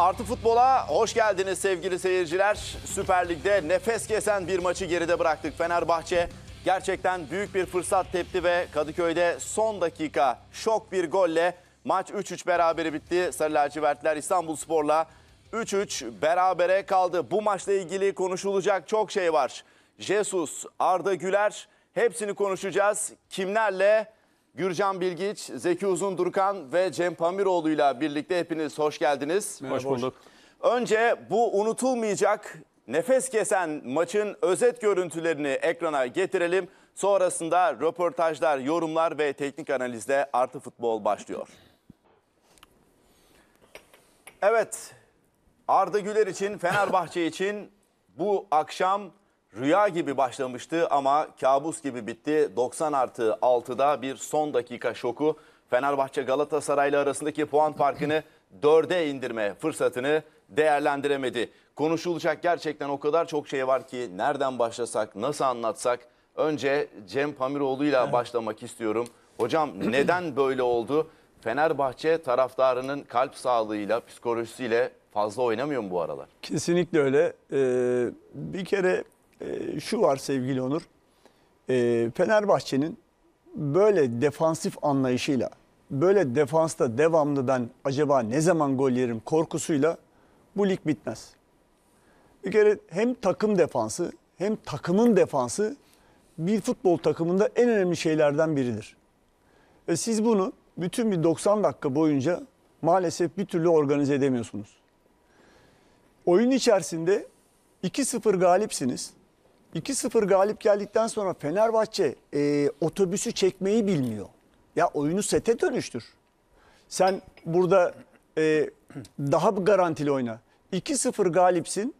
Artı Futbol'a hoş geldiniz sevgili seyirciler. Süper Lig'de nefes kesen bir maçı geride bıraktık. Fenerbahçe gerçekten büyük bir fırsat tepti ve Kadıköy'de son dakika şok bir golle maç 3-3 berabere bitti. Sarı lacivertler İstanbul Spor'la 3-3 berabere kaldı. Bu maçla ilgili konuşulacak çok şey var. Jesus, Arda Güler hepsini konuşacağız. Kimlerle? Gürcan Bilgiç, Zeki Uzun Durkan ve Cem Pamiroğlu ile birlikte hepiniz hoş geldiniz. Merhaba, hoş bulduk. Önce bu unutulmayacak nefes kesen maçın özet görüntülerini ekrana getirelim. Sonrasında röportajlar, yorumlar ve teknik analizde artı futbol başlıyor. Evet, Arda Güler için, Fenerbahçe için bu akşam Rüya gibi başlamıştı ama kabus gibi bitti. 90 artı 6'da bir son dakika şoku Fenerbahçe Galatasaray'la arasındaki puan farkını 4'e indirme fırsatını değerlendiremedi. Konuşulacak gerçekten o kadar çok şey var ki nereden başlasak, nasıl anlatsak. Önce Cem Pamiroğlu'yla evet. başlamak istiyorum. Hocam neden böyle oldu? Fenerbahçe taraftarının kalp sağlığıyla, psikolojisiyle fazla oynamıyor mu bu aralar? Kesinlikle öyle. Ee, bir kere ee, şu var sevgili Onur. Ee, Fenerbahçe'nin böyle defansif anlayışıyla, böyle defansta devamlı ben acaba ne zaman gol yerim korkusuyla bu lig bitmez. Bir kere hem takım defansı hem takımın defansı bir futbol takımında en önemli şeylerden biridir. Ve siz bunu bütün bir 90 dakika boyunca maalesef bir türlü organize edemiyorsunuz. Oyun içerisinde 2-0 galipsiniz. 2-0 galip geldikten sonra Fenerbahçe e, otobüsü çekmeyi bilmiyor. Ya oyunu sete dönüştür. Sen burada e, daha bir garantili oyna. 2-0 galipsin.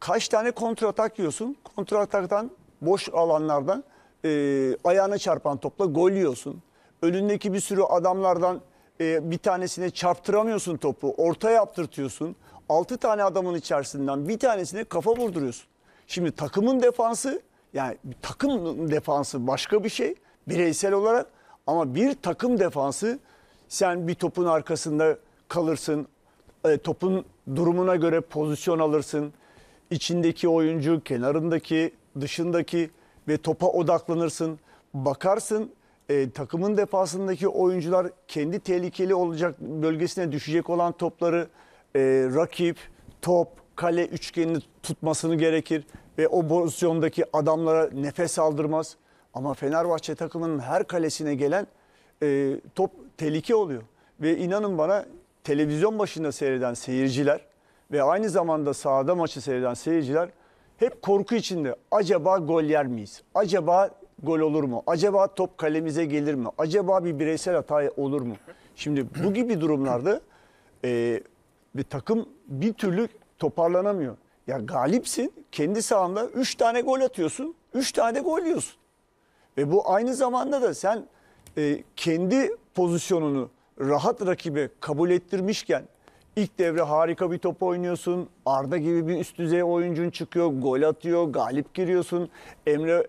Kaç tane kontratak yiyorsun? Kontrataktan, boş alanlardan e, ayağına çarpan topla gol yiyorsun. Önündeki bir sürü adamlardan e, bir tanesine çarptıramıyorsun topu. Orta yaptırtıyorsun. 6 tane adamın içerisinden bir tanesine kafa vurduruyorsun. Şimdi takımın defansı yani takım defansı başka bir şey bireysel olarak ama bir takım defansı sen bir topun arkasında kalırsın. E, topun durumuna göre pozisyon alırsın. İçindeki oyuncu, kenarındaki, dışındaki ve topa odaklanırsın. Bakarsın e, takımın defasındaki oyuncular kendi tehlikeli olacak bölgesine düşecek olan topları e, rakip, top, kale üçgenini tutmasını gerekir ve o pozisyondaki adamlara nefes aldırmaz. Ama Fenerbahçe takımının her kalesine gelen e, top tehlike oluyor. Ve inanın bana televizyon başında seyreden seyirciler ve aynı zamanda sahada maçı seyreden seyirciler hep korku içinde. Acaba gol yer miyiz? Acaba gol olur mu? Acaba top kalemize gelir mi? Acaba bir bireysel hata olur mu? Şimdi bu gibi durumlarda e, bir takım bir türlü toparlanamıyor. Ya galipsin. Kendi sahanda 3 tane gol atıyorsun. 3 tane gol yiyorsun. Ve bu aynı zamanda da sen e, kendi pozisyonunu rahat rakibe kabul ettirmişken ilk devre harika bir top oynuyorsun. Arda gibi bir üst düzey oyuncun çıkıyor. Gol atıyor. Galip giriyorsun. Emre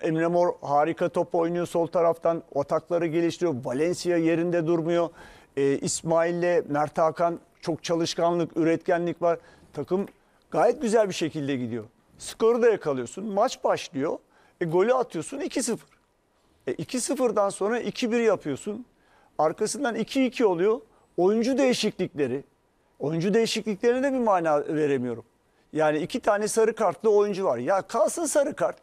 Emre Mor harika top oynuyor sol taraftan. Atakları geliştiriyor. Valencia yerinde durmuyor. E, İsmail'le Mert Hakan çok çalışkanlık, üretkenlik var. Takım Gayet güzel bir şekilde gidiyor. Skoru da yakalıyorsun. Maç başlıyor. E, golü atıyorsun 2-0. E, 2-0'dan sonra 2-1 yapıyorsun. Arkasından 2-2 oluyor. Oyuncu değişiklikleri. Oyuncu değişikliklerine de bir mana veremiyorum. Yani iki tane sarı kartlı oyuncu var. Ya kalsın sarı kart.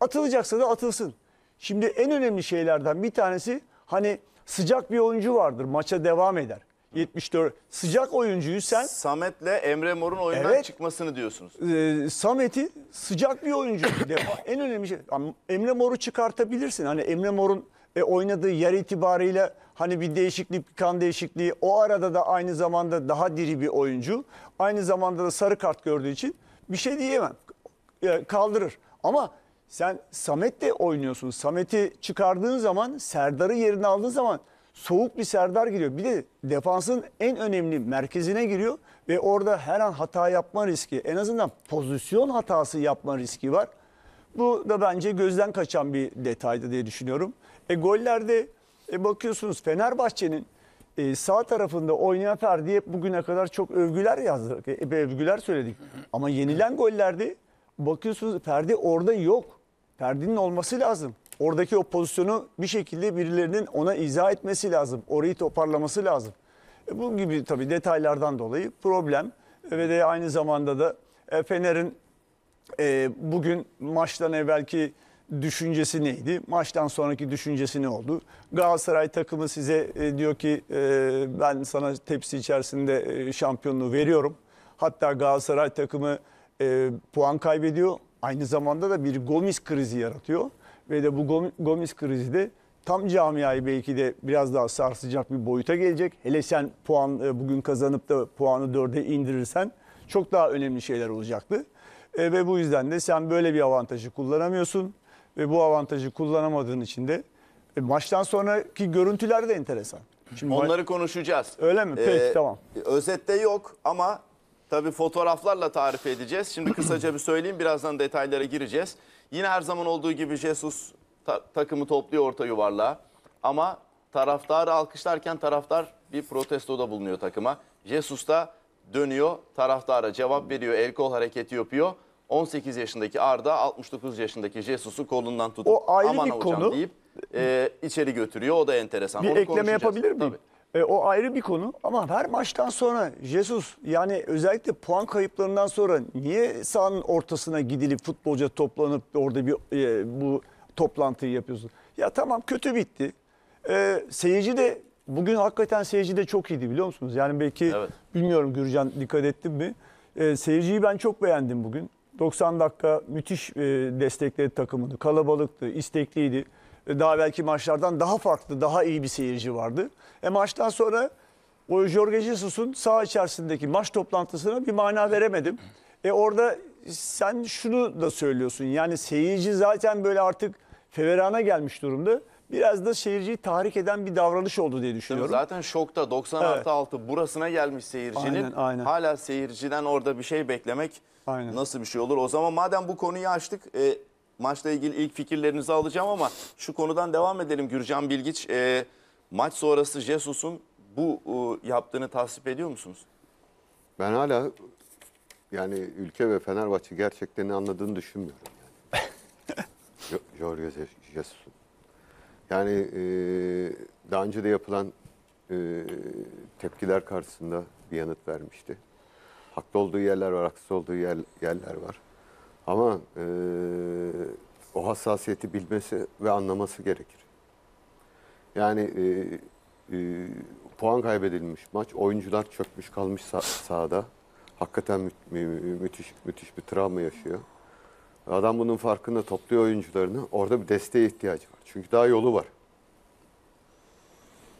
Atılacaksa da atılsın. Şimdi en önemli şeylerden bir tanesi hani sıcak bir oyuncu vardır maça devam eder. 74 sıcak oyuncuyu sen Samet'le Emre Mor'un oyundan Evet. çıkmasını diyorsunuz. e, Samet'i sıcak bir oyuncu En önemli şey Ama Emre Mor'u çıkartabilirsin. Hani Emre Mor'un e, oynadığı yer itibariyle hani bir değişiklik, bir kan değişikliği o arada da aynı zamanda daha diri bir oyuncu. Aynı zamanda da sarı kart gördüğü için bir şey diyemem. E, kaldırır. Ama sen Samet'le oynuyorsun. Samet'i çıkardığın zaman, Serdar'ı yerine aldığın zaman soğuk bir Serdar giriyor. Bir de defansın en önemli merkezine giriyor ve orada her an hata yapma riski en azından pozisyon hatası yapma riski var. Bu da bence gözden kaçan bir detaydı diye düşünüyorum. E gollerde e, bakıyorsunuz Fenerbahçe'nin e, sağ tarafında oynayan Ferdi'ye bugüne kadar çok övgüler yazdık, e, övgüler söyledik. Ama yenilen gollerde bakıyorsunuz Ferdi orada yok. Ferdi'nin olması lazım. Oradaki o pozisyonu bir şekilde birilerinin ona izah etmesi lazım. Orayı toparlaması lazım. E, bu gibi tabii detaylardan dolayı problem ve de aynı zamanda da e, Fener'in e, bugün maçtan evvelki düşüncesi neydi? Maçtan sonraki düşüncesi ne oldu? Galatasaray takımı size e, diyor ki e, ben sana tepsi içerisinde e, şampiyonluğu veriyorum. Hatta Galatasaray takımı e, puan kaybediyor. Aynı zamanda da bir Gomis krizi yaratıyor ve de bu Gomis krizi de tam camiayı belki de biraz daha sarsacak bir boyuta gelecek. Hele sen puan e, bugün kazanıp da puanı dörde indirirsen çok daha önemli şeyler olacaktı. E, ve bu yüzden de sen böyle bir avantajı kullanamıyorsun ve bu avantajı kullanamadığın için de e, maçtan sonraki görüntüler de enteresan. Şimdi Onları ma- konuşacağız. Öyle mi? E, Peki ee, tamam. Özette yok ama tabii fotoğraflarla tarif edeceğiz. Şimdi kısaca bir söyleyeyim birazdan detaylara gireceğiz. Yine her zaman olduğu gibi Jesus ta takımı topluyor orta yuvarlağa. Ama taraftarı alkışlarken taraftar bir protestoda bulunuyor takıma. Jesus da dönüyor taraftara cevap veriyor el kol hareketi yapıyor. 18 yaşındaki Arda 69 yaşındaki Jesus'u kolundan tutup o ayrı aman bir hocam konu. deyip e, içeri götürüyor. O da enteresan. Bir Onu ekleme yapabilir miyim? Tabii. E, o ayrı bir konu ama her maçtan sonra Jesus yani özellikle puan kayıplarından sonra niye sahanın ortasına gidilip futbolca toplanıp orada bir e, bu toplantıyı yapıyorsun? Ya tamam kötü bitti. E, seyirci de bugün hakikaten seyirci de çok iyiydi biliyor musunuz? Yani belki evet. bilmiyorum Gürcan dikkat ettin mi? E, seyirciyi ben çok beğendim bugün. 90 dakika müthiş e, destekledi takımını. Kalabalıktı, istekliydi. E, daha belki maçlardan daha farklı, daha iyi bir seyirci vardı. E maçtan sonra o Jorge Jesus'un saha içerisindeki maç toplantısına bir mana veremedim. E orada sen şunu da söylüyorsun. Yani seyirci zaten böyle artık feverana gelmiş durumda. Biraz da seyirciyi tahrik eden bir davranış oldu diye düşünüyorum. Zaten şokta 96 artı evet. burasına gelmiş seyircinin. Aynen, aynen. Hala seyirciden orada bir şey beklemek aynen. nasıl bir şey olur? O zaman madem bu konuyu açtık... E, maçla ilgili ilk fikirlerinizi alacağım ama şu konudan devam edelim. Gürcan Bilgiç e, maç sonrası Jesus'un bu e, yaptığını tasvip ediyor musunuz? Ben hala yani ülke ve Fenerbahçe gerçeklerini anladığını düşünmüyorum. Yani. Jorge Jesus'un. Yani e, daha önce de yapılan e, tepkiler karşısında bir yanıt vermişti. Haklı olduğu yerler var, haksız olduğu yer, yerler var. Ama e, o hassasiyeti bilmesi ve anlaması gerekir. Yani e, e, puan kaybedilmiş maç, oyuncular çökmüş kalmış sah sahada. Hakikaten mü mü müthiş müthiş bir travma yaşıyor. Adam bunun farkında topluyor oyuncularını. Orada bir desteğe ihtiyacı var. Çünkü daha yolu var.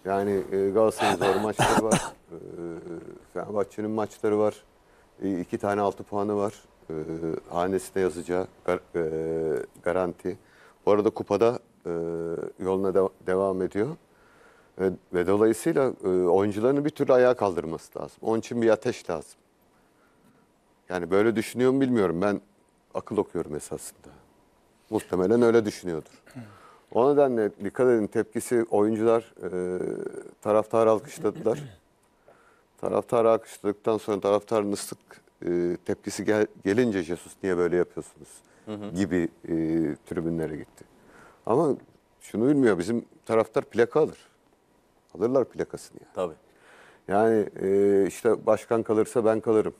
Yani e, Galatasaray'ın zor maçları var. E, Fenerbahçe'nin maçları var. E, iki tane altı puanı var e, ee, hanesine yazacağı gar, e, garanti. Bu arada kupada e, yoluna de, devam ediyor. Ve, ve dolayısıyla e, oyuncularını bir türlü ayağa kaldırması lazım. Onun için bir ateş lazım. Yani böyle düşünüyor mu bilmiyorum. Ben akıl okuyorum esasında. Muhtemelen öyle düşünüyordur. O nedenle dikkat edin tepkisi oyuncular e, taraftarı alkışladılar. taraftarı alkışladıktan sonra taraftarın ıslık e, tepkisi gel, gelince Jesus niye böyle yapıyorsunuz hı hı. gibi e, tribünlere gitti. Ama şunu bilmiyor bizim taraftar plaka alır. Alırlar plakasını yani. Tabii. Yani e, işte başkan kalırsa ben kalırım.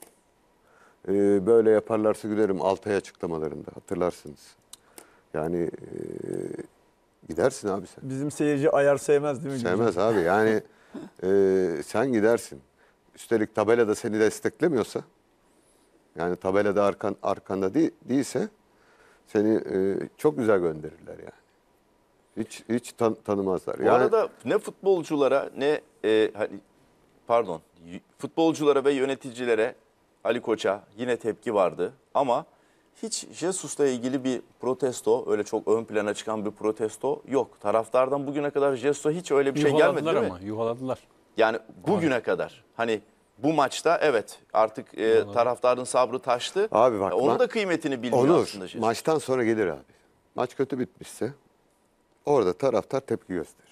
E, böyle yaparlarsa gülerim Altay açıklamalarında hatırlarsınız. Yani e, gidersin abi sen. Bizim seyirci ayar sevmez değil mi? Sevmez abi yani e, sen gidersin. Üstelik tabela da seni desteklemiyorsa yani tabelada arkan, arkanda değil, değilse seni e, çok güzel gönderirler yani. Hiç hiç tan tanımazlar. Bu yani, arada ne futbolculara ne e, hani pardon futbolculara ve yöneticilere Ali Koç'a yine tepki vardı ama hiç Jesus'la ilgili bir protesto, öyle çok ön plana çıkan bir protesto yok. Taraftardan bugüne kadar Jesus'a hiç öyle bir şey gelmedi değil ama, mi? Yuhaladılar ama, yuhaladılar. Yani bugüne Aynen. kadar hani bu maçta evet artık e, taraftarın sabrı taştı. Abi bak. E, onun da kıymetini biliyor Olur. aslında. şimdi. Maçtan sonra gelir abi. Maç kötü bitmişse orada taraftar tepki gösterir.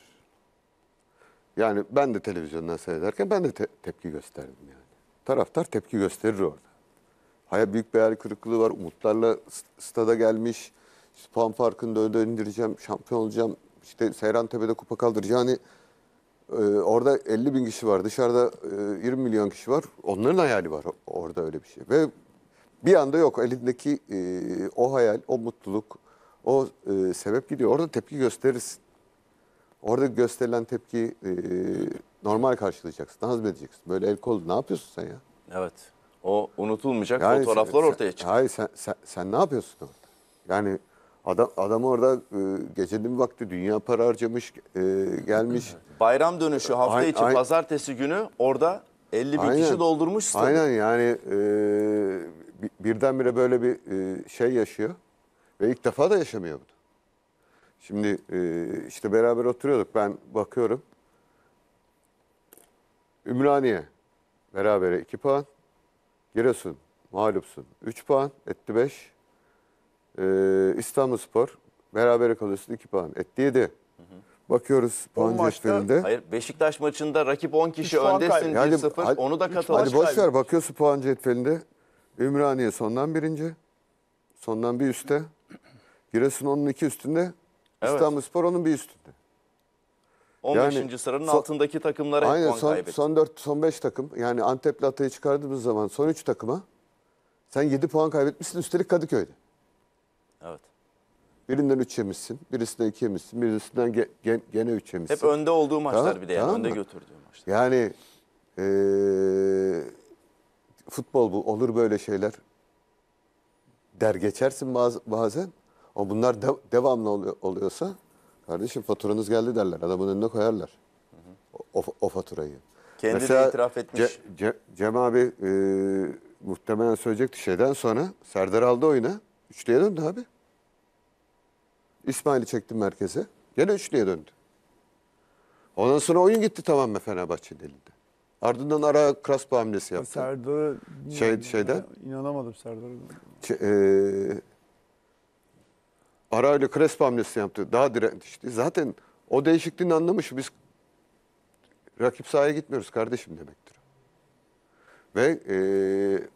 Yani ben de televizyondan seyrederken ben de te- tepki gösterdim yani. Taraftar tepki gösterir orada. Hayal büyük bir hayal kırıklığı var. Umutlarla stada gelmiş. İşte puan farkını da indireceğim, şampiyon olacağım. İşte Seyran Tepe'de kupa kaldıracağım. Yani ee, orada 50 bin kişi var. Dışarıda e, 20 milyon kişi var. Onların hayali var orada öyle bir şey. Ve bir anda yok. Elindeki e, o hayal, o mutluluk, o e, sebep gidiyor. Orada tepki gösterirsin. Orada gösterilen tepki e, normal karşılayacaksın, hazmedeceksin. Böyle el kol ne yapıyorsun sen ya? Evet. O unutulmayacak yani fotoğraflar sen, ortaya çıktı. Hayır sen, sen, sen ne yapıyorsun orada? Yani Adam, adam orada e, gecenin vakti dünya para harcamış, e, gelmiş. Bayram dönüşü hafta Ay- içi ay- pazartesi günü orada 50 bin Aynen. kişi doldurmuş stadı. Aynen yani e, bi- birdenbire böyle bir e, şey yaşıyor ve ilk defa da yaşamıyor bunu. Şimdi e, işte beraber oturuyorduk ben bakıyorum. Ümraniye berabere 2 puan. Giresun mağlupsun 3 puan etti 5. Ee, İstanbul Spor beraber kalıyorsun 2 puan. Etti 7. Bakıyoruz puan maçta- cetvelinde. Hayır Beşiktaş maçında rakip 10 kişi puan öndesin 1-0 hadi- onu da katalım. Hadi boş ver bakıyorsun puan cetvelinde. Ümraniye sondan birinci. Sondan bir üstte. Giresun onun iki üstünde. Evet. İstanbul Spor onun bir üstünde. 15. Yani sıranın son- altındaki takımlara Aynen puan son, kaybetti. son 4 son 5 takım. Yani Antep'le Hatay'ı çıkardığımız zaman son 3 takıma sen 7 puan kaybetmişsin üstelik Kadıköy'de. Evet. Birinden üç yemişsin, birisinden iki yemişsin, birisinden ge, gene üç yemişsin. Hep önde olduğu maçlar tamam, bir de yani tamam önde götürdüğü maçlar. Yani e, futbol bu olur böyle şeyler. Der geçersin baz, bazen ama bunlar de, devamlı oluyor, oluyorsa kardeşim faturanız geldi derler. Adamın önüne koyarlar o, o faturayı. Kendi Mesela, de itiraf etmiş. Ce, Ce, Cem abi e, muhtemelen söyleyecekti şeyden sonra Serdar aldı oyuna. Üçlüye döndü abi. İsmail'i çektim merkeze. Gene üçlüye döndü. Ondan sonra oyun gitti tamam mı Fenerbahçe elinde. Ardından ara Kraspa hamlesi yaptı. Serdar'ı şey, şeyden, inanamadım Serdar'a. Ç- şey, e, ara ile Kraspa hamlesi yaptı. Daha dirençti. Zaten o değişikliğini anlamış. Biz rakip sahaya gitmiyoruz kardeşim demektir. Ve e,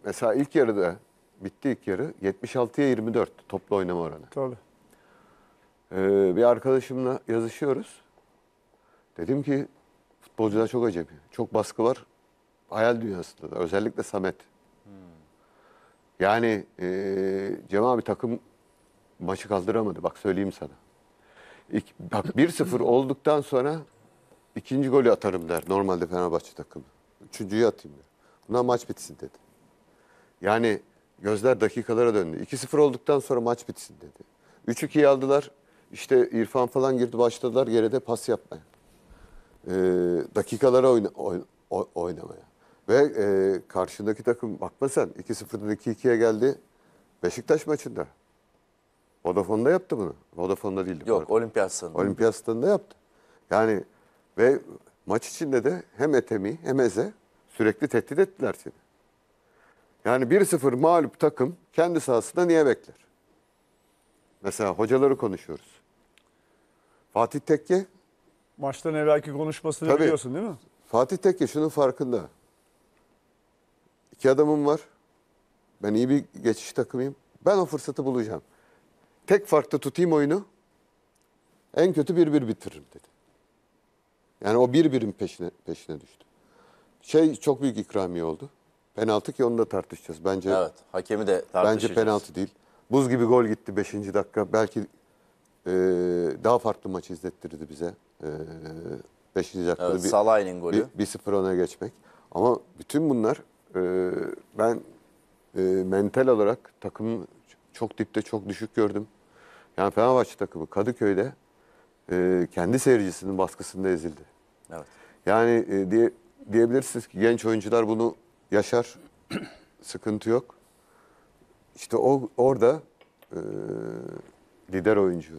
mesela ilk yarıda bitti ilk yarı 76'ya 24 toplu oynama oranı. Tabii. Ee, bir arkadaşımla yazışıyoruz. Dedim ki futbolcular çok acemi. Çok baskı var. Hayal dünyasında da. Özellikle Samet. Hmm. Yani e, Cem abi takım maçı kaldıramadı. Bak söyleyeyim sana. İk, bak 1-0 olduktan sonra ikinci golü atarım der. Normalde Fenerbahçe takımı. Üçüncüyü atayım der. Buna maç bitsin dedi. Yani gözler dakikalara döndü. 2-0 olduktan sonra maç bitsin dedi. 3-2'yi aldılar. İşte İrfan falan girdi başladılar geride pas yapmaya. E, dakikalara oyna, oyn, oynamaya. Ve e, karşındaki takım bakma sen 2-0'dan 2-2'ye geldi Beşiktaş maçında. Vodafone'da yaptı bunu. Vodafone'da değildi. Yok olimpiyat stadında. Olimpiyat stadında yaptı. Yani ve maç içinde de hem Etemi hem Eze sürekli tehdit ettiler seni. Yani 1-0 mağlup takım kendi sahasında niye bekler? Mesela hocaları konuşuyoruz. Fatih Tekke maçtan evvelki konuşmasını Tabii. biliyorsun değil mi? Fatih Tekke şunun farkında. İki adamım var. Ben iyi bir geçiş takımıyım. Ben o fırsatı bulacağım. Tek farkta tutayım oyunu. En kötü bir bir bitiririm dedi. Yani o bir birin peşine, peşine düştü. Şey çok büyük ikramiye oldu. Penaltı ki onu da tartışacağız. Bence Evet, hakemi de tartışacağız. bence penaltı değil. Buz gibi gol gitti 5. dakika. Belki e, daha farklı maç izlettirdi bize. E, beşinci dakikada evet, bir, Salah'ın golü. Bir, bir sıfır öne geçmek. Ama bütün bunlar e, ben e, mental olarak takım çok dipte çok düşük gördüm. Yani Fenerbahçe takımı Kadıköy'de e, kendi seyircisinin baskısında ezildi. Evet. Yani e, diye, diyebilirsiniz ki genç oyuncular bunu yaşar. Sıkıntı yok. İşte o orada e, lider oyuncu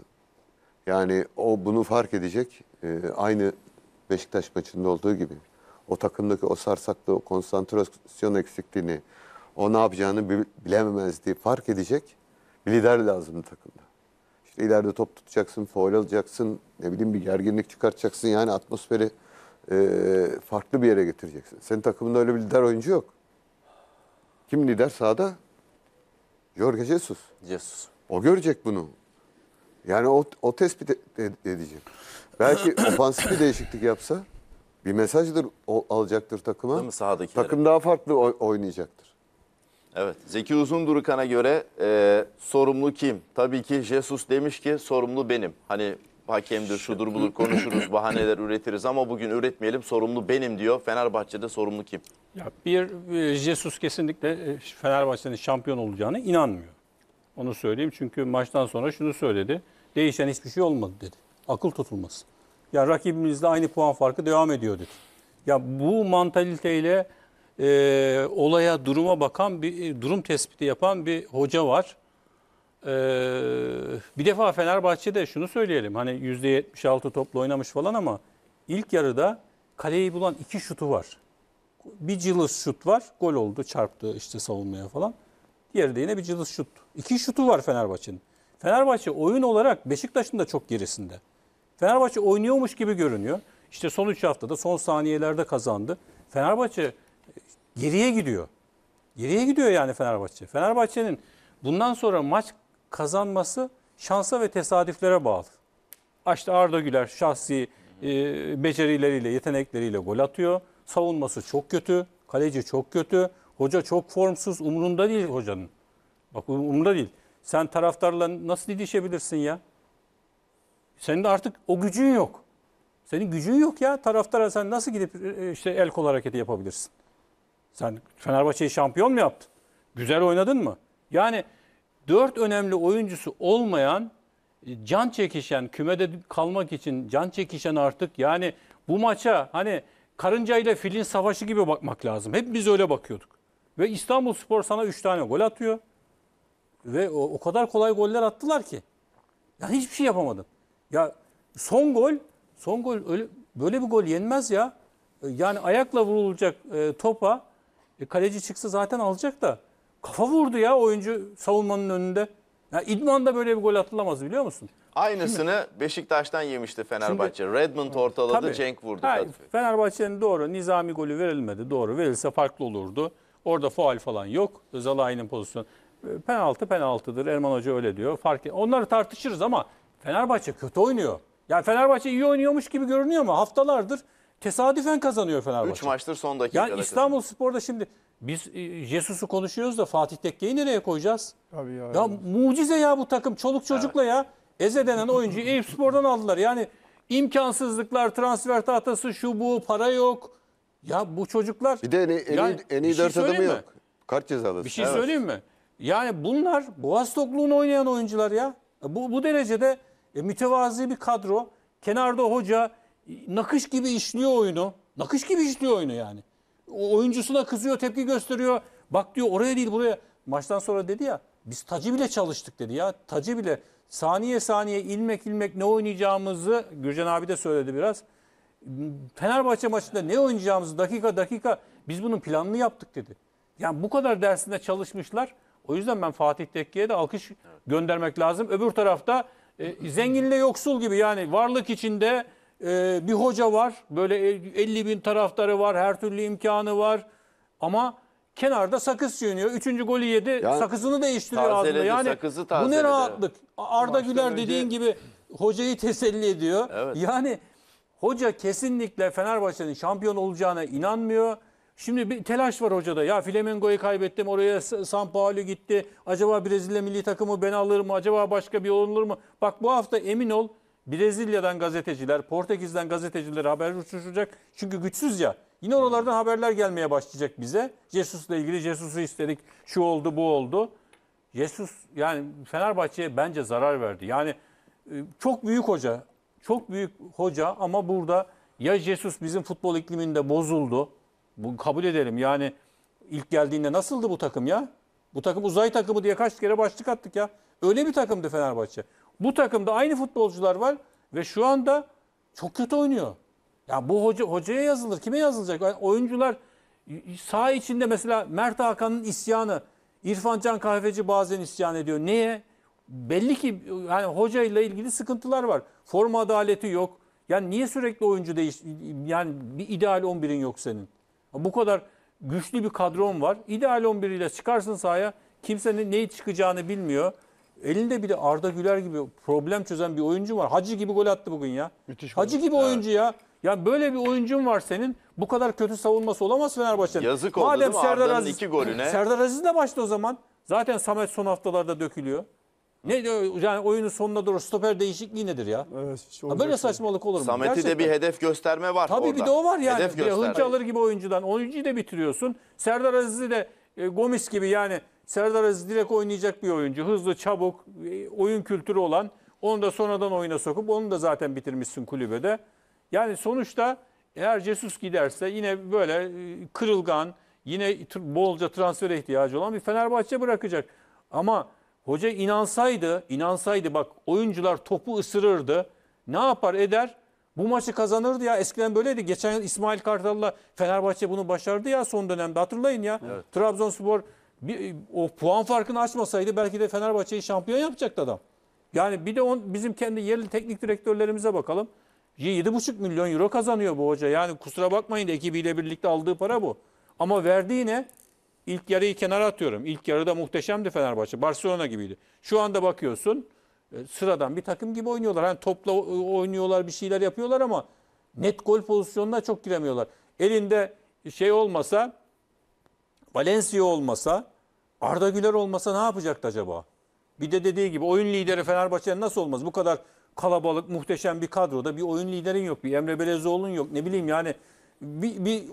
yani o bunu fark edecek. E, aynı Beşiktaş maçında olduğu gibi. O takımdaki o sarsaklığı, o konsantrasyon eksikliğini, o ne yapacağını bilememezliği fark edecek bir lider lazım takımda. İşte ileride top tutacaksın, foul alacaksın, ne bileyim bir gerginlik çıkartacaksın. Yani atmosferi e, farklı bir yere getireceksin. Senin takımında öyle bir lider oyuncu yok. Kim lider sahada? Jorge Jesus. Jesus. O görecek bunu. Yani o, o tespit e, e, edeceğim. Belki ofansif bir değişiklik yapsa bir mesajdır o, alacaktır takıma. Değil mi sahadakilere? Takım daha farklı oy, oynayacaktır. Evet. Zeki Uzundurukan'a göre e, sorumlu kim? Tabii ki Jesus demiş ki sorumlu benim. Hani hakemdir, şudur budur konuşuruz, bahaneler üretiriz ama bugün üretmeyelim sorumlu benim diyor. Fenerbahçe'de sorumlu kim? Ya bir e, Jesus kesinlikle Fenerbahçe'nin şampiyon olacağını inanmıyor. Onu söyleyeyim çünkü maçtan sonra şunu söyledi. Değişen hiçbir şey olmadı dedi. Akıl tutulması. Ya rakibimizle aynı puan farkı devam ediyor dedi. Ya bu mantaliteyle e, olaya, duruma bakan bir e, durum tespiti yapan bir hoca var. E, bir defa Fenerbahçe'de şunu söyleyelim. Hani %76 topla oynamış falan ama ilk yarıda kaleyi bulan iki şutu var. Bir cılız şut var. Gol oldu. Çarptı işte savunmaya falan. Diğeri de yine bir cılız şut. İki şutu var Fenerbahçe'nin. Fenerbahçe oyun olarak Beşiktaş'ın da çok gerisinde. Fenerbahçe oynuyormuş gibi görünüyor. İşte son 3 haftada son saniyelerde kazandı. Fenerbahçe e, geriye gidiyor. Geriye gidiyor yani Fenerbahçe. Fenerbahçe'nin bundan sonra maç kazanması şansa ve tesadüflere bağlı. İşte Arda Güler şahsi e, becerileriyle, yetenekleriyle gol atıyor. Savunması çok kötü, kaleci çok kötü, hoca çok formsuz, umurunda değil hocanın. Bak um-, umurunda değil. Sen taraftarla nasıl didişebilirsin ya? Senin de artık o gücün yok. Senin gücün yok ya. Taraftara sen nasıl gidip e, e, işte el kol hareketi yapabilirsin? Sen Fenerbahçe'yi şampiyon mu yaptın? Güzel oynadın mı? Yani dört önemli oyuncusu olmayan e, can çekişen, kümede kalmak için can çekişen artık yani bu maça hani karınca ile filin savaşı gibi bakmak lazım. Hep biz öyle bakıyorduk. Ve İstanbul Spor sana üç tane gol atıyor. Ve o, o kadar kolay goller attılar ki. Ya hiçbir şey yapamadın. Ya son gol, son gol öyle böyle bir gol yenmez ya. E, yani ayakla vurulacak e, topa e, kaleci çıksa zaten alacak da kafa vurdu ya oyuncu savunmanın önünde. Ya İdman'da böyle bir gol atılamaz biliyor musun? Aynısını Beşiktaş'tan yemişti Fenerbahçe. Şimdi, Redmond ortaladı, tabii, Cenk vurdu. Hayır, Fenerbahçe'nin doğru Nizami golü verilmedi. Doğru verilse farklı olurdu. Orada faal falan yok. Özal aynı pozisyon penaltı penaltıdır. Erman Hoca öyle diyor. Fark Onları tartışırız ama Fenerbahçe kötü oynuyor. Yani Fenerbahçe iyi oynuyormuş gibi görünüyor mu? haftalardır tesadüfen kazanıyor Fenerbahçe. 3 maçtır son dakika. Yani İstanbul Spor'da şimdi biz e, Jesus'u konuşuyoruz da Fatih Tekke'yi nereye koyacağız? Tabii ya. Ya mucize ya bu takım. Çoluk çocukla evet. ya. Eze denen oyuncuyu Eyüp Spor'dan aldılar. Yani imkansızlıklar, transfer tahtası şu bu, para yok. Ya bu çocuklar... Bir de en, en, yani, en iyi şey dört şey adamı yok. Kart cezalısı. Bir şey evet. söyleyeyim mi? Yani bunlar boğaz tokluğunu oynayan oyuncular ya. Bu, bu derecede e, mütevazi bir kadro. Kenarda hoca e, nakış gibi işliyor oyunu. Nakış gibi işliyor oyunu yani. O oyuncusuna kızıyor, tepki gösteriyor. Bak diyor oraya değil buraya. Maçtan sonra dedi ya biz tacı bile çalıştık dedi ya. Tacı bile saniye saniye ilmek ilmek ne oynayacağımızı Gürcan abi de söyledi biraz. Fenerbahçe maçında ne oynayacağımızı dakika dakika biz bunun planını yaptık dedi. Yani bu kadar dersinde çalışmışlar. O yüzden ben Fatih Tekke'ye de alkış göndermek lazım. Öbür tarafta e, zenginle yoksul gibi yani varlık içinde e, bir hoca var. Böyle 50 bin taraftarı var. Her türlü imkanı var. Ama kenarda sakız çiğniyor. Üçüncü golü yedi. Yani, sakızını değiştiriyor ağzında. Yani sakızı bu ne rahatlık. Arda Baştan Güler önce... dediğin gibi hocayı teselli ediyor. Evet. Yani hoca kesinlikle Fenerbahçe'nin şampiyon olacağına inanmıyor. Şimdi bir telaş var hocada. Ya Flamengo'yu kaybettim. Oraya San Paulo gitti. Acaba Brezilya milli takımı ben alır mı? Acaba başka bir olur mu? Bak bu hafta emin ol Brezilya'dan gazeteciler, Portekiz'den gazeteciler haber uçuşacak. Çünkü güçsüz ya. Yine hmm. oralardan haberler gelmeye başlayacak bize. Jesus'la ilgili Jesus'u istedik. Şu oldu, bu oldu. Jesus yani Fenerbahçe'ye bence zarar verdi. Yani e, çok büyük hoca. Çok büyük hoca ama burada ya Jesus bizim futbol ikliminde bozuldu bu kabul edelim. Yani ilk geldiğinde nasıldı bu takım ya? Bu takım uzay takımı diye kaç kere başlık attık ya. Öyle bir takımdı Fenerbahçe. Bu takımda aynı futbolcular var ve şu anda çok kötü oynuyor. Ya bu hoca hocaya yazılır. Kime yazılacak? Yani oyuncular sağ içinde mesela Mert Hakan'ın isyanı, İrfan Can Kahveci bazen isyan ediyor. niye Belli ki yani hocayla ilgili sıkıntılar var. Forma adaleti yok. Yani niye sürekli oyuncu değiş yani bir ideal 11'in yok senin? Bu kadar güçlü bir kadron var. İdeal 11 ile çıkarsın sahaya. Kimsenin neyi çıkacağını bilmiyor. Elinde bir de Arda Güler gibi problem çözen bir oyuncu var. Hacı gibi gol attı bugün ya. Müthiş Hacı gibi evet. oyuncu ya. Ya böyle bir oyuncun var senin. Bu kadar kötü savunması olamaz Fenerbahçe'nin. Yazık oldu Madem değil mi? Serdar Aziz, iki golüne. Serdar Aziz de başta o zaman. Zaten Samet son haftalarda dökülüyor. Ne diyor yani oyunun sonuna doğru stoper değişikliği nedir ya? Evet, ha böyle olacak. Şey. saçmalık olur mu? Samet'i de bir hedef gösterme var Tabii orada. bir de o var yani. Hedef Bir hınç alır gibi oyuncudan. Oyuncuyu da bitiriyorsun. Serdar Aziz'i de e, Gomis gibi yani Serdar Aziz direkt oynayacak bir oyuncu. Hızlı, çabuk, e, oyun kültürü olan. Onu da sonradan oyuna sokup onu da zaten bitirmişsin kulübede. Yani sonuçta eğer Jesus giderse yine böyle e, kırılgan, yine bolca transfer ihtiyacı olan bir Fenerbahçe bırakacak. Ama Hoca inansaydı, inansaydı bak oyuncular topu ısırırdı. Ne yapar eder? Bu maçı kazanırdı ya. Eskiden böyleydi. Geçen yıl İsmail Kartal'la Fenerbahçe bunu başardı ya son dönemde. Hatırlayın ya. Evet. Trabzonspor bir, o puan farkını açmasaydı belki de Fenerbahçe'yi şampiyon yapacaktı adam. Yani bir de on, bizim kendi yerli teknik direktörlerimize bakalım. 7,5 milyon euro kazanıyor bu hoca. Yani kusura bakmayın ekibiyle birlikte aldığı para bu. Ama verdiği ne? İlk yarıyı kenara atıyorum. İlk yarıda muhteşemdi Fenerbahçe. Barcelona gibiydi. Şu anda bakıyorsun e, sıradan bir takım gibi oynuyorlar. Hani topla e, oynuyorlar, bir şeyler yapıyorlar ama net gol pozisyonuna çok giremiyorlar. Elinde şey olmasa, Valencia olmasa, Arda Güler olmasa ne yapacaktı acaba? Bir de dediği gibi oyun lideri Fenerbahçe'nin nasıl olmaz? Bu kadar kalabalık, muhteşem bir kadroda bir oyun liderin yok. Bir Emre Belezoğlu'nun yok. Ne bileyim yani bir, bir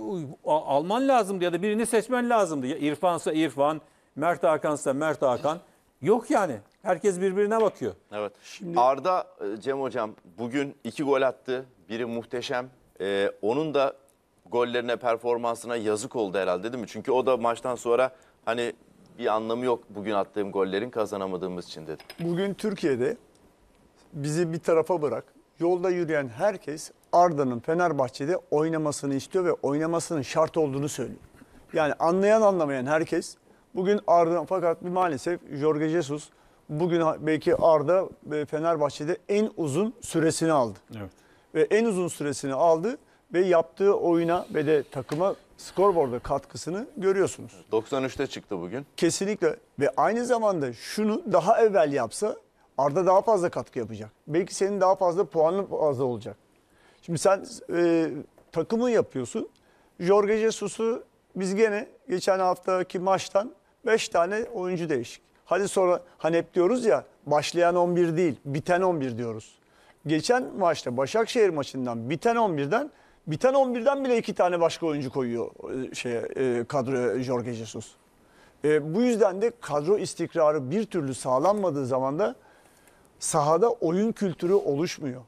alman lazımdı ya da birini seçmen lazımdı. Ya İrfan'sa İrfan, Mert Hakan'sa Mert Hakan. Yok yani. Herkes birbirine bakıyor. Evet. Şimdi... Arda e, Cem Hocam bugün iki gol attı. Biri muhteşem. Ee, onun da gollerine, performansına yazık oldu herhalde değil mi? Çünkü o da maçtan sonra hani bir anlamı yok bugün attığım gollerin kazanamadığımız için dedi. Bugün Türkiye'de bizi bir tarafa bırak. Yolda yürüyen herkes Arda'nın Fenerbahçe'de oynamasını istiyor ve oynamasının şart olduğunu söylüyor. Yani anlayan anlamayan herkes bugün Arda fakat maalesef Jorge Jesus bugün belki Arda e, Fenerbahçe'de en uzun süresini aldı. Evet. Ve en uzun süresini aldı ve yaptığı oyuna ve de takıma skorboarda katkısını görüyorsunuz. 93'te çıktı bugün. Kesinlikle ve aynı zamanda şunu daha evvel yapsa Arda daha fazla katkı yapacak. Belki senin daha fazla puanın fazla olacak. Şimdi sen e, takımı yapıyorsun. Jorge Jesus'u biz gene geçen haftaki maçtan 5 tane oyuncu değişik. Hadi sonra hani hep diyoruz ya başlayan 11 değil biten 11 diyoruz. Geçen maçta Başakşehir maçından biten 11'den biten 11'den bile iki tane başka oyuncu koyuyor e, şeye, e, kadro Jorge Jesus. E, bu yüzden de kadro istikrarı bir türlü sağlanmadığı zaman da sahada oyun kültürü oluşmuyor.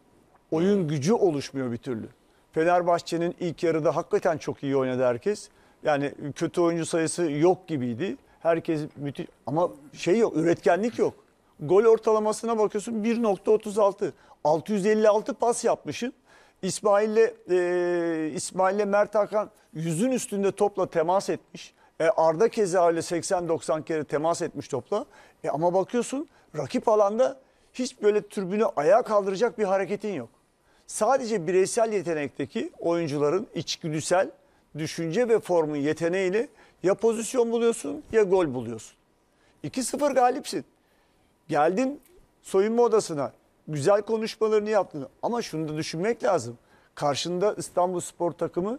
Oyun gücü oluşmuyor bir türlü. Fenerbahçe'nin ilk yarıda hakikaten çok iyi oynadı herkes. Yani kötü oyuncu sayısı yok gibiydi. Herkes müthiş ama şey yok, üretkenlik yok. Gol ortalamasına bakıyorsun 1.36. 656 pas yapmışsın. İsmail'le e, İsmail'le Mert Hakan yüzün üstünde topla temas etmiş. E, Arda Keza ile 80-90 kere temas etmiş topla. E, ama bakıyorsun rakip alanda hiç böyle türbünü ayağa kaldıracak bir hareketin yok sadece bireysel yetenekteki oyuncuların içgüdüsel düşünce ve formun yeteneğiyle ya pozisyon buluyorsun ya gol buluyorsun. 2-0 galipsin. Geldin soyunma odasına. Güzel konuşmalarını yaptın. Ama şunu da düşünmek lazım. Karşında İstanbul Spor takımı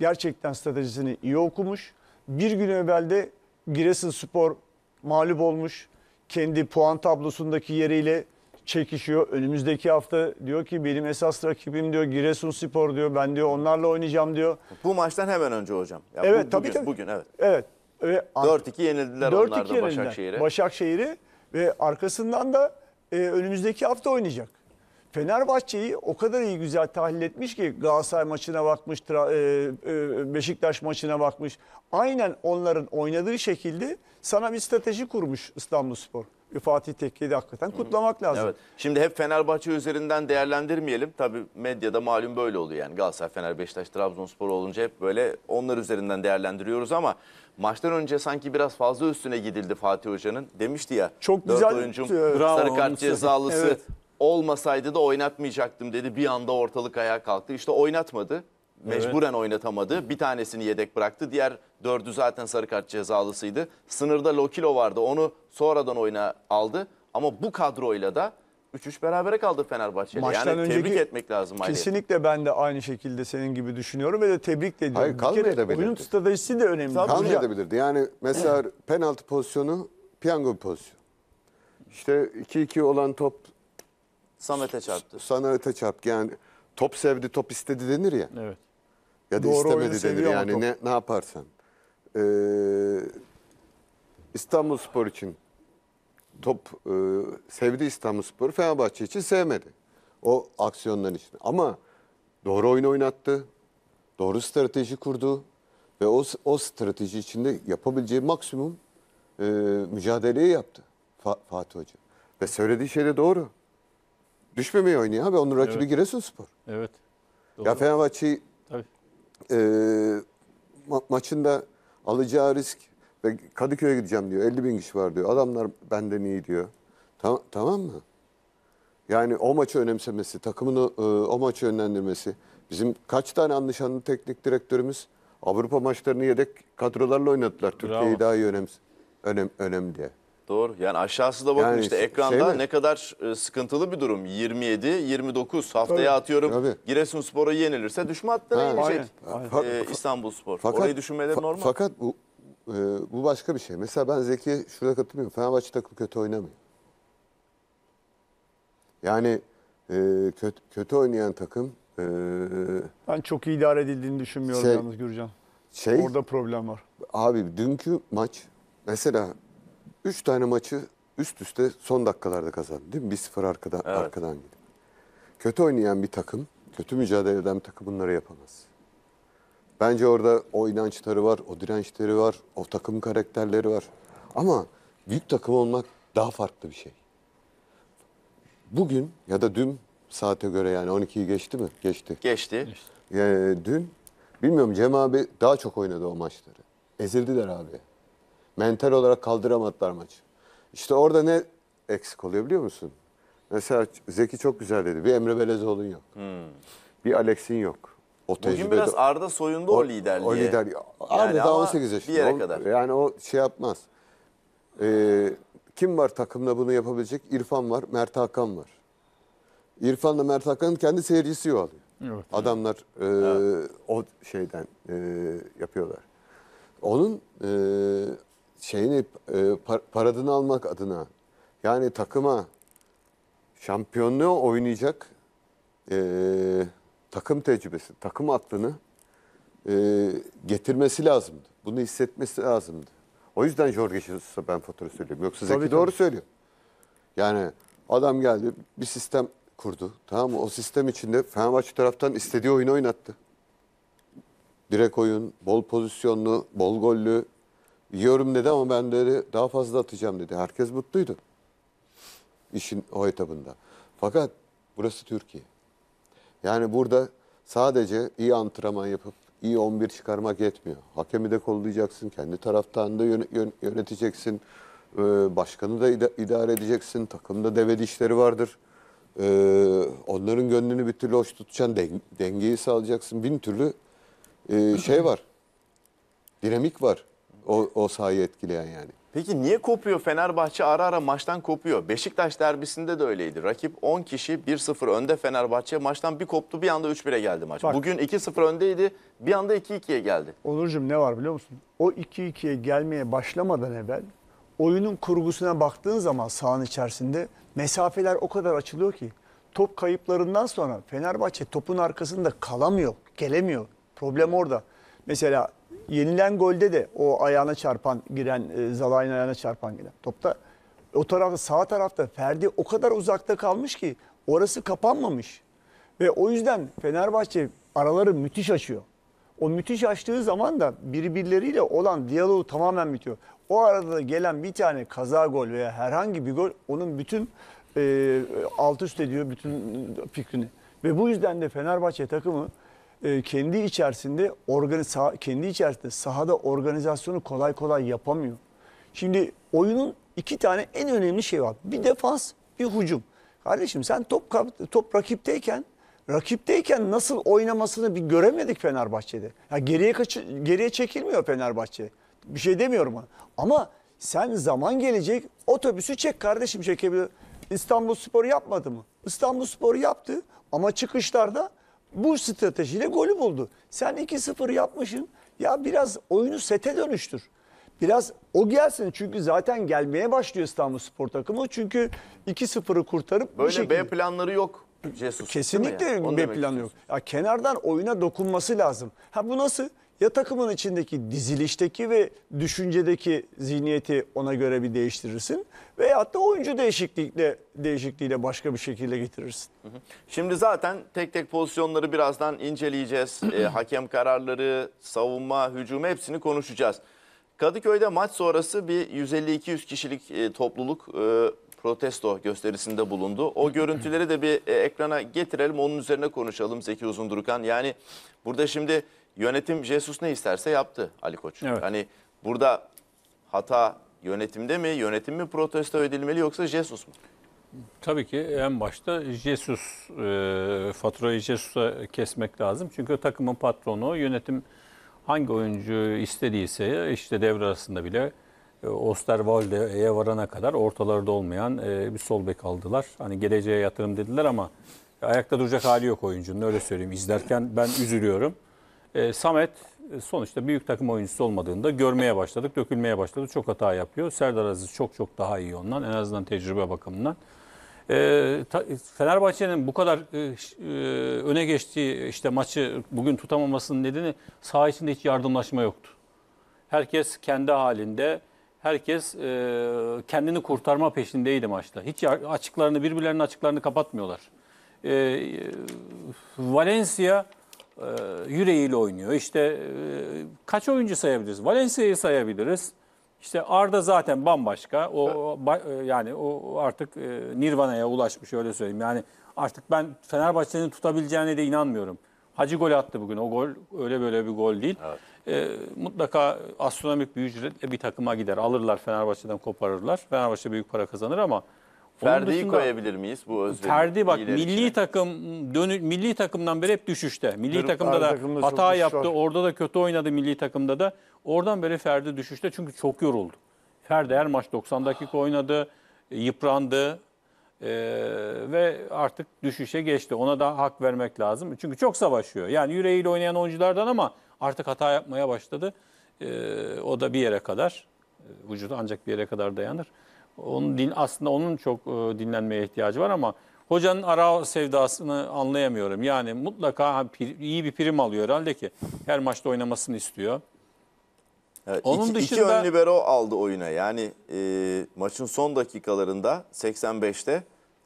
gerçekten stratejisini iyi okumuş. Bir gün evvelde Giresun Spor mağlup olmuş. Kendi puan tablosundaki yeriyle çekişiyor. Önümüzdeki hafta diyor ki benim esas rakibim diyor Giresunspor diyor. Ben diyor onlarla oynayacağım diyor. Bu maçtan hemen önce hocam. Ya evet bu, tabii bugün, tabii. Bugün evet. Evet. Ve 4-2 yenildiler 4 onlar da Başakşehir'e. Başakşehir'i ve arkasından da e, önümüzdeki hafta oynayacak. Fenerbahçe'yi o kadar iyi güzel tahlil etmiş ki Galatasaray maçına bakmış, e, e, Beşiktaş maçına bakmış. Aynen onların oynadığı şekilde sana bir strateji kurmuş İstanbulspor. Fatih Tekke'yi de hakikaten kutlamak lazım. Evet. Şimdi hep Fenerbahçe üzerinden değerlendirmeyelim. Tabii medyada malum böyle oluyor yani. Galatasaray, Fener, Beşiktaş, Trabzonspor olunca hep böyle onlar üzerinden değerlendiriyoruz ama maçtan önce sanki biraz fazla üstüne gidildi Fatih Hoca'nın. Demişti ya. Çok güzel. oyuncum evet. sarı kart cezalısı. Evet. Olmasaydı da oynatmayacaktım dedi. Bir anda ortalık ayağa kalktı. İşte oynatmadı mecburen oynatamadı. Bir tanesini yedek bıraktı. Diğer dördü zaten sarı kart cezalısıydı. Sınırda Lokilo vardı. Onu sonradan oyuna aldı. Ama bu kadroyla da 3-3 berabere kaldı Fenerbahçe'yle. Maçtan Yani önceki- tebrik etmek lazım Kesinlikle ben de aynı şekilde senin gibi düşünüyorum ve de tebrik de ediyorum. Hayır, Bir kere kalmayabilirdi. Oyun stratejisi de önemli. Hocam, Kalmayabilirdi. Yani mesela penaltı pozisyonu piyango bir pozisyon. İşte 2-2 olan top Samet'e çarptı. sana çarptı. Yani top sevdi, top istedi denir ya. Evet. Ya da Doğru istemedi denir yani ne, ne yaparsan. Ee, İstanbul Spor için top e, sevdi İstanbul Spor, Fenerbahçe için sevmedi. O aksiyonların içinde. Ama doğru oyun oynattı, doğru strateji kurdu ve o, o strateji içinde yapabileceği maksimum e, mücadeleyi yaptı Fa- Fatih Hoca. Ve söylediği şey de doğru. düşmemeyi oynuyor abi onun rakibi Evet. Giresunspor. Evet. Ya Fenerbahçe'yi e, ma maçında alacağı risk ve Kadıköy'e gideceğim diyor. 50 bin kişi var diyor. Adamlar benden iyi diyor. Tam, tamam mı? Yani o maçı önemsemesi, takımını e, o maçı yönlendirmesi. Bizim kaç tane anlaşanlı teknik direktörümüz Avrupa maçlarını yedek kadrolarla oynattılar. Türkiye'yi daha iyi önem, önem, önemli diye. Doğru. Yani aşağısı da bakın Yani işte şey ekranda ne kadar e, sıkıntılı bir durum. 27 29 haftaya Tabii. atıyorum. Tabii. Giresunspor'a yenilirse düşme hattına Ha. inecek. Aynen. E, İstanbulspor. Orayı düşünmeleri fa- normal. Fakat bu e, bu başka bir şey. Mesela ben Zeki şurada katılmıyorum. Fenerbahçe takım kötü oynamıyor. Yani e, kötü, kötü oynayan takım e, Ben çok idare edildiğini düşünmüyorum Şey- yalnız Gürcan. şey Orada problem var. abi dünkü maç mesela 3 tane maçı üst üste son dakikalarda kazandı değil mi? 1-0 arkadan, evet. arkadan gidip. Kötü oynayan bir takım, kötü mücadele eden bir takım bunları yapamaz. Bence orada o inançları var, o dirençleri var, o takım karakterleri var. Ama büyük takım olmak daha farklı bir şey. Bugün ya da dün saate göre yani 12'yi geçti mi? Geçti. Geçti. Ee, dün bilmiyorum Cem abi daha çok oynadı o maçları. Ezildiler abi. Mental olarak kaldıramadılar maçı. İşte orada ne eksik oluyor biliyor musun? Mesela Zeki çok güzel dedi. Bir Emre Belezoğlu'nun yok. Hmm. Bir Alex'in yok. O Bugün biraz Arda soyunda o, o liderliğe. O lider. Arda yani daha 18 yaşında. Bir yere o, Yani o şey yapmaz. Ee, kim var takımda bunu yapabilecek? İrfan var, Mert Hakan var. İrfan'la Mert Hakan'ın kendi seyircisi o alıyor. Evet, Adamlar e, evet. o şeyden e, yapıyorlar. Onun e, şeyini e, par paradını almak adına yani takıma şampiyonluğu oynayacak e, takım tecrübesi, takım aklını e, getirmesi lazımdı. Bunu hissetmesi lazımdı. O yüzden Jorge Jesus'a ben fatura söylüyorum. Yoksa Zeki tabii, doğru tabii. söylüyor. Yani adam geldi bir sistem kurdu. Tamam mı? O sistem içinde Fenerbahçe taraftan istediği oyunu oynattı. Direkt oyun, bol pozisyonlu, bol gollü, Yiyorum dedi ama ben dedi daha fazla atacağım dedi. Herkes mutluydu. İşin o etabında. Fakat burası Türkiye. Yani burada sadece iyi antrenman yapıp iyi 11 çıkarmak yetmiyor. Hakemi de kollayacaksın, kendi taraftarını da yöneteceksin, ee, başkanı da idare edeceksin, takımda deve dişleri vardır. Ee, onların gönlünü bir türlü hoş tutacaksın, dengeyi sağlayacaksın. Bin türlü e, şey var, dinamik var. O, o sahayı etkileyen yani. Peki niye kopuyor Fenerbahçe ara ara maçtan kopuyor? Beşiktaş derbisinde de öyleydi. Rakip 10 kişi 1-0 önde Fenerbahçe. Maçtan bir koptu bir anda 3-1'e geldi maç. Bak, Bugün 2-0 öndeydi bir anda 2-2'ye geldi. Onurcuğum ne var biliyor musun? O 2-2'ye gelmeye başlamadan evvel oyunun kurgusuna baktığın zaman sahanın içerisinde mesafeler o kadar açılıyor ki top kayıplarından sonra Fenerbahçe topun arkasında kalamıyor, gelemiyor. Problem orada. Mesela yenilen golde de o ayağına çarpan giren, e, zalayın ayağına çarpan giren topta o tarafta sağ tarafta Ferdi o kadar uzakta kalmış ki orası kapanmamış. Ve o yüzden Fenerbahçe araları müthiş açıyor. O müthiş açtığı zaman da birbirleriyle olan diyaloğu tamamen bitiyor. O arada gelen bir tane kaza gol veya herhangi bir gol onun bütün e, alt üst ediyor bütün fikrini. Ve bu yüzden de Fenerbahçe takımı e, kendi içerisinde organiza kendi içerisinde sahada organizasyonu kolay kolay yapamıyor. Şimdi oyunun iki tane en önemli şey var. Bir defans, bir hücum. Kardeşim sen top top rakipteyken rakipteyken nasıl oynamasını bir göremedik Fenerbahçe'de. Ya geriye kaçı, geriye çekilmiyor Fenerbahçe. Bir şey demiyorum ama. Ama sen zaman gelecek otobüsü çek kardeşim çekebilir. İstanbul Spor yapmadı mı? İstanbul Spor yaptı ama çıkışlarda bu stratejiyle golü buldu. Sen 2-0 yapmışsın. Ya biraz oyunu sete dönüştür. Biraz o gelsin çünkü zaten gelmeye başlıyor İstanbul Spor takımı. Çünkü 2-0'ı kurtarıp Böyle bu şekilde... B planları yok. Jesus, Kesinlikle B planı yok. Ya, kenardan oyuna dokunması lazım. Ha bu nasıl? ya takımın içindeki dizilişteki ve düşüncedeki zihniyeti ona göre bir değiştirirsin veyahut da oyuncu değişiklikle değişikliğiyle başka bir şekilde getirirsin. Şimdi zaten tek tek pozisyonları birazdan inceleyeceğiz. e, hakem kararları, savunma, hücum hepsini konuşacağız. Kadıköy'de maç sonrası bir 150-200 kişilik e, topluluk e, protesto gösterisinde bulundu. O görüntüleri de bir e, ekrana getirelim onun üzerine konuşalım Zeki Uzundurukan. Yani burada şimdi yönetim Jesus ne isterse yaptı Ali Koç. Evet. Hani burada hata yönetimde mi, yönetim mi protesto edilmeli yoksa Jesus mu? Tabii ki en başta Jesus, e, faturayı Jesus'a kesmek lazım. Çünkü takımın patronu, yönetim hangi oyuncu istediyse işte devre arasında bile e, Osterwalde'ye varana kadar ortalarda olmayan e, bir sol bek aldılar. Hani geleceğe yatırım dediler ama ayakta duracak hali yok oyuncunun öyle söyleyeyim. İzlerken ben üzülüyorum. E, Samet e, sonuçta büyük takım oyuncusu olmadığında görmeye başladık, dökülmeye başladı. Çok hata yapıyor. Serdar Aziz çok çok daha iyi ondan en azından tecrübe bakımından. E, Fenerbahçe'nin bu kadar e, e, öne geçtiği işte maçı bugün tutamamasının nedeni saha içinde hiç yardımlaşma yoktu. Herkes kendi halinde, herkes e, kendini kurtarma peşindeydi maçta. Hiç açıklarını, birbirlerinin açıklarını kapatmıyorlar. E, e Valencia e, yüreğiyle oynuyor. İşte e, kaç oyuncu sayabiliriz? Valencia'yı sayabiliriz. İşte Arda zaten bambaşka. O e, yani o artık Nirvana'ya ulaşmış öyle söyleyeyim. Yani artık ben Fenerbahçe'nin tutabileceğine de inanmıyorum. Hacı gol attı bugün. O gol öyle böyle bir gol değil. Evet. E, mutlaka astronomik bir ücretle bir takıma gider. Alırlar Fenerbahçe'den koparırlar. Fenerbahçe büyük para kazanır ama Ferdi'yi koyabilir miyiz bu özlemi? Ferdi bak milli içine. takım dönü, milli takımdan beri hep düşüşte. Milli Dönüp takımda da hata yaptı. Var. Orada da kötü oynadı milli takımda da. Oradan beri Ferdi düşüşte çünkü çok yoruldu. Ferdi her maç 90 dakika oynadı, yıprandı e, ve artık düşüşe geçti. Ona da hak vermek lazım. Çünkü çok savaşıyor. Yani yüreğiyle oynayan oyunculardan ama artık hata yapmaya başladı. E, o da bir yere kadar, vücudu ancak bir yere kadar dayanır. Onun din aslında onun çok e, dinlenmeye ihtiyacı var ama hocanın ara sevdasını anlayamıyorum. Yani mutlaka iyi bir prim alıyor herhalde ki her maçta oynamasını istiyor. Evet, Onun iki, dışında iki ön libero aldı oyuna. Yani e, maçın son dakikalarında 85'te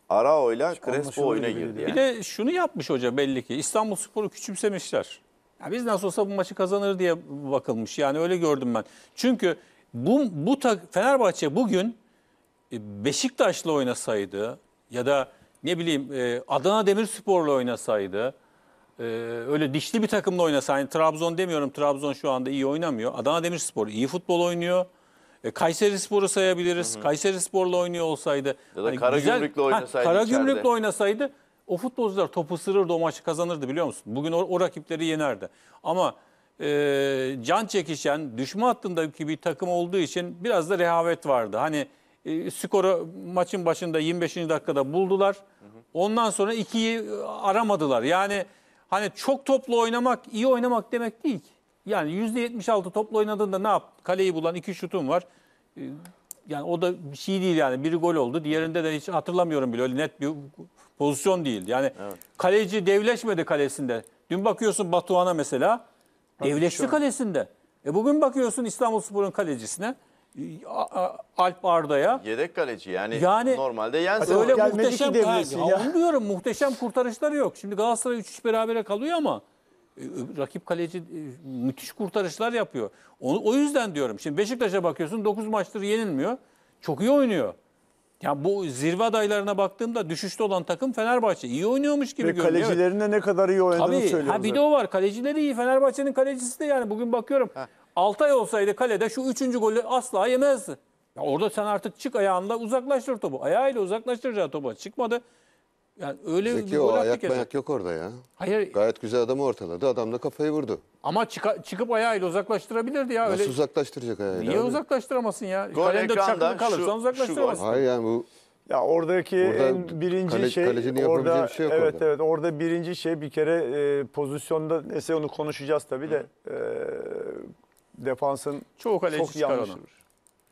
Arao ile Crespo oyuna girdi. Yani. Bir de şunu yapmış hoca belli ki İstanbul Sporu küçümsemişler. Ya biz nasıl olsa bu maçı kazanır diye bakılmış. Yani öyle gördüm ben. Çünkü bu, bu Fenerbahçe bugün e, Beşiktaş'la oynasaydı ya da ne bileyim e, Adana Demirspor'la oynasaydı e, öyle dişli bir takımla oynasa yani Trabzon demiyorum Trabzon şu anda iyi oynamıyor. Adana Demirspor iyi futbol oynuyor. E, Kayseri Spor'u sayabiliriz. Hı hı. Kayseri Spor'la oynuyor olsaydı. Ya da hani Karagümrük'le oynasaydı. Karagümrük'le oynasaydı o futbolcular topu ısırırdı o maçı kazanırdı biliyor musun? Bugün o, o rakipleri yenerdi. Ama e, can çekişen düşme hattındaki bir takım olduğu için biraz da rehavet vardı. Hani e, skoru maçın başında 25. dakikada buldular. Ondan sonra ikiyi e, aramadılar. Yani hani çok toplu oynamak, iyi oynamak demek değil ki. Yani %76 toplu oynadığında ne yap? Kaleyi bulan iki şutun var. Ee, yani o da bir şey değil yani. Biri gol oldu. Diğerinde de hiç hatırlamıyorum bile. Öyle net bir pozisyon değil. Yani evet. kaleci devleşmedi kalesinde. Dün bakıyorsun Batuhan'a mesela. Devleşti kalesinde. E bugün bakıyorsun İstanbulspor'un kalecisine. Alp Arda'ya. Yedek kaleci yani, yani normalde yensin. Öyle muhteşem, yani, ya. anlıyorum muhteşem kurtarışları yok. Şimdi Galatasaray 3-3 berabere kalıyor ama e, rakip kaleci e, müthiş kurtarışlar yapıyor. Onu, o yüzden diyorum. Şimdi Beşiktaş'a bakıyorsun 9 maçtır yenilmiyor. Çok iyi oynuyor. Yani bu zirve adaylarına baktığımda düşüşte olan takım Fenerbahçe. İyi oynuyormuş gibi Ve görünüyor. Ve kalecilerinin ne kadar iyi oynadığını Tabii, Ha bir de o var. Kalecileri iyi. Fenerbahçe'nin kalecisi de yani bugün bakıyorum. Heh. Altay olsaydı kalede şu üçüncü golü asla yemezdi. Ya orada sen artık çık ayağında uzaklaştır topu. Ayağıyla uzaklaştıracağı topu çıkmadı. Yani öyle Zeki bir o ayak bayak yok orada ya. Hayır. Gayet güzel adamı ortaladı. Adam da kafayı vurdu. Ama çıka, çıkıp ayağıyla uzaklaştırabilirdi ya. Nasıl öyle... uzaklaştıracak ayağıyla? Niye abi? uzaklaştıramasın ya? Gol Kalende çakılı kalırsan şu, uzaklaştıramazsın. Şu Hayır yani bu ya oradaki Burada en birinci kale, şey orada bir şey evet orada. evet orada birinci şey bir kere e, pozisyonda neyse onu konuşacağız tabii de e, defansın çoğu kaleci çok yanlış.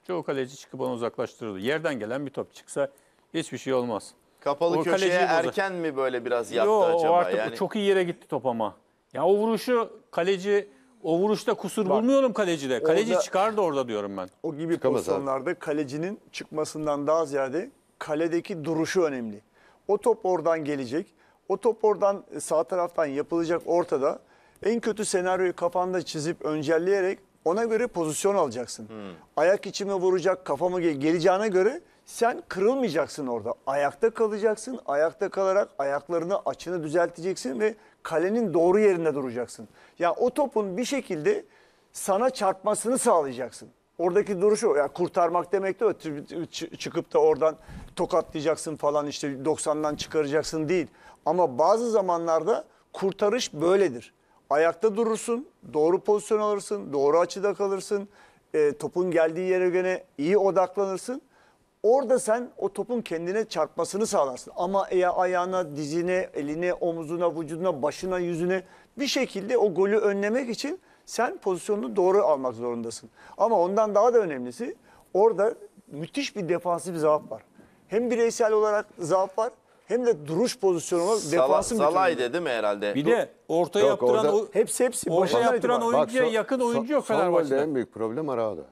Çoğu kaleci çıkıp onu uzaklaştırırdı. Yerden gelen bir top çıksa hiçbir şey olmaz. Kapalı o köşeye erken mi böyle biraz yaptı Yo, acaba? O artık yani... çok iyi yere gitti top ama. Ya o vuruşu kaleci o vuruşta kusur Bak, bulmuyorum kalecide. Kaleci orada, çıkardı orada diyorum ben. O gibi Çıkamaz pozisyonlarda abi. kalecinin çıkmasından daha ziyade kaledeki duruşu önemli. O top oradan gelecek. O top oradan sağ taraftan yapılacak ortada. En kötü senaryoyu kafanda çizip öncelleyerek ona göre pozisyon alacaksın. Hmm. Ayak içime vuracak, kafama gel geleceğine göre sen kırılmayacaksın orada. Ayakta kalacaksın. Ayakta kalarak ayaklarını açını düzelteceksin ve kalenin doğru yerinde duracaksın. Ya yani o topun bir şekilde sana çarpmasını sağlayacaksın. Oradaki duruş o. Yani kurtarmak demek de o. Çıkıp da oradan tokatlayacaksın falan işte 90'dan çıkaracaksın değil. Ama bazı zamanlarda kurtarış böyledir ayakta durursun, doğru pozisyon alırsın, doğru açıda kalırsın. E, topun geldiği yere göre iyi odaklanırsın. Orada sen o topun kendine çarpmasını sağlarsın. Ama eğer ayağına, dizine, eline, omuzuna, vücuduna, başına, yüzüne bir şekilde o golü önlemek için sen pozisyonunu doğru almak zorundasın. Ama ondan daha da önemlisi orada müthiş bir defansif zaaf var. Hem bireysel olarak zaaf var hem de duruş pozisyonu pozisyonuma defansın Sala, Salay dedi mi herhalde? Bir de orta Yok, yaptıran orada- o, Hepsi hepsi orta yaptıran oyuncuya so- yakın oyuncu yok so- Fenerbahçe'de. en büyük problem Arao'da.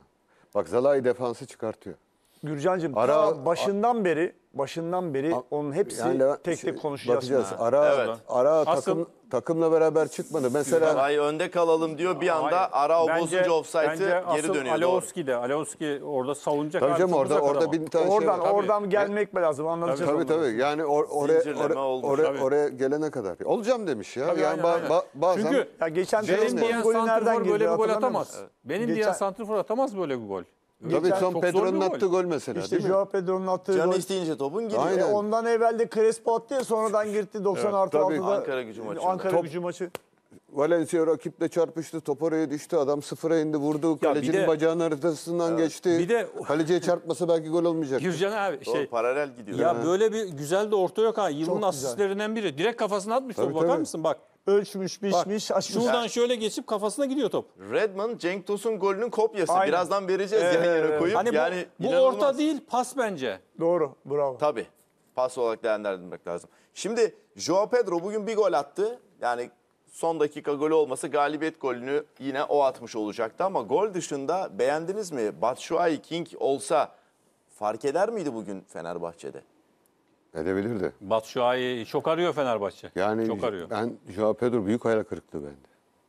Bak Zalai defansı çıkartıyor. Gürcan'cığım Ara- ta başından beri başından beri onun hepsi Yani tek tek şey, konuşacağız. Bakacağız. Ara, Evet. ara Asıl- takım Takımla beraber çıkmadı. Mesela Ay önde kalalım diyor bir anda ara o bozunca offside'ı geri dönüyor. doğru. Aleoski de. Aleoski orada savunacak. Tabii canım, orada- artık orada uzak bin adam. tane- şey Oradan Tabii. oradan gelmek lazım anlatacağız. tabii onları. tabii yani or- oraya Zincirleme oraya- oldu. oraya- Tabii. oraya gelene kadar. Olacağım demiş ya. Tabii, yani aynen, ba- aynen. ba- bazen Çünkü Ya geçen Benim Trabzon diyen golü nereden santrfor girdi? böyle bir gol hatırlamıyor atamaz. musun? Benim diyen Geçen- santrfor atamaz böyle bir gol. Tabii Geçen son Pedro'nun attığı gol mesela İşte değil mi? Joao Pedro'nun attığı Canı gol. isteyince topun gidiyor. ondan evvel de Crespo attı ya sonradan girdi 90 Evet, artı tabii. 6'da. Ankara gücü maçında. Ankara Top- gücü maçı. Valencia rakiple çarpıştı. Top oraya düştü. Adam sıfıra indi vurdu. bir Kalecinin bacağının haritasından geçti. bir de- Kaleciye çarpmasa belki gol olmayacak. Gürcan abi Doğru, şey, paralel gidiyor. ya böyle bir güzel de orta yok ha. Yılın güzel. asistlerinden biri. Direkt kafasına atmış Tabii, topu. Bakar mısın? Bak. Ölçmüş, biçmiş, Bak, açmış. Şuradan şöyle geçip kafasına gidiyor top. Redman Cenk Tosun golünün kopyası. Aynen. Birazdan vereceğiz ee, yan yana koyup. Hani bu, yani bu orta değil pas bence. Doğru bravo. Tabii pas olarak değerlendirmek lazım. Şimdi Joao Pedro bugün bir gol attı. Yani son dakika golü olması galibiyet golünü yine o atmış olacaktı. Ama gol dışında beğendiniz mi? Batshuayi King olsa fark eder miydi bugün Fenerbahçe'de? Edebilirdi. Batshuayi çok arıyor Fenerbahçe. Yani çok arıyor. ben Joao Pedro büyük ayar kırıklığı bende.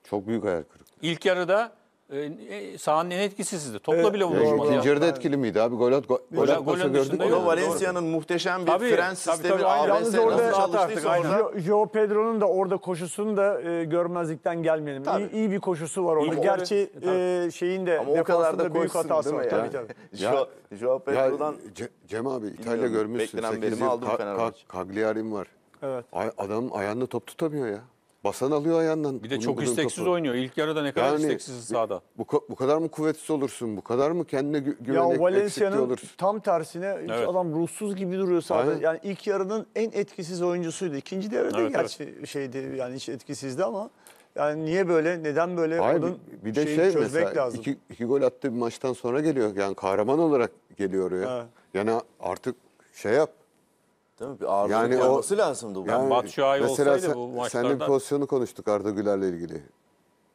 Çok büyük ayar kırıklığı. İlk yarıda ee, e, sahanın en etkisizdi. Topla bile vuruşmadı. İkinci yarıda etkili miydi abi? Golat golat go, gördük. Ama Valencia'nın muhteşem bir tabii, fren sistemi tabii, tabii, ABS orada nasıl orada. Joao Pedro'nun da orada koşusunu da e, görmezlikten gelmeyelim. İyi, iyi bir koşusu var orada. İlk Gerçi e, şeyin de Ama defansında büyük hatası var. Tabii, tabii. Joao, Joao Pedro'dan... Cem abi İtalya görmüşsün. Beklenen verimi aldım Fenerbahçe. Cagliari'm var. Evet. Adamın ayağında top tutamıyor ya. Basan alıyor ayağından. Bir de çok isteksiz topu. oynuyor. İlk yarıda ne kadar yani, isteksiz sahada. Bu, bu kadar mı kuvvetsiz olursun? Bu kadar mı kendine gü güvenek eksikliği tam tersine evet. adam ruhsuz gibi duruyor sahada. Aynen. Yani ilk yarının en etkisiz oyuncusuydu. İkinci devrede evet, gerçi evet. şeydi yani hiç etkisizdi ama yani niye böyle? Neden böyle? Hayır, Onun bir de şey mesela lazım. Iki, iki gol attı bir maçtan sonra geliyor. Yani kahraman olarak geliyor ya. Evet. Yani artık şey yap. Değil mi? Bir ağırlık Yani o- yapması lazımdı bu. Yani Batu Şua'yı olsaydı sen- bu maçlarda- Seninle bir pozisyonu konuştuk Arda Güler'le ilgili.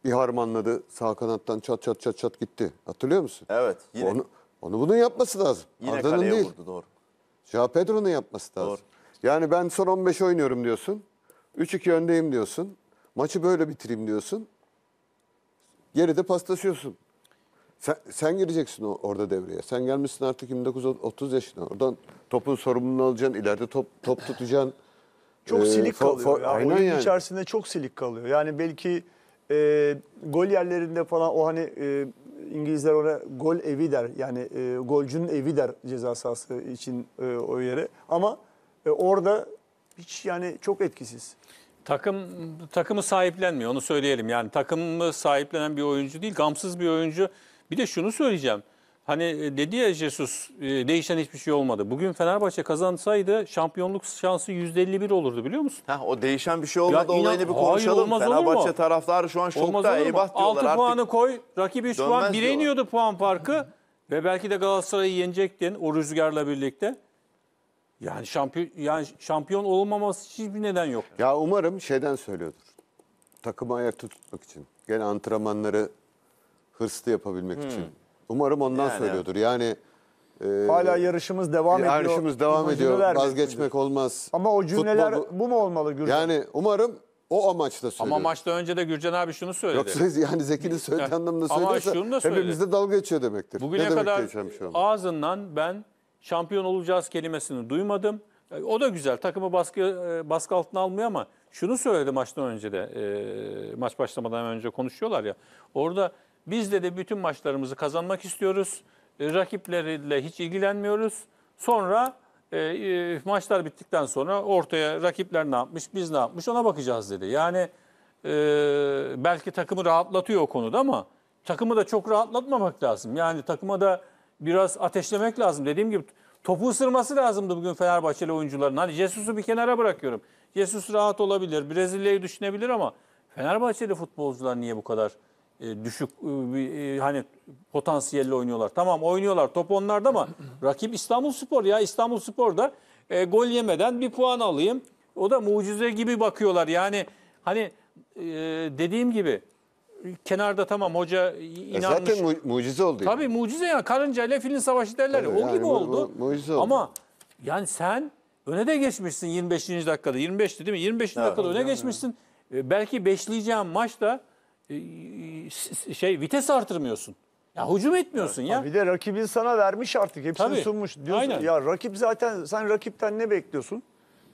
Bir harmanladı sağ kanattan çat çat çat çat gitti. Hatırlıyor musun? Evet. Yine, Onu, onu bunun yapması lazım. yine Arda'nın kaleye değil. vurdu doğru. Joao Pedro'nun yapması lazım. Doğru. Yani ben son 15 oynuyorum diyorsun. 3-2 öndeyim diyorsun. Maçı böyle bitireyim diyorsun. Geride paslaşıyorsun. Sen, sen gireceksin orada devreye. Sen gelmişsin artık 29-30 yaşına. Oradan topun sorumluluğunu alacaksın. ileride top, top tutacaksın. Çok ee, silik for, kalıyor. For, ya. Oyun yani. içerisinde çok silik kalıyor. Yani belki e, gol yerlerinde falan o hani e, İngilizler ona gol evi der. Yani e, golcünün evi der ceza sahası için e, o yere. Ama e, orada hiç yani çok etkisiz. Takım takımı sahiplenmiyor onu söyleyelim. Yani takımı sahiplenen bir oyuncu değil, gamsız bir oyuncu. Bir de şunu söyleyeceğim. Hani e, dedi ya Jesus e, değişen hiçbir şey olmadı. Bugün Fenerbahçe kazansaydı şampiyonluk şansı %51 olurdu biliyor musun? Ha o değişen bir şey olmadı ya, olayını bir konuşalım. Hayır, olmaz, Fenerbahçe olur mu? taraftarı şu an şokta olmaz, olur eyvah mu? diyorlar. 6 artık puanı koy rakibi şu an 1'e iniyordu puan farkı. Ve belki de Galatasaray'ı yenecektin o rüzgarla birlikte. Yani şampiyon yani şampiyon olmaması için bir neden yok. Ya umarım şeyden söylüyordur. Takımı ayakta tutmak için. Gene antrenmanları hırslı yapabilmek hmm. için. Umarım ondan Yani. söylüyordur. Yani e, Hala yarışımız devam ediyor. yarışımız devam ediyor. vermek Vazgeçmek olmaz. Ama o cümleler Futbol bu- mu olmalı Gürcan? yani umarım o amaçla söylüyor. Ama maçta önce de Gürcan abi şunu söyledi. Yoksa yani Zeki'nin söylediği anlamında Ama söylüyorsa şunu da söyledi. hepimizde dalga geçiyor demektir. Bugüne ne demek kadar ağzından ben şampiyon olacağız kelimesini duymadım. E, o da güzel. Takımı baskı e, baskı altına almıyor ama şunu söyledi maçtan önce de. e, maç başlamadan önce konuşuyorlar ya. Orada Bizde de bütün maçlarımızı kazanmak istiyoruz. E, rakiplerle hiç ilgilenmiyoruz. Sonra e, e, maçlar bittikten sonra ortaya rakipler ne yapmış, biz ne yapmış ona bakacağız dedi. Yani e, belki takımı rahatlatıyor o konuda ama takımı da çok rahatlatmamak lazım. Yani takıma da biraz ateşlemek lazım. Dediğim gibi topu ısırması lazımdı bugün Fenerbahçeli oyuncuların. Hani Jesus'u bir kenara bırakıyorum. Jesus rahat olabilir, Brezilya'yı düşünebilir ama Fenerbahçeli futbolcular niye bu kadar e, düşük e, e, hani potansiyelle oynuyorlar. Tamam oynuyorlar top onlarda ama rakip İstanbul Spor ya İstanbul Spor da e, gol yemeden bir puan alayım. O da mucize gibi bakıyorlar yani hani e, dediğim gibi kenarda tamam hoca inanmış. E zaten mu mucize oldu. Yani. mucize ya karınca ile filin savaşı derler. Tabii, o yani gibi oldu. Mu mucize oldu. Ama yani sen öne de geçmişsin 25. dakikada. 25'ti değil mi? 25. Evet, dakikada öne geçmişsin. Yani. Belki beşleyeceğim maçta ee, şey vites artırmıyorsun. Ya hücum etmiyorsun ya. ya. Bir de rakibin sana vermiş artık. Hepsini Tabii. sunmuş. Diyorsun Aynen. ya rakip zaten sen rakipten ne bekliyorsun?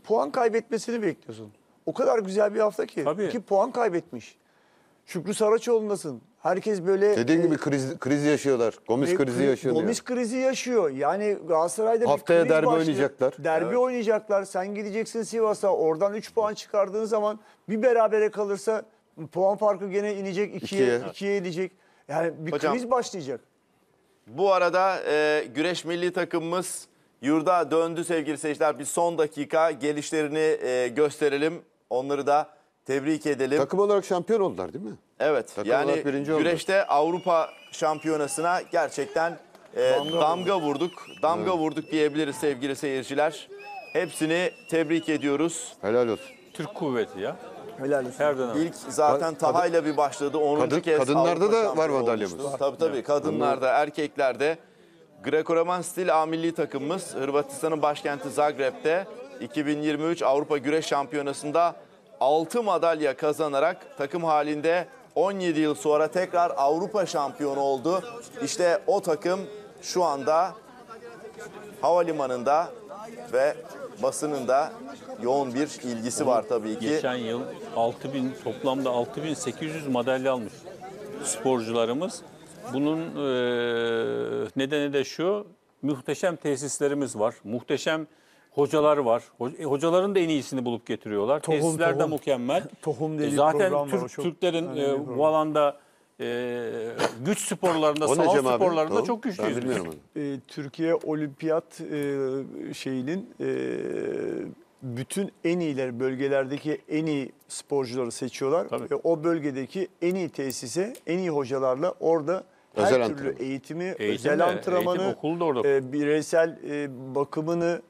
Puan kaybetmesini bekliyorsun. O kadar güzel bir hafta ki. Tabii. İki puan kaybetmiş. Şükrü Saraçoğlu'ndasın. Herkes böyle... Dediğin e, gibi kriz, kriz yaşıyorlar. Gomis e, krizi yaşıyor. Gomis krizi yaşıyor. Yani Galatasaray'da Haftaya bir derbi başlıyor. oynayacaklar. Derbi evet. oynayacaklar. Sen gideceksin Sivas'a. Oradan 3 puan çıkardığın zaman bir berabere kalırsa Puan farkı gene inecek, ikiye, İkiye. ikiye, inecek. Yani bir Hocam. kriz başlayacak. Bu arada e, güreş milli takımımız yurda döndü sevgili seyirciler. Bir son dakika gelişlerini e, gösterelim. Onları da tebrik edelim. Takım olarak şampiyon oldular değil mi? evet takım yani olarak birinci oldu. güreşte Avrupa şampiyonasına gerçekten e, damga, vurduk. Damga vurduk diyebiliriz sevgili seyirciler. Hepsini tebrik ediyoruz. Helal olsun. Türk kuvveti ya. Helal olsun. Her dönem. İlk zaten Taha'yla bir başladı. 10. Kadın- kez kadınlarda da var madalyamız. olmuştu. Tabii tabii. Kadınlarda, erkeklerde. Greco-Roman stil A milli takımımız Hırvatistan'ın başkenti Zagreb'te 2023 Avrupa Güreş Şampiyonası'nda 6 madalya kazanarak takım halinde 17 yıl sonra tekrar Avrupa şampiyonu oldu. İşte o takım şu anda havalimanında ve basının da yoğun bir ilgisi var tabii ki. Geçen yıl 6 bin toplamda 6800 madalya almış sporcularımız. Bunun e, nedeni de şu muhteşem tesislerimiz var. Muhteşem hocalar var. E, hocaların da en iyisini bulup getiriyorlar. Tohum, Tesisler de mükemmel. Tohum dediği e, Zaten program var, o Türklerin e, bir bu program. alanda e, güç sporlarında, salon sporlarında çok güçlüyüz. E, Türkiye olimpiyat e, şeyinin e, bütün en iyiler, bölgelerdeki en iyi sporcuları seçiyorlar. Tabii. E, o bölgedeki en iyi tesise, en iyi hocalarla orada her özel türlü antrenman. eğitimi, eğitim özel de, antrenmanı, eğitim, orada. E, bireysel e, bakımını,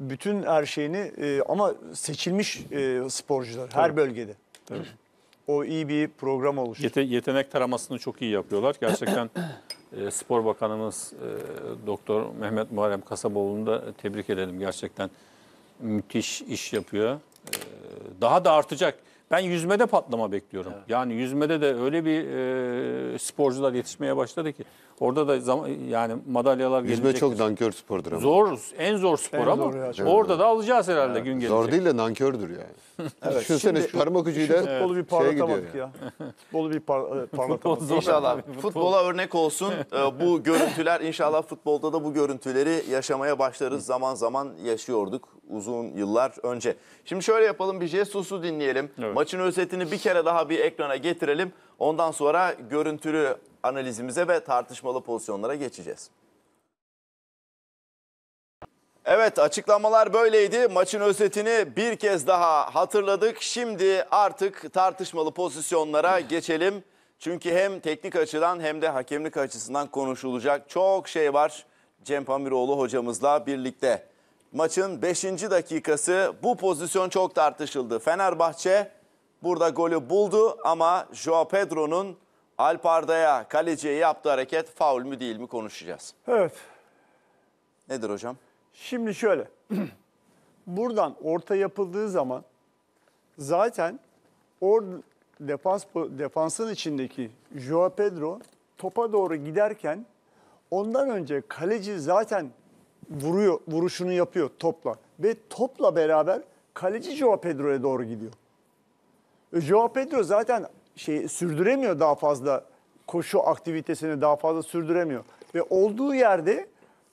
bütün her şeyini e, ama seçilmiş e, sporcular Tabii. her bölgede. Tabii o iyi bir program oluşuyor. Yete, yetenek taramasını çok iyi yapıyorlar. Gerçekten e, Spor Bakanımız e, Doktor Mehmet Muharrem Kasaboğlu'nu da tebrik edelim. Gerçekten müthiş iş yapıyor. E, daha da artacak. Ben yüzmede patlama bekliyorum. Evet. Yani yüzmede de öyle bir e, sporcular yetişmeye başladı ki orada da zaman, yani madalyalar Yüzme gelecek. Yüzme çok nankör spordur ama. Zor, en zor spor en ama zor orada da alacağız herhalde evet. gün gelecek. Zor değil de nankördür yani. evet. Düşünsene Şimdi, parmak ucuyla evet. futbolu bir parlatamadık ya. ya. futbolu bir par parlatamadık. İnşallah. futbola örnek olsun ee, bu görüntüler inşallah futbolda da bu görüntüleri yaşamaya başlarız. zaman zaman yaşıyorduk uzun yıllar önce. Şimdi şöyle yapalım bir Jesus'u dinleyelim. Evet. Maçın özetini bir kere daha bir ekrana getirelim. Ondan sonra görüntülü analizimize ve tartışmalı pozisyonlara geçeceğiz. Evet açıklamalar böyleydi. Maçın özetini bir kez daha hatırladık. Şimdi artık tartışmalı pozisyonlara geçelim. Çünkü hem teknik açıdan hem de hakemlik açısından konuşulacak çok şey var. Cem Pamiroğlu hocamızla birlikte maçın 5. dakikası bu pozisyon çok tartışıldı. Fenerbahçe burada golü buldu ama Joao Pedro'nun Alparda'ya kaleciye yaptığı hareket faul mü değil mi konuşacağız. Evet. Nedir hocam? Şimdi şöyle. Buradan orta yapıldığı zaman zaten or defans defansın içindeki Joao Pedro topa doğru giderken ondan önce kaleci zaten vuruyor, vuruşunu yapıyor topla. Ve topla beraber kaleci Joao Pedro'ya doğru gidiyor. E, Joao Pedro zaten şey sürdüremiyor daha fazla koşu aktivitesini daha fazla sürdüremiyor. Ve olduğu yerde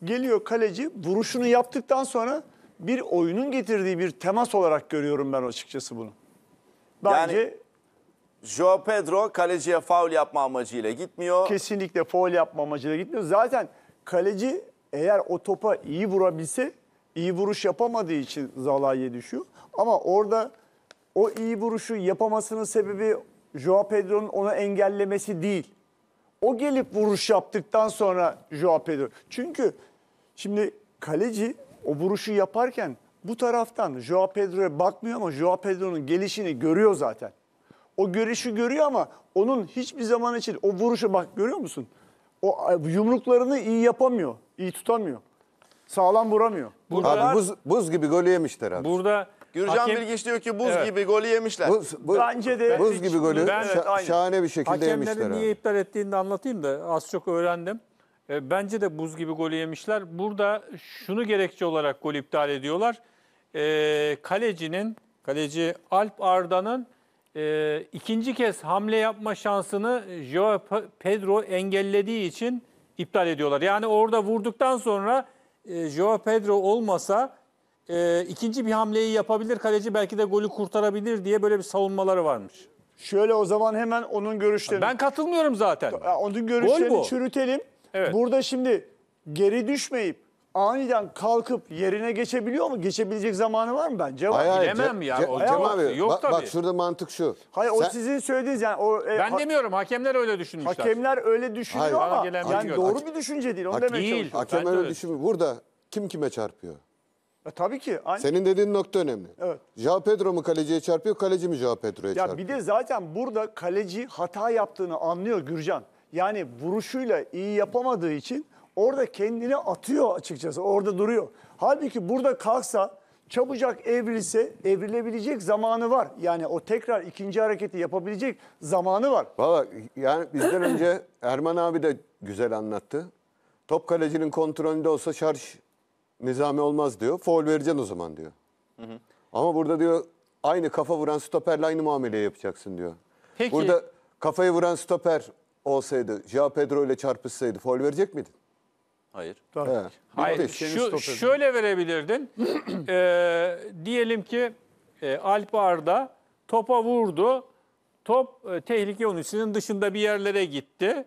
geliyor kaleci vuruşunu yaptıktan sonra bir oyunun getirdiği bir temas olarak görüyorum ben açıkçası bunu. Bence yani, Joao Pedro kaleciye faul yapma amacıyla gitmiyor. Kesinlikle faul yapma amacıyla gitmiyor. Zaten kaleci eğer o topa iyi vurabilse iyi vuruş yapamadığı için Zalai'ye düşüyor. Ama orada o iyi vuruşu yapamasının sebebi Joao Pedro'nun onu engellemesi değil. O gelip vuruş yaptıktan sonra Joao Pedro. Çünkü şimdi kaleci o vuruşu yaparken bu taraftan Joao Pedro'ya bakmıyor ama Joao Pedro'nun gelişini görüyor zaten. O görüşü görüyor ama onun hiçbir zaman için o vuruşu bak görüyor musun? O yumruklarını iyi yapamıyor iyi tutamıyor. Sağlam vuramıyor. Burada, abi buz, buz gibi golü yemişler abi. Burada Gürcan hakem, Bilgiç diyor ki buz evet. gibi golü yemişler. Buz, bu, Bence de buz gibi golü ben, şa evet, şahane bir şekilde Hakemleri yemişler. Hakemlerin niye iptal ettiğini de anlatayım da az çok öğrendim. E, bence de buz gibi golü yemişler. Burada şunu gerekçe olarak gol iptal ediyorlar. E, kalecinin, kaleci Alp Arda'nın e, ikinci kez hamle yapma şansını Joao Pedro engellediği için iptal ediyorlar. Yani orada vurduktan sonra e, Joao Pedro olmasa e, ikinci bir hamleyi yapabilir kaleci belki de golü kurtarabilir diye böyle bir savunmaları varmış. Şöyle o zaman hemen onun görüşlerini... Ben katılmıyorum zaten. Onun görüşlerini çürütelim. Evet. Burada şimdi geri düşmeyip aniden kalkıp yerine geçebiliyor mu? Geçebilecek zamanı var mı bence? Var. Hayır, hayır, Bilemem Ce- ya. Ce- O Cem abi yok bak, tabii. bak şurada mantık şu. Hayır o sizin söylediğiniz yani o e, Ben ha- demiyorum hakemler öyle düşünmüşler. hakemler öyle düşünüyor Hayır, ama gelen yani doğru bir düşünce değil. Onu Hak- değil. çalışıyorum. Hakem öyle öyle düşünmüyor. Burada kim kime çarpıyor? E, tabii ki. Aynı- Senin dediğin nokta önemli. Evet. Joao Pedro mu kaleciye çarpıyor, kaleci mi Joao Pedro'ya çarpıyor? Ya bir de zaten burada kaleci hata yaptığını anlıyor Gürcan. Yani vuruşuyla iyi yapamadığı için orada kendini atıyor açıkçası. Orada duruyor. Halbuki burada kalksa çabucak evrilse evrilebilecek zamanı var. Yani o tekrar ikinci hareketi yapabilecek zamanı var. Valla yani bizden önce Erman abi de güzel anlattı. Top kalecinin kontrolünde olsa şarj nizami olmaz diyor. Foul vereceksin o zaman diyor. Hı hı. Ama burada diyor aynı kafa vuran stoperle aynı muameleyi yapacaksın diyor. Peki. Burada kafayı vuran stoper olsaydı, Jao Pedro ile çarpışsaydı foul verecek miydin? Hayır. He. Hayır. Şu, şöyle verebilirdin. e, diyelim ki e, Alp Arda topa vurdu. Top e, tehlike unitinin dışında bir yerlere gitti.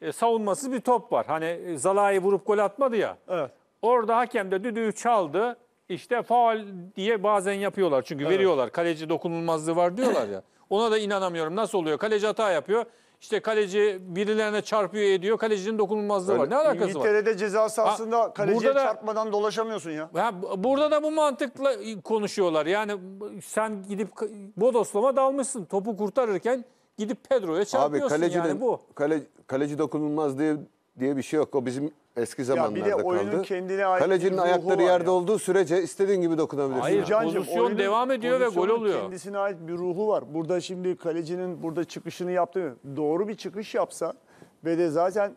E, savunmasız bir top var. Hani e, Zalai vurup gol atmadı ya. Evet. Orada hakem de düdüğü çaldı. İşte faal diye bazen yapıyorlar. Çünkü Evet. veriyorlar. Kaleci dokunulmazlığı var diyorlar ya. Ona da inanamıyorum. Nasıl oluyor? Kaleci hata yapıyor. İşte kaleci birilerine çarpıyor ediyor. Kalecinin dokunulmazlığı Öyle. var. Ne alakası İngiltere'de var? İngiltere'de ceza sahasında ha, kaleciye da, çarpmadan dolaşamıyorsun ya. ya. Burada da bu mantıkla konuşuyorlar. Yani sen gidip bodoslama dalmışsın. Topu kurtarırken gidip Pedro'ya çarpıyorsun Abi, kalecinin, yani bu. Kale, kaleci dokunulmaz diye diye bir şey yok. O bizim Eski zamanlarda ya bir de kaldı. Kalecinin ayakları yerde ya. olduğu sürece istediğin gibi dokunabilirsin. Hayır, yani. Pozisyon oyunun, devam ediyor ve gol oluyor. kendisine ait bir ruhu var. Burada şimdi kalecinin burada çıkışını yaptı. Doğru bir çıkış yapsa ve de zaten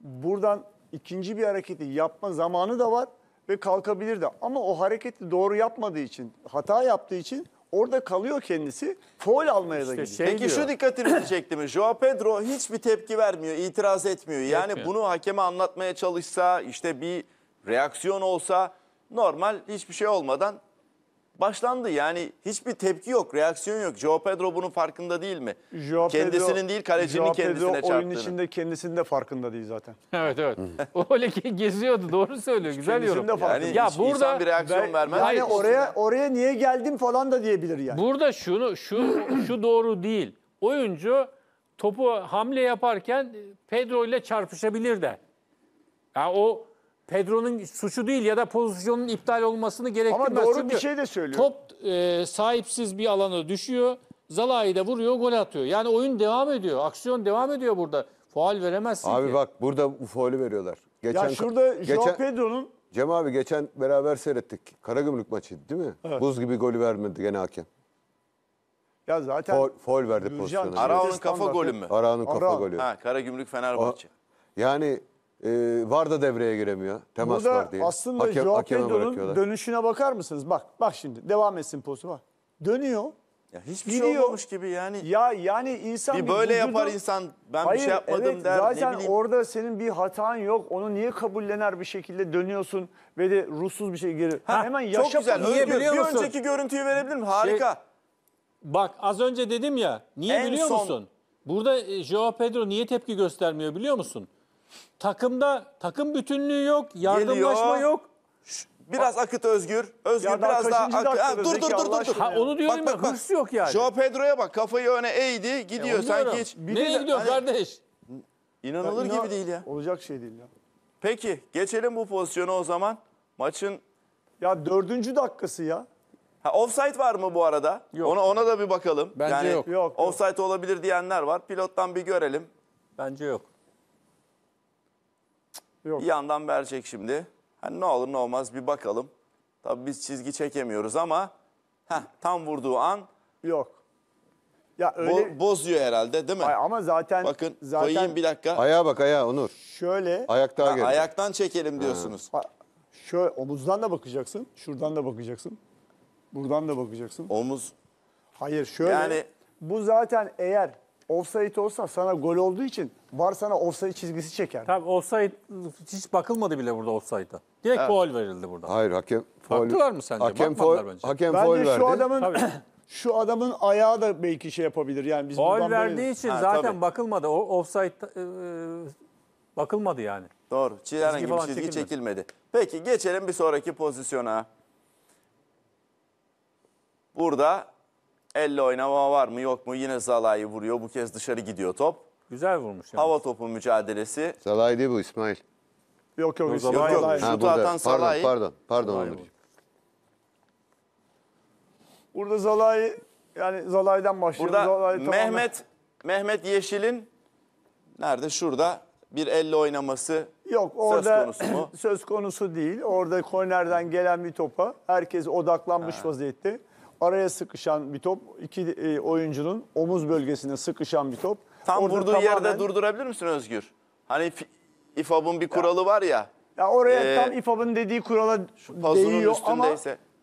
buradan ikinci bir hareketi yapma zamanı da var ve kalkabilir de. Ama o hareketi doğru yapmadığı için, hata yaptığı için Orada kalıyor kendisi. Foul almaya da gidiyor. Şey Peki diyor. şu dikkatinizi çekti mi? Joao Pedro hiçbir tepki vermiyor, itiraz etmiyor. Yani Etmiyor. bunu hakeme anlatmaya çalışsa, işte bir reaksiyon olsa normal hiçbir şey olmadan başlandı. Yani hiçbir tepki yok, reaksiyon yok. Joao Pedro bunun farkında değil mi? Joao kendisinin Pedro, değil, kalecinin Joao kendisine Pedro çarptığını. oyun içinde kendisinin de farkında değil zaten. Evet evet. O Öyle geziyordu. Doğru söylüyor. Güzel yorum. yani ya hiç burada insan bir reaksiyon ben, vermez. Yani oraya oraya niye geldim falan da diyebilir yani. Burada şunu şu şu doğru değil. Oyuncu topu hamle yaparken Pedro ile çarpışabilir de. Ya yani o Pedro'nun suçu değil ya da pozisyonun iptal olmasını gerektirmez. Ama doğru Çünkü bir şey de söylüyor. Top e, sahipsiz bir alana düşüyor. Zalai de vuruyor, gol atıyor. Yani oyun devam ediyor. Aksiyon devam ediyor burada. Faal veremezsin Abi ki. bak burada faulü veriyorlar. Geçen, ya şurada geçen, Joao Pedro'nun... Cem abi geçen beraber seyrettik. Karagümrük maçıydı değil mi? Evet. Buz gibi golü vermedi gene hakem. Ya zaten... Faul, faul verdi pozisyonu. Arao'nun kafa golü mü? Arao'nun kafa golü. Ha, Karagümrük Fenerbahçe. O, yani e, VAR da devreye giremiyor. Temas Burada var diye. aslında Hakem, Joao Pedro'nun dönüşüne bakar mısınız? Bak bak şimdi devam etsin pozisyonu bak. Dönüyor. Ya hiçbir şey Gidiyor. olmamış gibi yani. Ya yani insan bir böyle vücudu- yapar insan ben bir şey yapmadım evet, der zaten ne orada senin bir hatan yok. Onu niye kabullener bir şekilde dönüyorsun ve de ruhsuz bir şey geri. Ha, Hemen yaşa Çok güzel. Niye Özgür, biliyor bir musun? önceki görüntüyü verebilir miyim? Şey- Harika. Bak az önce dedim ya. Niye En biliyor son- musun? Burada e, Joao Pedro niye tepki göstermiyor biliyor musun? Takımda takım bütünlüğü yok, yardımlaşma Geliyor. yok. Biraz akıt Özgür. Özgür Ya biraz daha kaçıncı akıt. Ha, dur dur dur dur. dur. Ha, onu diyorum Bak, ya, bak, bak. yok yani. Joao Pedro'ya bak kafayı öne eğdi gidiyor Onu sanki hiç. Nereye gidiyor Hani kardeş? İnanılır İnan- gibi değil ya. Olacak şey değil ya. Peki geçelim bu pozisyona o zaman. Maçın Ya dördüncü dakikası ya. ha, offside var mı bu arada? Yok. Ona ona da bir bakalım. Bence yok. Yok, yok. Offside olabilir diyenler var. Pilottan bir görelim. Bence yok. Yok. Bir yandan verecek şimdi. Hani ne olur ne olmaz bir bakalım. Tabii biz çizgi çekemiyoruz ama heh, tam vurduğu an Yok. Ya öyle bo bozuyor herhalde değil mi? Ay, ama zaten Bakın zaten koyayım bir dakika. Ayağa bak ayağa Onur. şöyle Ayakta gel. ayaktan çekelim diyorsunuz. ha, şöyle omuzdan da bakacaksın, şuradan da bakacaksın. Buradan da bakacaksın. Omuz Hayır şöyle. Yani- bu zaten eğer offside olsa sana gol olduğu için var sana offside çizgisi çeker. Tabii offside hiç bakılmadı bile burada offside'a. Direkt evet. faul verildi burada. Hayır hakem faul. Baktılar mı sence? Hakem faul, bence. Hakem faul verdi. şu adamın şu adamın ayağı da belki şey yapabilir. Yani biz faul verdiği böyle... için ha, zaten tabii. bakılmadı. O offside e, e bakılmadı yani. Doğru. Çiğdem gibi çizgi çekilmedi. çekilmedi. Peki geçelim bir sonraki pozisyona. Burada Elle oynama var mı yok mu yine Zalai'yi vuruyor. Bu kez dışarı gidiyor top. Güzel vurmuş. Yani. Hava topu mücadelesi. Salay değil bu İsmail. Yok yok yok Yok, yok. Ha, Şutu burada. atan Salay. Pardon pardon. Pardon Salai Burada Zalai yani Zalai'den başlıyor. Burada Zalai tamamen... Mehmet Mehmet Yeşil'in nerede şurada bir elle oynaması Yok orada söz konusu, mu? söz konusu değil. Orada kornerden gelen bir topa herkes odaklanmış ha. vaziyette araya sıkışan bir top, iki e, oyuncunun omuz bölgesine sıkışan bir top. Tam Orada vurduğu tamamen, yerde durdurabilir misin Özgür? Hani İFAB'ın bir kuralı var ya. Ya oraya ee, tam İFAB'ın dediği kurala değiyor ama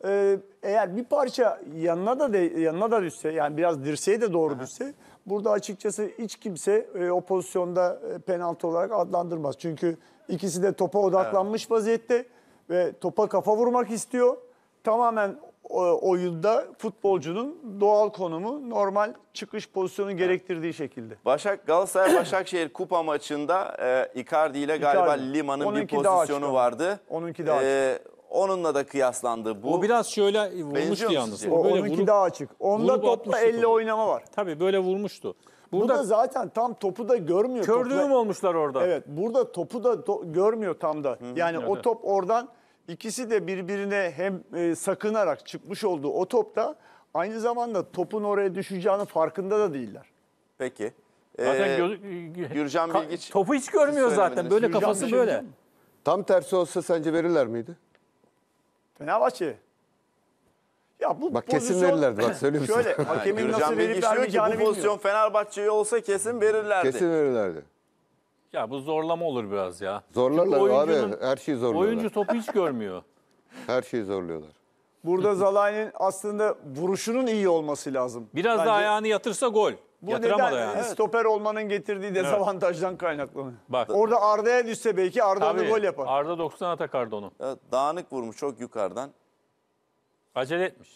e, eğer bir parça yanına da de, yanına da düşse yani biraz dirseği de doğru Aha. düşse burada açıkçası hiç kimse e, o pozisyonda e, penaltı olarak adlandırmaz. Çünkü ikisi de topa odaklanmış evet. vaziyette ve topa kafa vurmak istiyor. Tamamen oyunda futbolcunun doğal konumu normal çıkış pozisyonu gerektirdiği şekilde. Başak Galatasaray Başakşehir kupa maçında e, Icardi ile galiba Lima'nın bir pozisyonu vardı. Onunki daha e, açık. E, onunla da kıyaslandı bu. O biraz şöyle vurmuştu Benziyor yalnız. sizce? O- Böyle onunki vurup, daha açık. Onda topla atmıştı elle oynama var. tabii böyle vurmuştu. Burada Burada zaten tam topu da görmüyor. Topla- kördüğüm olmuşlar orada. Evet burada topu da to- görmüyor tam da. Yani o top oradan İkisi de birbirine hem e, sakınarak çıkmış olduğu o topta aynı zamanda topun oraya düşeceğinin farkında da değiller. Peki. Ee, zaten Ee, göz- Gürcan Bilgiç. topu hiç görmüyor zaten. Böyle Gürcan kafası Bilgiç. böyle. Tam tersi olsa sence verirler miydi? Fenerbahçe. Ya bu Bak kesin pozisyon- verirlerdi bak söylüyorum Şöyle sana. hakemin Gürcan nasıl verip Bilgiç diyor ki bu pozisyon Fenerbahçe'ye olsa kesin verirlerdi. Kesin verirlerdi. Ya bu zorlama olur biraz ya. Zorlarlar oyuncunun- abi. Her şeyi zorluyorlar. Oyuncu topu hiç görmüyor. Her şeyi zorluyorlar. Burada Zalai'nin aslında vuruşunun iyi olması lazım. Biraz Bence da ayağını yatırsa gol. Bu Yatıramadı neden yani. stoper olmanın getirdiği dezavantajdan kaynaklanıyor. Bak. Orada Arda'ya düşse belki Arda Tabii, gol yapar. Arda 90'a takardı onu. dağınık vurmuş çok yukarıdan. Acele etmiş.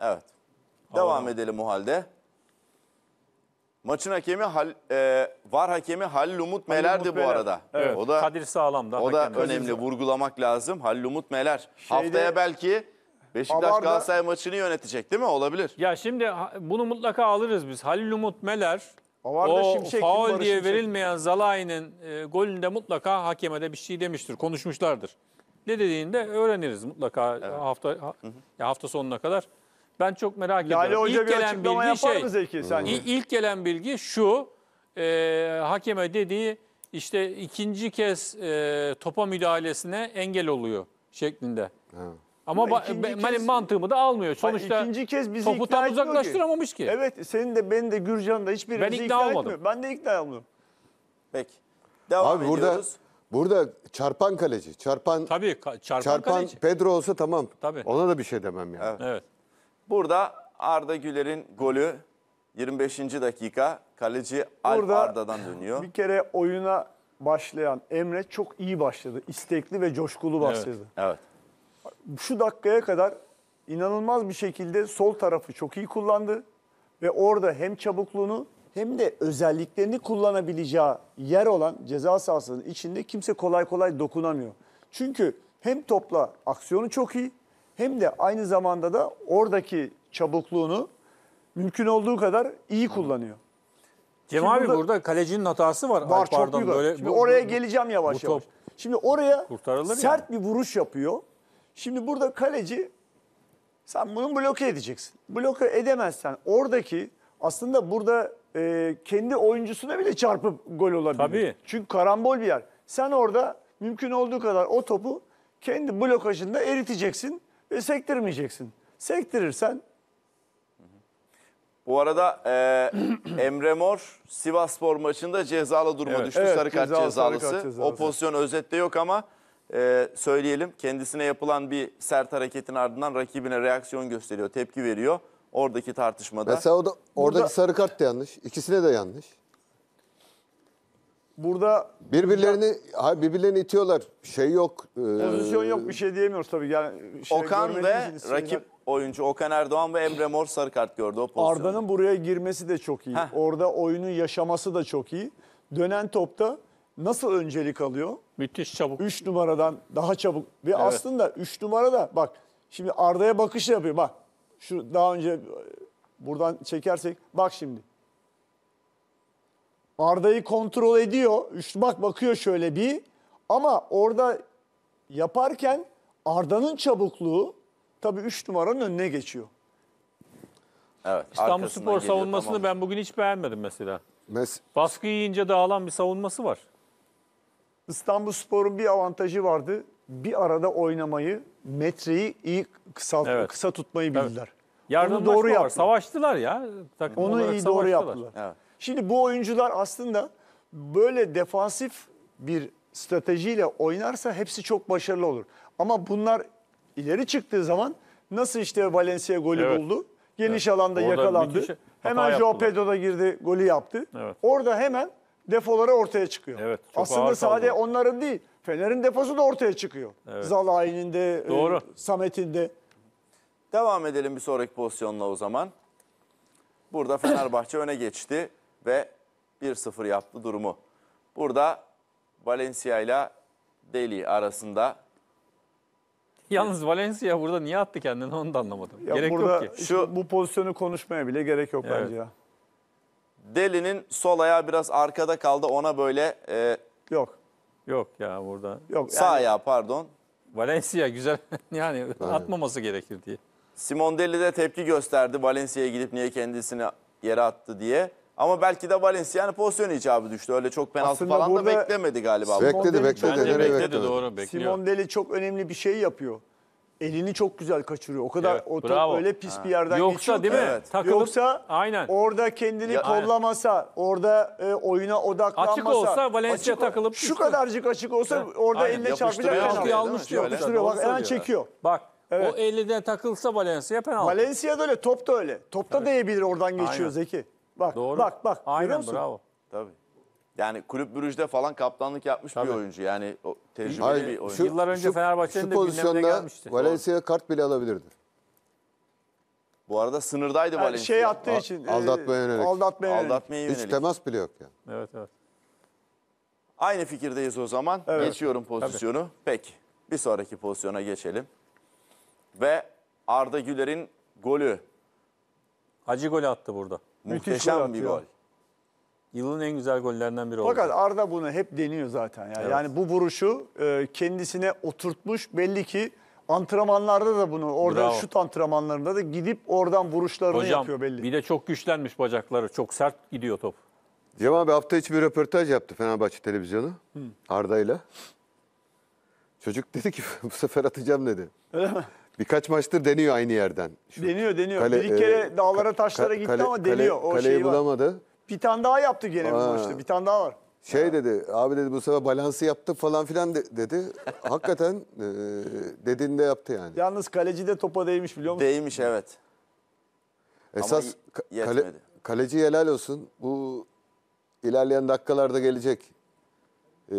Evet. Devam edelim o halde. Maçın hakemi Hal, e, var hakemi Halil Umut Halil Meler'di Umut bu Meler. arada. Evet. O da Kadir Sağlam da. O da hakemi. önemli vurgulamak lazım. Halil Umut Meler Şeyde, haftaya belki Beşiktaş Avarda... Galatasaray maçını yönetecek değil mi? Olabilir. Ya şimdi bunu mutlaka alırız biz. Halil Umut Meler Avarda o Şimşek, faul diye Şimşek. verilmeyen Zalai'nin e, golünde mutlaka hakeme de bir şey demiştir, konuşmuşlardır. Ne dediğinde öğreniriz mutlaka evet. hafta hı hı. Ya hafta sonuna kadar. Ben çok merak Lale ediyorum. Hoca ilk bir gelen bilgi şey, mı Zeki sence? İlk gelen bilgi şu. E, hakeme dediği işte ikinci kez e, topa müdahalesine engel oluyor şeklinde. Evet. Ama ba- benim mantığımı da almıyor. Sonuçta ikinci kez bizi topu tam uzaklaştıramamış ki. ki. Evet, senin de benim de Gürcan'ın da hiçbirimizi ben ikna, ikna olmadım. etmiyor. Ben de ikna olmuyorum. Peki. Devam Abi ediyoruz. burada burada çarpan kaleci, çarpan Tabii ka- çarpan, çarpan kaleci. Pedro olsa tamam. Tabii. Ona da bir şey demem yani. Evet. evet. Burada Arda Güler'in golü 25. dakika kaleci Alp Arda'dan dönüyor. Bir kere oyuna başlayan Emre çok iyi başladı. İstekli ve coşkulu başladı. Evet. evet. Şu dakikaya kadar inanılmaz bir şekilde sol tarafı çok iyi kullandı ve orada hem çabukluğunu hem de özelliklerini kullanabileceği yer olan ceza sahasının içinde kimse kolay kolay dokunamıyor. Çünkü hem topla aksiyonu çok iyi hem de aynı zamanda da oradaki çabukluğunu mümkün olduğu kadar iyi kullanıyor. Cem Şimdi abi burada, burada kalecinin hatası var. Var Alpar'dan. çok büyük. Böyle, Şimdi bu, oraya bu, geleceğim yavaş bu top, yavaş. Şimdi oraya sert yani. bir vuruş yapıyor. Şimdi burada kaleci sen bunu bloke edeceksin. Bloke edemezsen oradaki aslında burada e, kendi oyuncusuna bile çarpıp gol olabilir. Tabii. Çünkü karambol bir yer. Sen orada mümkün olduğu kadar o topu kendi blokajında eriteceksin. E, sektirmeyeceksin. Sektirirsen bu arada e, Emre Mor Sivaspor maçında cezalı duruma evet, düştü. Evet, sarı kart cezalı, cezalısı. cezalısı. O pozisyon özette yok ama e, söyleyelim kendisine yapılan bir sert hareketin ardından rakibine reaksiyon gösteriyor, tepki veriyor. Oradaki tartışmada. Mesela o da oradaki Burada... sarı kart da yanlış. İkisine de yanlış burada birbirlerini hayır birbirlerini itiyorlar. Şey yok. E, pozisyon yok bir şey diyemiyoruz tabii. Yani şey Okan ve rakip oyuncu Okan Erdoğan ve Emre Mor sarı kart gördü o pozisyonu. Arda'nın buraya girmesi de çok iyi. Heh. Orada oyunu yaşaması da çok iyi. Dönen topta nasıl öncelik alıyor? Müthiş çabuk. 3 numaradan daha çabuk. Ve evet. aslında 3 numarada bak şimdi Arda'ya bakış yapıyor. Bak şu daha önce buradan çekersek bak şimdi. Arda'yı kontrol ediyor. üst bak bakıyor şöyle bir. Ama orada yaparken Arda'nın çabukluğu tabii 3 numaranın önüne geçiyor. Evet. İstanbul Spor savunmasını tamam. ben bugün hiç beğenmedim mesela. Mes Baskı yiyince dağılan bir savunması var. İstanbul Spor'un bir avantajı vardı. Bir arada oynamayı, metreyi iyi kısa Evet. kısa tutmayı Evet. bildiler. Yardımlaşma doğru doğru var. yaptı. Savaştılar ya. Takım Onu olarak iyi doğru yaptılar. Evet. Şimdi bu oyuncular aslında böyle defansif bir stratejiyle oynarsa hepsi çok başarılı olur. Ama bunlar ileri çıktığı zaman nasıl işte Valencia golü evet. buldu? Geniş evet. alanda Orada yakalandı. hemen Joao Pedro da girdi, golü yaptı. Evet. Orada hemen defoları ortaya çıkıyor. Evet, Aslında sadece onların değil, Fener'in defosu da ortaya çıkıyor. Evet. Zalai'nin de, e, Doğru. Samet'in de. Devam edelim bir sonraki pozisyonla o zaman. Burada Fenerbahçe öne geçti ve 1-0 yaptı durumu. Burada Valencia ile Deli arasında Yalnız Valencia burada niye attı kendini onu da anlamadım. Ya gerek burada yok ki. Şu, bu pozisyonu konuşmaya bile gerek yok evet. bence ya. Deli'nin sol ayağı biraz arkada kaldı ona böyle... E, yok. Yok ya burada. Yok, sağ yani, ayağı pardon. Valencia güzel yani Aynen. atmaması gerekir diye. Simon Deli de tepki gösterdi Valencia'ya gidip niye kendisini yere attı diye. Ama belki de Valencia'nın hani pozisyon icabı düştü. Öyle çok penaltı Aslında falan da beklemedi galiba. Bekledi, Simon Deli bekledi, çok- Bence Nereye bekledi bekliyor? doğru bekliyor. Simon Deli çok önemli bir şey yapıyor. Elini çok güzel kaçırıyor. O kadar Evet, o top öyle pis bir yerden geçiyor Yoksa değil mi? Evet. Takılıp, Yoksa aynen. orada kendini Ya- kollamasa, orada e, oyuna odaklanmasa. Açık olsa Valencia o- takılıp Şu düştü. kadarcık açık olsa orada Aynen, eline çarpacak. penaltı. Penaltıyı diyor. Şöyle. Yapıştırıyor, bak, hemen çekiyor. Bak Evet. o 50'den takılsa Valencia penaltı. Valencia'da öyle, top da öyle. Top da değebilir oradan geçiyor Zeki. Bak Doğru. bak bak. Aynen bravo. Tabii. Yani kulüp bürüjde falan kaptanlık yapmış Tabii. bir oyuncu. Yani o tecrübeli Hayır, bir oyuncu. Şu, Yıllar önce Fenerbahçe'nin de gündemine gelmişti. Valencia kart bile alabilirdi. Bu arada sınırdaydı yani şey Valencia. Şey attığı için. E, aldatmaya yönelik. Aldatmaya yönelik. Aldatmaya yönelik. Hiç temas bile yok yani. Evet evet. Aynı fikirdeyiz o zaman. Evet. Geçiyorum pozisyonu. Tabii. Peki. Bir sonraki pozisyona geçelim. Ve Arda Güler'in golü. Acı gol attı burada. Muhteşem bir gol. Yılın en güzel gollerinden biri Fakat oldu. Arda bunu hep deniyor zaten. Yani, Evet. yani bu vuruşu e, kendisine oturtmuş. Belli ki antrenmanlarda da bunu, orada Bravo. şut antrenmanlarında da gidip oradan vuruşlarını Hocam yapıyor belli. bir de çok güçlenmiş bacakları. Çok sert gidiyor top. Cem abi hafta içi bir röportaj yaptı Fenerbahçe televizyonu Arda'yla. Çocuk dedi ki bu sefer atacağım dedi. Öyle mi? Birkaç maçtır deniyor aynı yerden. Şu deniyor deniyor. Kale, bir iki kere e, dağlara taşlara gitti kale, ama deniyor. Kale, o kaleyi şey bulamadı. Var. Bir tane daha yaptı gene bu maçta. Bir tane daha var. Şey ha. dedi abi dedi bu sefer balansı yaptı falan filan de, dedi. Hakikaten e, dediğinde yaptı yani. Yalnız kaleci de topa değmiş biliyor musun? Değmiş evet. Esas ama kale, kaleci helal olsun. Bu ilerleyen dakikalarda gelecek. Ee,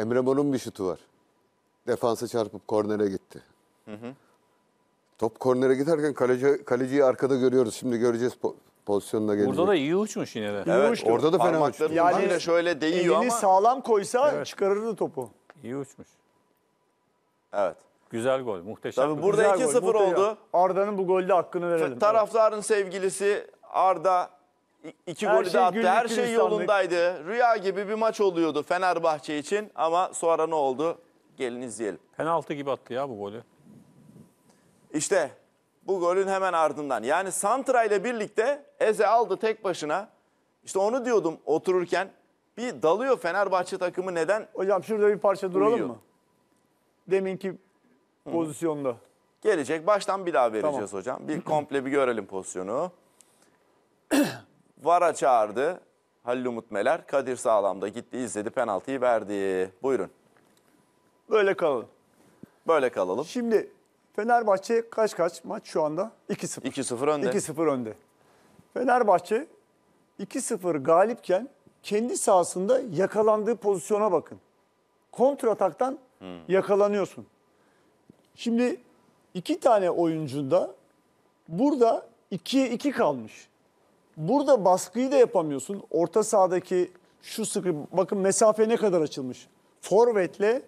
Emre Mor'un bir şutu var. Defansa çarpıp kornere gitti. Hı hı. Top kornere giderken kaleci, kaleciyi arkada görüyoruz. Şimdi göreceğiz po pozisyonuna gelecek. Burada da iyi uçmuş yine de. evet, uçtu. Orada da fena uçtu. Yani de şöyle değiyor ama. Elini sağlam koysa evet. çıkarırdı topu. İyi uçmuş. Evet. Güzel gol, muhteşem. Tabii burada 2-0 oldu. Arda'nın bu golde hakkını verelim. Taraftarın sevgilisi Arda iki Her golü şey de attı. Her şey gülistanlık. şey yolundaydı. Rüya gibi bir maç oluyordu Fenerbahçe için ama sonra ne oldu? Gelin izleyelim. Penaltı gibi attı ya bu golü. İşte bu golün hemen ardından. Yani Santra ile birlikte Eze aldı tek başına. İşte onu diyordum otururken. Bir dalıyor Fenerbahçe takımı neden? Hocam şurada bir parça duralım uyuyor. mı? Deminki Hı. pozisyonda. Gelecek. Baştan bir daha vereceğiz tamam. hocam. Bir komple bir görelim pozisyonu. VAR'a çağırdı. Halil Umut Meler. Kadir Sağlam'da gitti, izledi, penaltıyı verdi. Buyurun. Böyle kalalım. Böyle kalalım. Şimdi Fenerbahçe kaç kaç maç şu anda? 2-0. 2-0 önde. 2-0 önde. Fenerbahçe 2-0 galipken kendi sahasında yakalandığı pozisyona bakın. Kontrataktan hmm. yakalanıyorsun. Şimdi iki tane oyuncunda burada 2'ye 2 kalmış. Burada baskıyı da yapamıyorsun. Orta sahadaki şu sıkı bakın mesafe ne kadar açılmış. Forvetle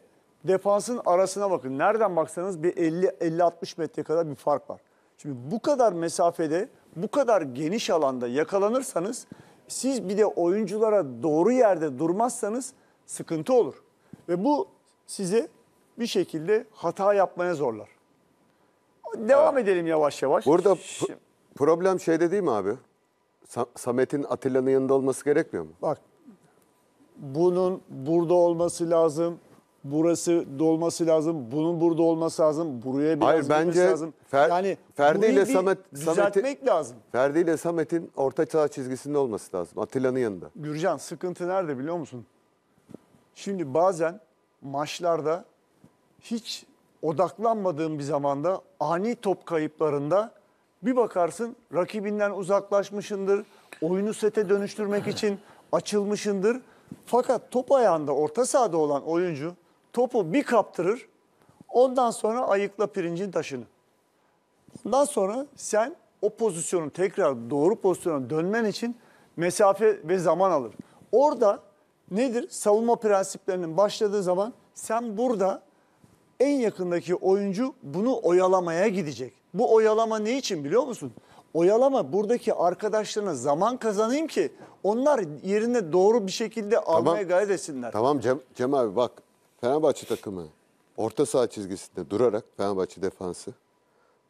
defansın arasına bakın. Nereden baksanız bir 50-60 metre kadar bir fark var. Şimdi bu kadar mesafede, bu kadar geniş alanda yakalanırsanız siz bir de oyunculara doğru yerde durmazsanız sıkıntı olur. Ve bu sizi bir şekilde hata yapmaya zorlar. Devam evet. edelim yavaş yavaş. Burada Şimdi... problem şey değil mi abi? Sa Samet'in Atilla'nın yanında olması gerekmiyor mu? Bak bunun burada olması lazım burası dolması lazım, bunun burada olması lazım, buraya biraz Hayır, bence lazım. Fer, yani Ferdi ile Samet düzeltmek lazım. Ferdi ile Samet'in orta çağ çizgisinde olması lazım. Atilla'nın yanında. Gürcan sıkıntı nerede biliyor musun? Şimdi bazen maçlarda hiç odaklanmadığın bir zamanda ani top kayıplarında bir bakarsın rakibinden uzaklaşmışındır. Oyunu sete dönüştürmek için açılmışındır. Fakat top ayağında orta sahada olan oyuncu topu bir kaptırır. Ondan sonra ayıkla pirincin taşını. Ondan sonra sen o pozisyonu tekrar doğru pozisyona dönmen için mesafe ve zaman alır. Orada nedir? Savunma prensiplerinin başladığı zaman sen burada en yakındaki oyuncu bunu oyalamaya gidecek. Bu oyalama ne için biliyor musun? Oyalama buradaki arkadaşlarına zaman kazanayım ki onlar yerine doğru bir şekilde almaya tamam. gayret etsinler. Tamam Cem, Cem abi bak Fenerbahçe takımı orta saha çizgisinde durarak Fenerbahçe defansı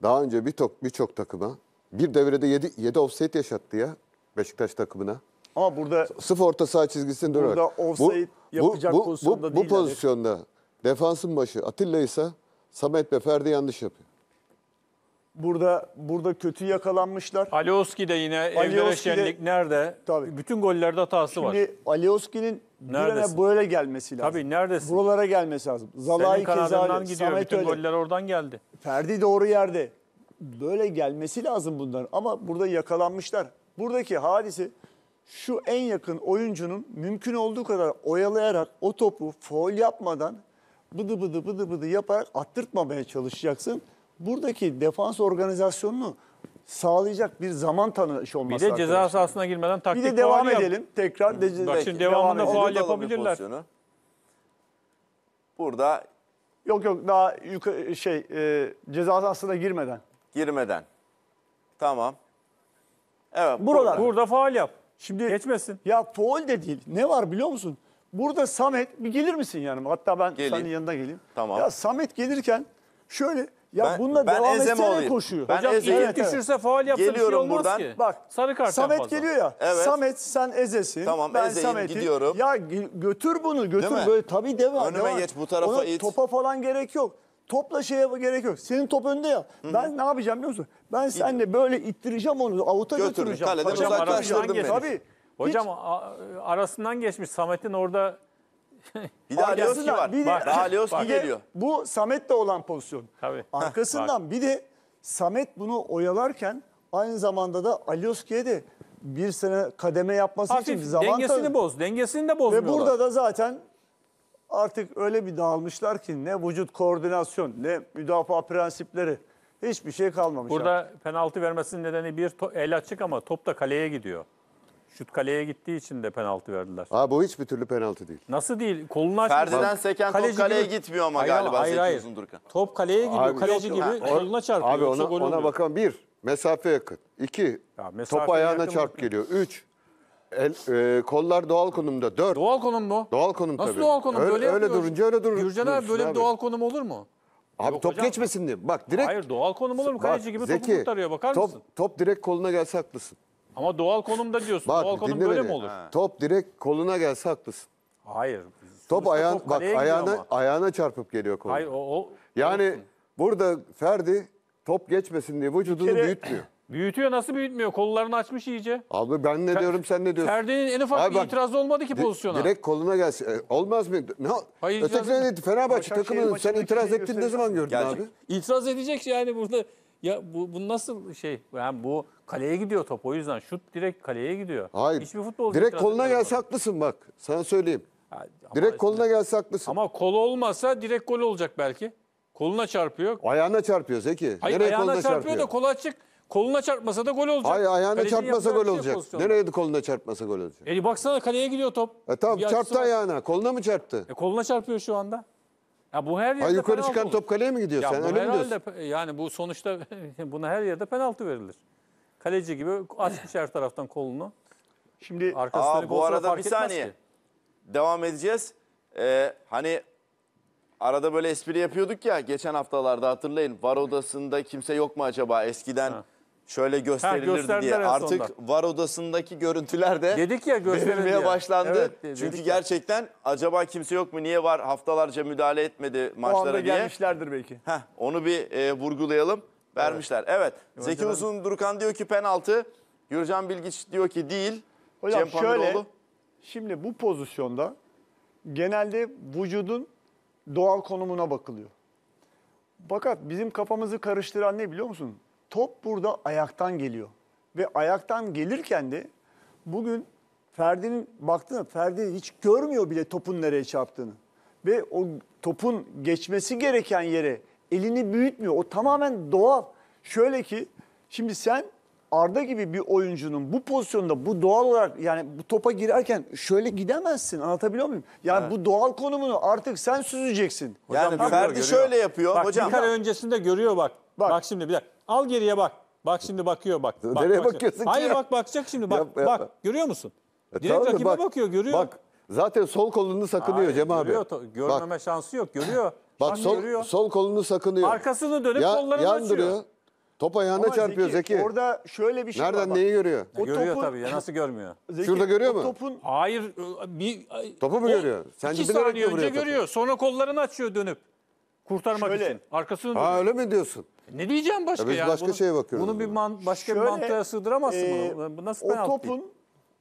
daha önce birçok birçok takıma bir devrede 7 7 offside yaşattı ya Beşiktaş takımına. Ama burada sıfır orta saha çizgisinde durarak. Burada offside bu, yapacak bu, bu, pozisyonda bu, değil. Bu yani. defansın başı Atilla ise Samet ve Ferdi yanlış yapıyor. Burada burada kötü yakalanmışlar. Alioski de yine evlere Alioski de- nerede? Tabii. Bütün gollerde hatası var. Şimdi Alioski'nin nerede? Neredesin? an böyle gelmesi lazım. Tabii neredesin? Buralara gelmesi lazım. Zalai Senin kanadından keza gidiyor. Samet Bütün öyle. goller oradan geldi. Ferdi doğru yerde. Böyle gelmesi lazım bunların. Ama burada yakalanmışlar. Buradaki hadise şu en yakın oyuncunun mümkün olduğu kadar oyalayarak o topu foul yapmadan bıdı bıdı bıdı bıdı yaparak attırtmamaya çalışacaksın buradaki defans organizasyonunu sağlayacak bir zaman tanış olması Bir de ceza sahasına girmeden taktik Bir de devam faul yap- edelim. Tekrar de, Bak şimdi devamında edelim. faul yapabilirler. Burada Yok yok daha yukarı şey e, ceza sahasına girmeden. girmeden. Tamam. Evet. Buralar. Burada faal yap. Şimdi Geçmesin. Ya foul de değil. Ne var biliyor musun? Burada Samet bir gelir misin yani? Hatta ben Geleyim. senin yanına geleyim. Tamam. Ya Samet gelirken şöyle ya ben, bununla ben devam etsene olayım. koşuyor. Ben Hocam ezem, evet, düşürse faal yapsa Geliyorum bir şey olmaz buradan. ki. Bak Sarı kart Samet fazla. geliyor ya. Evet. Samet sen ezesin. Tamam ben ezeyim Samet'i. gidiyorum. Ya götür bunu götür Değil böyle mi? tabii devam. Önüme devam. geç bu tarafa Ona, it. Topa falan gerek yok. Topla şeye gerek yok. Senin top önde ya. Hı -hı. Ben ne yapacağım biliyor musun? Ben seninle böyle ittireceğim onu. Avuta Götürün, götüreceğim. Kaleden uzaklaştırdım beni. Tabii. Hocam Hiç... arasından geçmiş. Samet'in orada bir de Alioski var. Bir de, Bak, Alioski bak. geliyor. bu Samet'le olan pozisyon. Tabii. Arkasından bir de Samet bunu oyalarken aynı zamanda da Alioski'ye de bir sene kademe yapması Hafif için zaman dengesini tanı- boz. Dengesini de Ve burada da zaten artık öyle bir dağılmışlar ki ne vücut koordinasyon ne müdafaa prensipleri hiçbir şey kalmamış. Burada penaltı vermesinin nedeni bir el açık ama top da kaleye gidiyor. Şut kaleye gittiği için de penaltı verdiler. Abi bu hiçbir türlü penaltı değil. Nasıl değil? Kolunu açmış. Ferdi'den seken top kaleye gibi- gitmiyor ama galiba hayır, hayır. Zeki Top kaleye gidiyor. kaleci yok, gibi ha, koluna çarpıyor. Abi ona, gol ona bakalım. Bir, mesafe yakın. İki, Ya mesafe top ayağına çarp geliyor. Üç, el, e, kollar doğal konumda. Dört, doğal, konum mu? Doğal konum Nasıl tabii. doğal konum? Öyle, böyle öyle durunca öyle durur. Gürcan abi böyle bir doğal konum olur mu? Abi Yok top hocam. geçmesin diye. Bak direkt Hayır doğal konum olur mu? Kaleci gibi topu kurtarıyor bakar top, mısın? Top direkt koluna gelse haklısın. Ama doğal konumda diyorsun. Bak, doğal konum böyle beni. mi olur? Top direkt koluna gelse haklısın. Hayır. Top Sonuçta ayağın bak ayağına ama. ayağına çarpıp geliyor koluna. Hayır o, o yani olsun. burada Ferdi top geçmesin diye vücudunu kere- büyütmüyor. büyütüyor nasıl büyütmüyor? Kollarını açmış iyice. Abi ben ne diyorum sen ne diyorsun? Ferdi'nin en ufak Abi bir itirazı olmadı ki Di- pozisyona. Direkt koluna gelsin. E, olmaz mı? Ne? Hayır, Hayır, itiraz- Ötekine de Fenerbahçe takımının sen itiraz şeyi ne zaman gördün Gerçek. abi? İtiraz edecek yani burada ya bu, bu nasıl şey? Yani bu kaleye gidiyor top o yüzden. Şut direkt kaleye gidiyor. Hayır. Hiçbir futbolcu Direkt koluna etmez gelse haklısın bak. Sana söyleyeyim. ama Direkt koluna gelse haklısın. Ama kol olmasa direkt gol olacak belki. Koluna çarpıyor. Ayağına çarpıyor Zeki. Hayır Nereye ayağına koluna çarpıyor, da kolu açık. Koluna çarpmasa da gol olacak. Hayır ayağına çarpmasa gol şey olacak. pozisyonda. Nereye koluna çarpmasa gol olacak? E baksana kaleye gidiyor top. E tamam çarptı ayağına. Koluna mı çarptı? E koluna çarpıyor şu anda. Ya bu her yerde ha, yukarı çıkan olur. top kaleye mi gidiyor? Ya Sen öyle mi diyorsun? Yani bu sonuçta buna her yerde penaltı verilir. Kaleci gibi açmış her taraftan kolunu. Şimdi aa, bu arada bir saniye. Ki. Devam edeceğiz. Ee, hani arada böyle espri yapıyorduk ya geçen haftalarda hatırlayın. Var odasında kimse yok mu acaba eskiden? Ha şöyle gösterilirdi ha, diye. Artık sonunda. var odasındaki görüntüler de Dedik ya verilmeye başlandı. Evet, diye, Çünkü gerçekten acaba kimse yok mu niye var haftalarca müdahale etmedi o maçlara diye. gelmişlerdir belki. Heh, onu bir e, vurgulayalım. Vermişler. Evet. evet. Zeki Hocam... Uzun Durukan diyor ki penaltı. Yurcan Bilgiç diyor ki değil. Hocam Cem şöyle şimdi bu pozisyonda genelde vücudun doğal konumuna bakılıyor. Fakat bizim kafamızı karıştıran ne biliyor musun? top burada ayaktan geliyor. Ve ayaktan gelirken de bugün Ferdi'nin baktığında Ferdi hiç görmüyor bile topun nereye çarptığını. Ve o topun geçmesi gereken yere elini büyütmüyor. O tamamen doğal. Şöyle ki şimdi sen Arda gibi bir oyuncunun bu pozisyonda bu doğal olarak yani bu topa girerken şöyle gidemezsin anlatabiliyor muyum? Yani evet. bu doğal konumunu artık sen süzeceksin. Hocam, yani Ferdi görüyor. şöyle yapıyor. Bak, hocam, bir kere öncesinde görüyor bak Bak. bak şimdi bir dakika. Al geriye bak. Bak şimdi bakıyor bak. bak Nereye bak, bakıyorsun Hayır bak bakacak şimdi bak. Yapma, yapma. Bak görüyor musun? E, Direkt rakibe bak, bakıyor görüyor. Bak zaten sol kolunu sakınıyor Hayır, Cem abi. Görüyor, görmeme bak. şansı yok görüyor. Bak sol, görüyor. sol kolunu sakınıyor. Arkasını dönüp ya, kollarını yandırıyor. açıyor. Top ayağında Ama çarpıyor Zeki, Zeki. Orada şöyle bir şey Nereden var. Nereden neyi görüyor? E, o görüyor topun... tabii ya nasıl görmüyor? Zeki, Şurada görüyor mu? Topun... Hayır. E, bir... Topu mu o... görüyor? Sen İki saniye önce görüyor. Topu. Sonra kollarını açıyor dönüp. Kurtarmak şöyle. için. Arkasını dönüyor. Ha öyle mi diyorsun? Ne diyeceğim başka ya? Biz yani? başka bunun, şeye bakıyoruz. Bunun bir man, başka Şöyle, bir mantığa sığdıramazsın e, bunu. Bu nasıl penaltı? O topun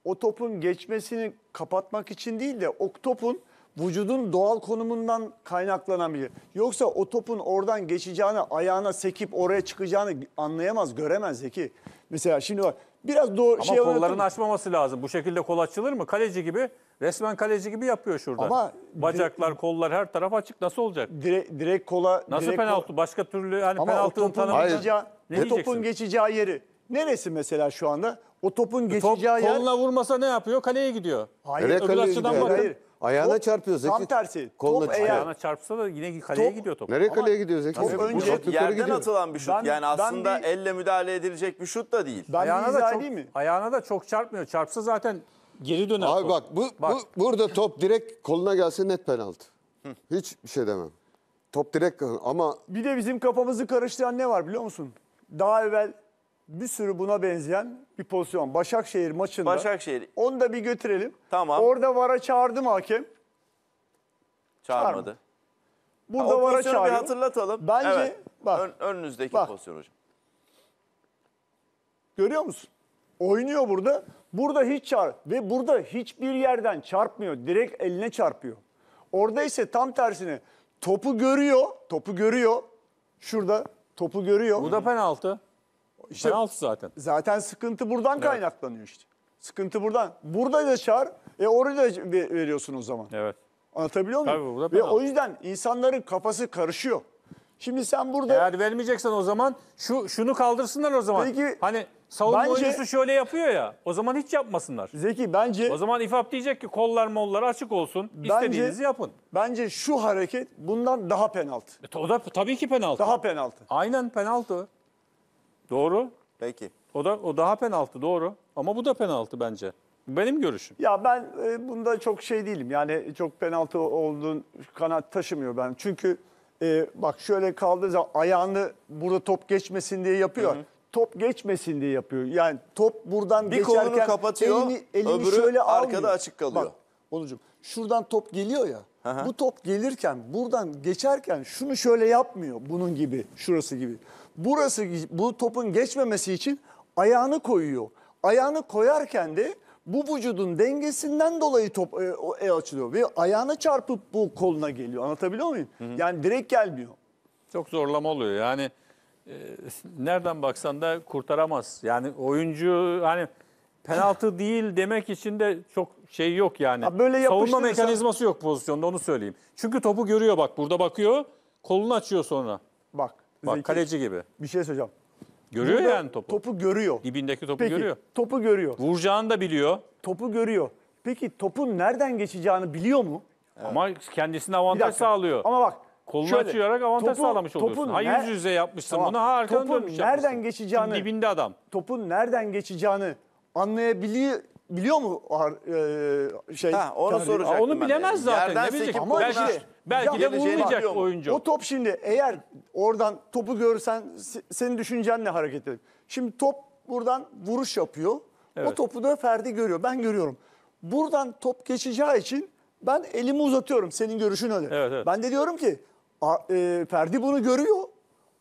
o topun geçmesini kapatmak için değil de o topun vücudun doğal konumundan kaynaklanan bir. Yoksa o topun oradan geçeceğini, ayağına sekip oraya çıkacağını anlayamaz, göremez ki. Mesela şimdi bak Biraz doğru Ama şey kollarını açmaması lazım. Bu şekilde kol açılır mı? Kaleci gibi resmen kaleci gibi yapıyor şurada. Ama bacaklar, direkt, kollar her taraf açık. Nasıl olacak? Direkt, direkt kola Nasıl direkt penaltı? Kola. Başka türlü hani penaltının tanımlayacağı ne diyeceksin? topun geçeceği yeri. Neresi mesela şu anda? O topun e, geçeceği top, yer. Koluna vurmasa ne yapıyor? Kaleye gidiyor. Hayır, öbür açıdan bakın. Hayır. Ayağına top, çarpıyor Zeki. Tam tersi. Koluna top çıkıyor. ayağına çarpsa da yine kaleye top, gidiyor top. Nereye kaleye gidiyor Zeki? Top önce top yerden gidiyor. atılan bir şut. Ben, yani aslında ben bir, elle müdahale edilecek bir şut da değil. Ben ayağına da çok, mi? Ayağına da çok çarpmıyor. Çarpsa zaten geri döner. Abi top. bak, bu, bak bu burada top direkt koluna gelse net penaltı. Hiç bir şey demem. Top direkt ama... Bir de bizim kafamızı karıştıran ne var biliyor musun? Daha evvel bir sürü buna benzeyen bir pozisyon. Başakşehir maçında. Başakşehir. Onu da bir götürelim. Tamam. Orada VAR'a çağırdı mı hakem? Çağırmadı. Çağırmadı. Burada ha, VAR'a çağırdı. bir hatırlatalım. Bence evet. bak. Ön, önünüzdeki bak. pozisyon hocam. Görüyor musun? Oynuyor burada. Burada hiç çarp ve burada hiçbir yerden çarpmıyor. Direkt eline çarpıyor. Orada ise tam tersine topu görüyor, topu görüyor. Şurada topu görüyor. Bu da penaltı. İşte penaltı zaten. Zaten sıkıntı buradan evet. kaynaklanıyor işte. Sıkıntı buradan. Burada da çağır, e orada da veriyorsun o zaman. Evet. Anlatabiliyor muyum? Tabii, Ve o yüzden insanların kafası karışıyor. Şimdi sen burada... Eğer vermeyeceksen o zaman şu şunu kaldırsınlar o zaman. Peki, hani savunma bence, oyuncusu şöyle yapıyor ya. O zaman hiç yapmasınlar. Zeki bence... O zaman İFAP diyecek ki kollar mollar açık olsun. Bence, istediğinizi yapın. Bence şu hareket bundan daha penaltı. E, o da tabii ki penaltı. Daha penaltı. Aynen penaltı. Doğru. Peki. O da o daha penaltı doğru. Ama bu da penaltı bence. Benim görüşüm. Ya ben e, bunda çok şey değilim. Yani çok penaltı olduğun kanat taşımıyor ben. Çünkü e, bak şöyle kaldığı zaman ayağını burada top geçmesin diye yapıyor. Hı hı. Top geçmesin diye yapıyor. Yani top buradan bir geçerken kolunu kapatıyor, elini, elini öbürü şöyle almıyor. arkada açık kalıyor. Bak Onucum şuradan top geliyor ya. Hı Bu top gelirken buradan geçerken şunu şöyle yapmıyor bunun gibi şurası gibi burası bu topun geçmemesi için ayağını koyuyor. Ayağını koyarken de bu vücudun dengesinden dolayı top e, e açılıyor ve ayağını çarpıp bu koluna geliyor. Anlatabiliyor muyum? Hı hı. Yani direkt gelmiyor. Çok zorlama oluyor. Yani e, nereden baksan da kurtaramaz. Yani oyuncu hani penaltı değil demek için de çok şey yok yani. Ha böyle Savunma mekanizması yok pozisyonda onu söyleyeyim. Çünkü topu görüyor bak burada bakıyor kolunu açıyor sonra. Bak Bak Zeki, kaleci gibi. Bir şey söyleyeceğim. Görüyor Burada yani topu. Topu görüyor. Dibindeki topu Peki, görüyor. topu görüyor. Vuracağını da biliyor. Topu görüyor. Peki topun nereden geçeceğini biliyor mu? Ama kendisine avantaj sağlıyor. Ama bak Kolunu şöyle, açarak avantaj topu- sağlamış topun oluyorsun. Ha yüz yüze yapmışsın Tamam. bunu ha arkadan Topun dönmüş nereden yapmışsın. geçeceğini- Şimdi dibinde adam. topun nereden geçeceğini anlayabiliyor biliyor mu e, şey? Ha, onu Kenan soracaktım. Onu ben de. bilemez zaten. Yerden Ne bilecek? sekip Ama belki, işte- belki de Ya- vurmayacak Biliyor oyuncu. O top şimdi eğer oradan topu görsen se- senin düşüncenle hareket edip. Şimdi top buradan vuruş yapıyor. O topu da Ferdi görüyor. Ben görüyorum. Buradan top geçeceği için ben elimi uzatıyorum. Senin görüşün öyle. Evet, evet. Ben de diyorum ki a- e, Ferdi bunu görüyor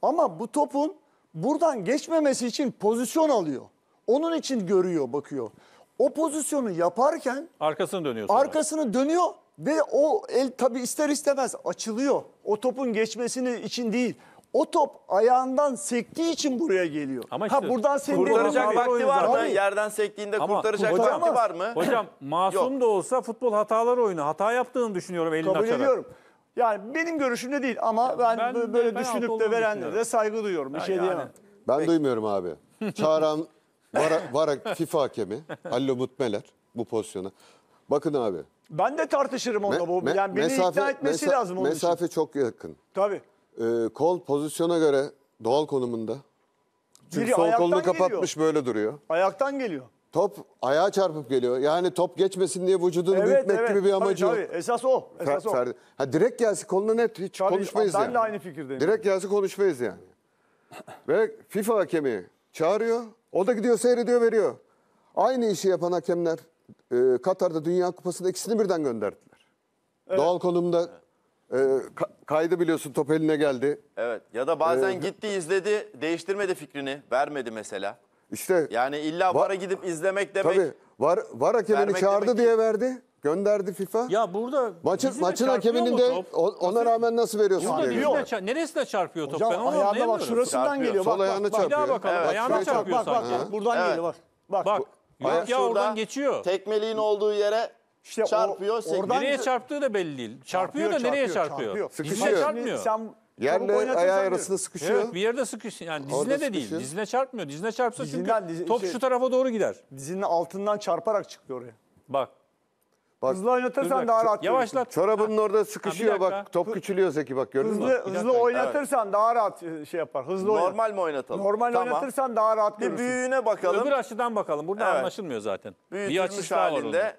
ama bu topun buradan geçmemesi için pozisyon alıyor. Onun için görüyor, bakıyor o pozisyonu yaparken Arkasını dönüyorsun. arkasını dönüyor ve o el tabii ister istemez açılıyor. O topun geçmesini için değil. O top ayağından sektiği için buraya geliyor. Ama işte ha buradan seni Kurtaracak vakti var mı? Yerden sektiğinde Ama kurtaracak kurtaramaz. vakti var mı? Hocam masum da olsa futbol hatalar oyunu. Hata yaptığını düşünüyorum elini Kabul açarak. ediyorum. Yani benim görüşümde değil ama ben, ben böyle ben düşünüp de verenlere saygı duyuyorum. Bir şey yani. diyemem. Ben duymuyorum abi. Çağıran Vara, Vara FIFA hakemi Hallo Mutmeler bu pozisyona. Bakın abi. Ben de tartışırım onunla. bu. Me, yani beni mesafe, ikna etmesi mesa, lazım onun Mesafe için. çok yakın. Tabii. Ee, kol pozisyona göre doğal konumunda. Çünkü Biri sol kolunu geliyor. böyle duruyor. Ayaktan geliyor. Top ayağa çarpıp geliyor. Yani top geçmesin diye vücudunu evet, büyütmek evet. gibi bir amacı tabii, yok. Tabii. Esas o. Esas o. Ferdi. Ha, direkt gelsin koluna net hiç tabii, konuşmayız ben yani. Ben de aynı fikirdeyim. Direkt gelsin konuşmayız yani. Ve FIFA hakemi çağırıyor. O da gidiyor seyrediyor veriyor. Aynı işi yapan hakemler e, Katar'da Dünya Kupası'nda ikisini birden gönderdiler. Evet. Doğal konumda e, kaydı biliyorsun top eline geldi. Evet ya da bazen ee, gitti izledi değiştirmedi fikrini vermedi mesela. İşte. Yani illa VAR'a gidip izlemek demek. Tabii VAR, var hakemini çağırdı diye ki... verdi. Gönderdi FIFA. Ya burada Maçın, bizi de maçın hakeminin de top? ona rağmen nasıl veriyorsun? Burada diye de görüyorum. çar- neresine çarpıyor top? Hocam ben onu ayağına bak şurasından Çarpıyor. geliyor. Sol Bak, ayağını bak, bak. çarpıyor. bakalım. Evet, Ayağına çarpıyor Bak bak sanki. bak buradan Evet. geliyor bak. Bak. Bak. Yok ya oradan geçiyor. Tekmeliğin olduğu yere İşte çarpıyor. sek- oradan- Nereye çarptığı da belli değil. Çarpıyor, da nereye çarpıyor? Sıkışıyor. Dizine çarpmıyor. Sen Yerle çabuk ayağı arasında sıkışıyor. Evet bir yerde sıkışıyor. Yani dizine Orada de değil. Dizine çarpmıyor. Dizine çarpsa çünkü dizi- top şey- şu tarafa doğru gider. Dizinin altından çarparak çıkıyor oraya. Bak Bak, hızlı oynatırsan daha rahat yavaşlat. yürürsün. Çorabının orada sıkışıyor bak. Top küçülüyor Zeki bak gördün mü? Hızlı, hızlı oynatırsan daha rahat e, şey yapar. Hızlı oynat. Normal mi oynatalım? Normal Tamam. oynatırsan daha rahat Bir görürsün. büyüğüne bakalım. Öbür açıdan bakalım. Burada Evet. anlaşılmıyor zaten. bir Büyütülmüş açısı daha halinde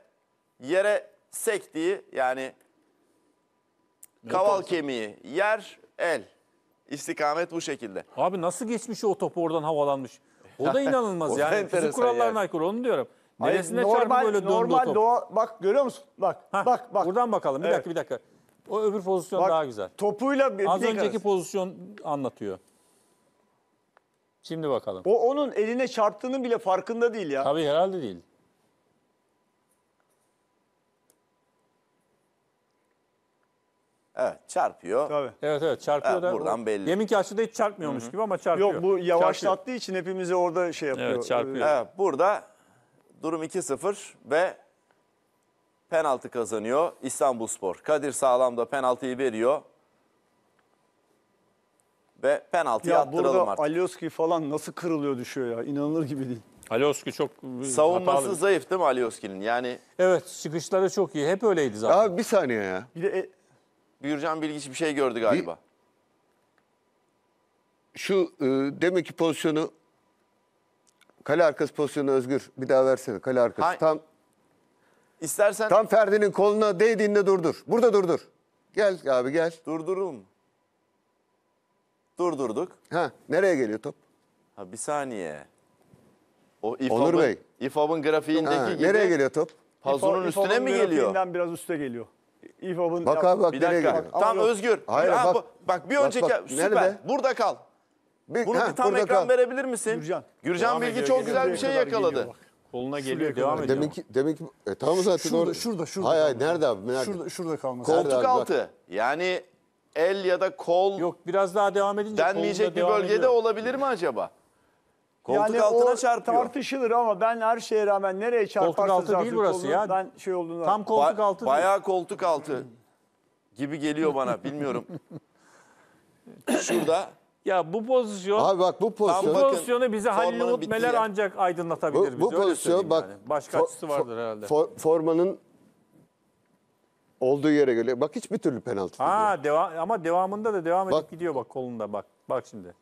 yere sektiği yani kaval kemiği yer el. İstikamet bu şekilde. Abi nasıl geçmiş o top oradan havalanmış? O da inanılmaz O yani. Fizik kurallarına aykırı onu diyorum. Neresinde normal, çarpı böyle döndü normal o top? doğa, bak görüyor musun? Bak, Heh, bak, bak. Buradan bakalım. Bir Evet. dakika, bir dakika. O öbür pozisyon Bak, daha güzel. Topuyla bir, Az önceki arası. pozisyon anlatıyor. Şimdi bakalım. O onun eline çarptığının bile farkında değil ya. Tabii herhalde değil. Evet çarpıyor. Tabii. Evet evet çarpıyor Ha, da. buradan belli. Yemin ki açıda hiç çarpmıyormuş gibi ama çarpıyor. Yok bu Çarpıyor. yavaşlattığı için hepimizi orada şey yapıyor. Evet, çarpıyor. Evet, burada Durum 2-0 ve penaltı kazanıyor İstanbulspor. Kadir Sağlam da penaltıyı veriyor. Ve penaltıyı ya attıralım burada artık. Alioski falan nasıl kırılıyor düşüyor ya. inanılır gibi değil. Alioski çok Savunması hatalı. zayıf değil mi Alioski'nin? Yani Evet çıkışları çok iyi. Hep öyleydi zaten. Abi bir saniye ya. Bir de e, Bilgiç bir şey gördü galiba. şu e, demek ki pozisyonu Kale arkası pozisyonu Özgür. Bir daha versene kale arkası. Hayır. Tam İstersen tam Ferdi'nin koluna değdiğinde durdur. Burada durdur. Gel abi gel. durdururum. Durdurduk. Ha nereye geliyor top? Ha bir saniye. O Onur Bey. İFAB'ın grafiğindeki Ha, gibi nereye geliyor top? pazonun İFAB- üstüne mi geliyor? grafiğinden biraz üste geliyor. İFAB'ın Bak abi bak Bir nereye geliyor. Tam Özgür. Hayır, bak. bak bir Bak, önceki bak, süper. nerede? Burada kal. Bir, Bunu heh, bir tam ekran kal. verebilir misin? Gürcan. Gürcan Devam Bilgi ediyor, çok güzel bir şey yakaladı. geliyor Koluna geliyor Şuraya devam ediyor. Demek ki, demek ki e, tamam zaten Şurada, orada. şurada, şurada. Hay hay nerede abi? Nerede? Şurada, şurada kalması. Koltuk altı. Yani el ya da kol Yok biraz daha devam edince denmeyecek bir bölgede ediyor. olabilir mi acaba? Koltuk altına o çarpıyor. Tartışılır ama ben her şeye rağmen nereye çarparsa altı değil burası ya. Ben şey olduğunu Tam koltuk Ba- altı. Bayağı koltuk altı gibi geliyor bana bilmiyorum. Şurada ya bu pozisyon Abi bak bu pozisyon. bu pozisyonu bize Halil Umut Meler yer. ancak aydınlatabilir Bu- bu pozisyon bak, yani. Başka for- açısı vardır for- herhalde. for- formanın olduğu yere geliyor. Bak hiçbir türlü penaltı değil. ya. devam ama devamında da devam edip gidiyor bak kolunda bak. Bak şimdi.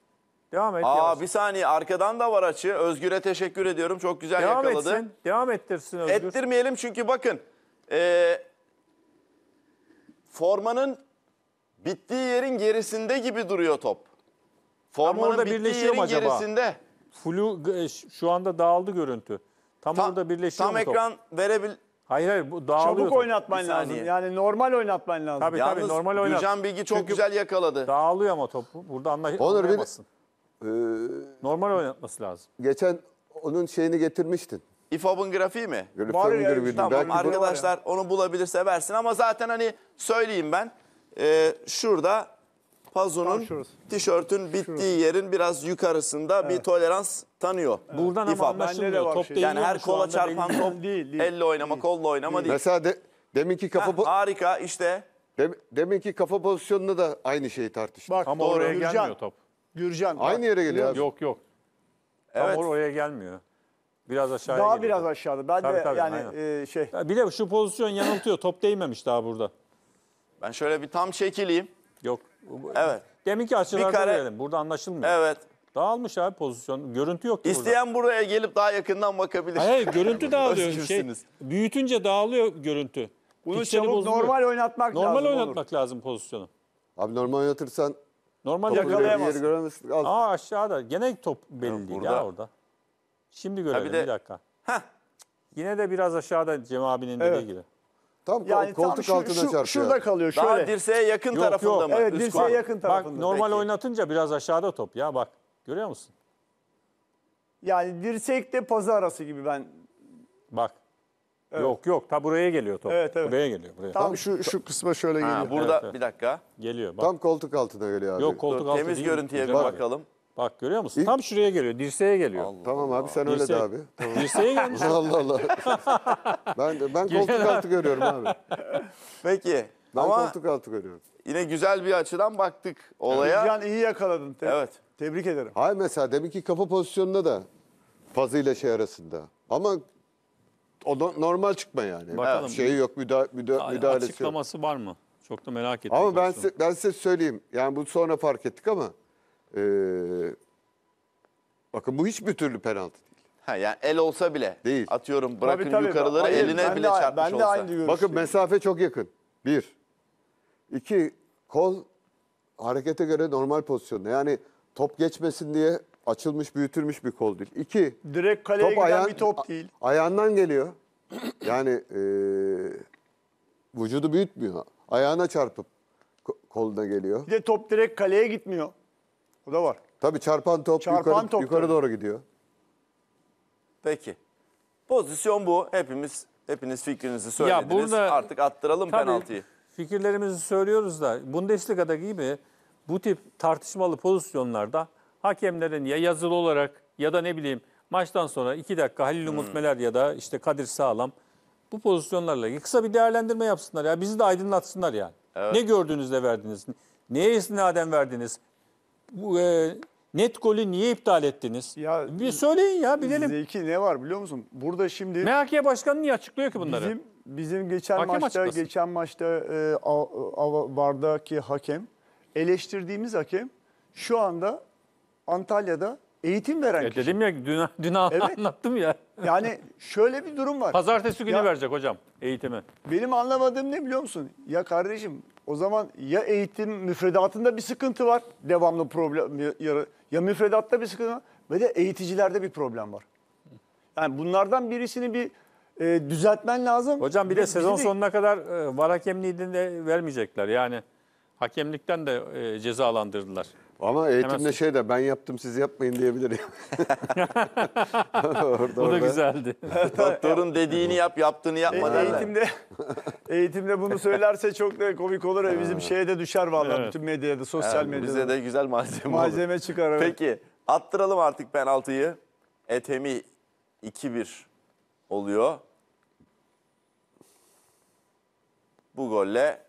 Devam et. Aa bir saniye arkadan da var açı. Özgür'e teşekkür ediyorum. Çok güzel devam yakaladı. etsin. Devam ettirsin Özgür. Ettirmeyelim çünkü bakın. e, formanın bittiği yerin gerisinde gibi duruyor top. Formanın Tam orada bittiği birleşiyor mu acaba? gerisinde Flu e, şu anda dağıldı görüntü. Tam tam, orada birleşiyor tam mu top? ekran verebil... Hayır hayır bu dağılıyor. Çabuk top. oynatman lazım. Yani normal oynatman lazım. Tabii Yalnız tabii normal oynat. Gülcan Bilgi çok Çünkü güzel yakaladı. Dağılıyor ama topu? Burada anla Onur, bir- anlayamazsın. E, normal oynatması lazım. Geçen onun şeyini getirmiştin. İFAB'ın grafiği mi? Var ya, Tamam Belki arkadaşlar onu bulabilirse versin ama zaten hani söyleyeyim ben. Ee, şurada Pazunun tişörtün bittiği yerin biraz yukarısında evet. bir tolerans tanıyor. Evet. Buradan İFAP. ama anlaşılmıyor. Top şey. Yani her kola çarpan top değil, değil. elle oynama, değil. kolla oynama değil. Mesela de, deminki kafa... Heh, harika işte. De, deminki kafa pozisyonunda da aynı şeyi tartıştık. Bak, Tam doğru. oraya Gürcan, gelmiyor top. Gürcan. Aynı yere geliyor Yok yok. Evet. Tam oraya gelmiyor. Biraz aşağıya Daha geliyor. biraz aşağıda. Ben tabii, de tabii, yani e, şey... Bir de şu pozisyon yanıltıyor. Top değmemiş daha burada. Ben şöyle bir tam şekiliyim. Yok. Evet. Deminki açılarda kare... verelim. Burada anlaşılmıyor. Evet. Dağılmış abi pozisyon. Görüntü yok. İsteyen burada. buraya gelip daha yakından bakabilir. Hayır görüntü dağılıyor. şey, büyütünce dağılıyor görüntü. Bunu Pikseli çabuk bozuluyor. normal oynatmak normal lazım. Normal oynatmak olur. lazım pozisyonu. Abi normal oynatırsan normal yakalayamazsın. Göremezsin. Aa aşağıda. Gene top belli değil ya orada. Şimdi görelim bir, de... bir dakika. Heh. Yine de biraz aşağıda Cem abinin dediği gibi. Tam yani koltuk tam şu, altına şu, çarpıyor. Şurada kalıyor şöyle. Daha dirseğe yakın yok, tarafında yok. mı? Evet Üst dirseğe yakın tarafında. Bak normal Peki. oynatınca biraz aşağıda top ya bak. Görüyor musun? Yani dirsekte pazı arası gibi ben. Bak. Evet. Yok yok ta buraya geliyor top. Evet, evet. Buraya geliyor. Buraya. Tam, tam şu şu kısma şöyle ha, Burada evet, evet. bir dakika. Geliyor bak. Tam koltuk altına geliyor abi. Yok koltuk Dur, altı Temiz görüntüye bir bakalım. Abi. Bak görüyor musun? İlk- Tam şuraya geliyor, dirseğe geliyor. Tamam abi sen öyle de abi. Tamam. Dirseğe gelmiş. Allah Allah. ben ben koltuk altı görüyorum abi. Ben Peki. Ama koltuk altı görüyorum. yine güzel bir açıdan baktık olaya. Can iyi yakaladın. Te- Evet. Tebrik ederim. Hayır mesela ki kafa pozisyonunda da fazıyla ile şey arasında. Ama o da normal çıkma yani. Bakalım. Şeyi yok müda, müda, müdahalesi yok. Açıklaması var mı? Çok da merak ettim. Ama ben size, ben size söyleyeyim. Yani bu sonra fark ettik ama ee, bakın bu hiçbir türlü penaltı değil. Ha, yani el olsa bile. Değil. Atıyorum bırakın tabii, tabii, yukarıları hayır, eline ben bile de, çarpmış ben de olsa. Aynı görüştüm. bakın mesafe çok yakın. Bir. İki. Kol harekete göre normal pozisyonda. Yani top geçmesin diye açılmış büyütülmüş bir kol değil. İki. Direkt kaleye top giden ayağın, bir top değil. Ayağından geliyor. Yani e, vücudu büyütmüyor. Ayağına çarpıp koluna geliyor. Bir de top direkt kaleye gitmiyor. Bu da var. Tabii çarpan top, çarpan yukarı, top yukarı doğru gidiyor. Peki. Pozisyon bu. Hepimiz hepiniz fikrinizi söylediniz. Ya burada, Artık attıralım tabii, penaltıyı. Fikirlerimizi söylüyoruz da Bundesliga'daki gibi bu tip tartışmalı pozisyonlarda hakemlerin ya yazılı olarak ya da ne bileyim maçtan sonra iki dakika Halil hmm. Umut hmm. Meler ya da işte Kadir Sağlam bu pozisyonlarla ilgili kısa bir değerlendirme yapsınlar ya bizi de aydınlatsınlar yani. Evet. Ne gördüğünüzde verdiniz? Neye istinaden verdiniz? bu, e, net golü niye iptal ettiniz? Ya, bir söyleyin ya bilelim. Zeki ne var biliyor musun? Burada şimdi... MHK Başkanı niye açıklıyor ki bunları? Bizim, bizim geçen maçta, açıklasın. geçen maçta e, a, vardaki hakem, eleştirdiğimiz hakem şu anda Antalya'da eğitim veren e, kişi. Dedim ya dün, dün evet. anlattım ya. Yani şöyle bir durum var. Pazartesi günü ya, verecek hocam eğitimi. Benim anlamadığım ne biliyor musun? Ya kardeşim o zaman ya eğitim müfredatında bir sıkıntı var. Devamlı problem ya, ya müfredatta bir sıkıntı var ve de eğiticilerde bir problem var. Yani bunlardan birisini bir e, düzeltmen lazım. Hocam bir de, de sezon sonuna kadar e, var de vermeyecekler. Yani Hakemlikten de e, cezalandırdılar. Ama eğitimde şey de ben yaptım siz yapmayın diyebilirim. ya. orada, Bu da güzeldi. Doktorun dediğini yap, yaptığını yapma derler. Eğitimde eğitimde bunu söylerse çok da komik olur. ya, Bizim şeye de düşer vallahi Evet. bütün medyada, sosyal Yani medyada. Bize de güzel malzeme, malzeme malzeme çıkar. evet. Peki attıralım artık penaltıyı. Etemi 2-1 oluyor. Bu golle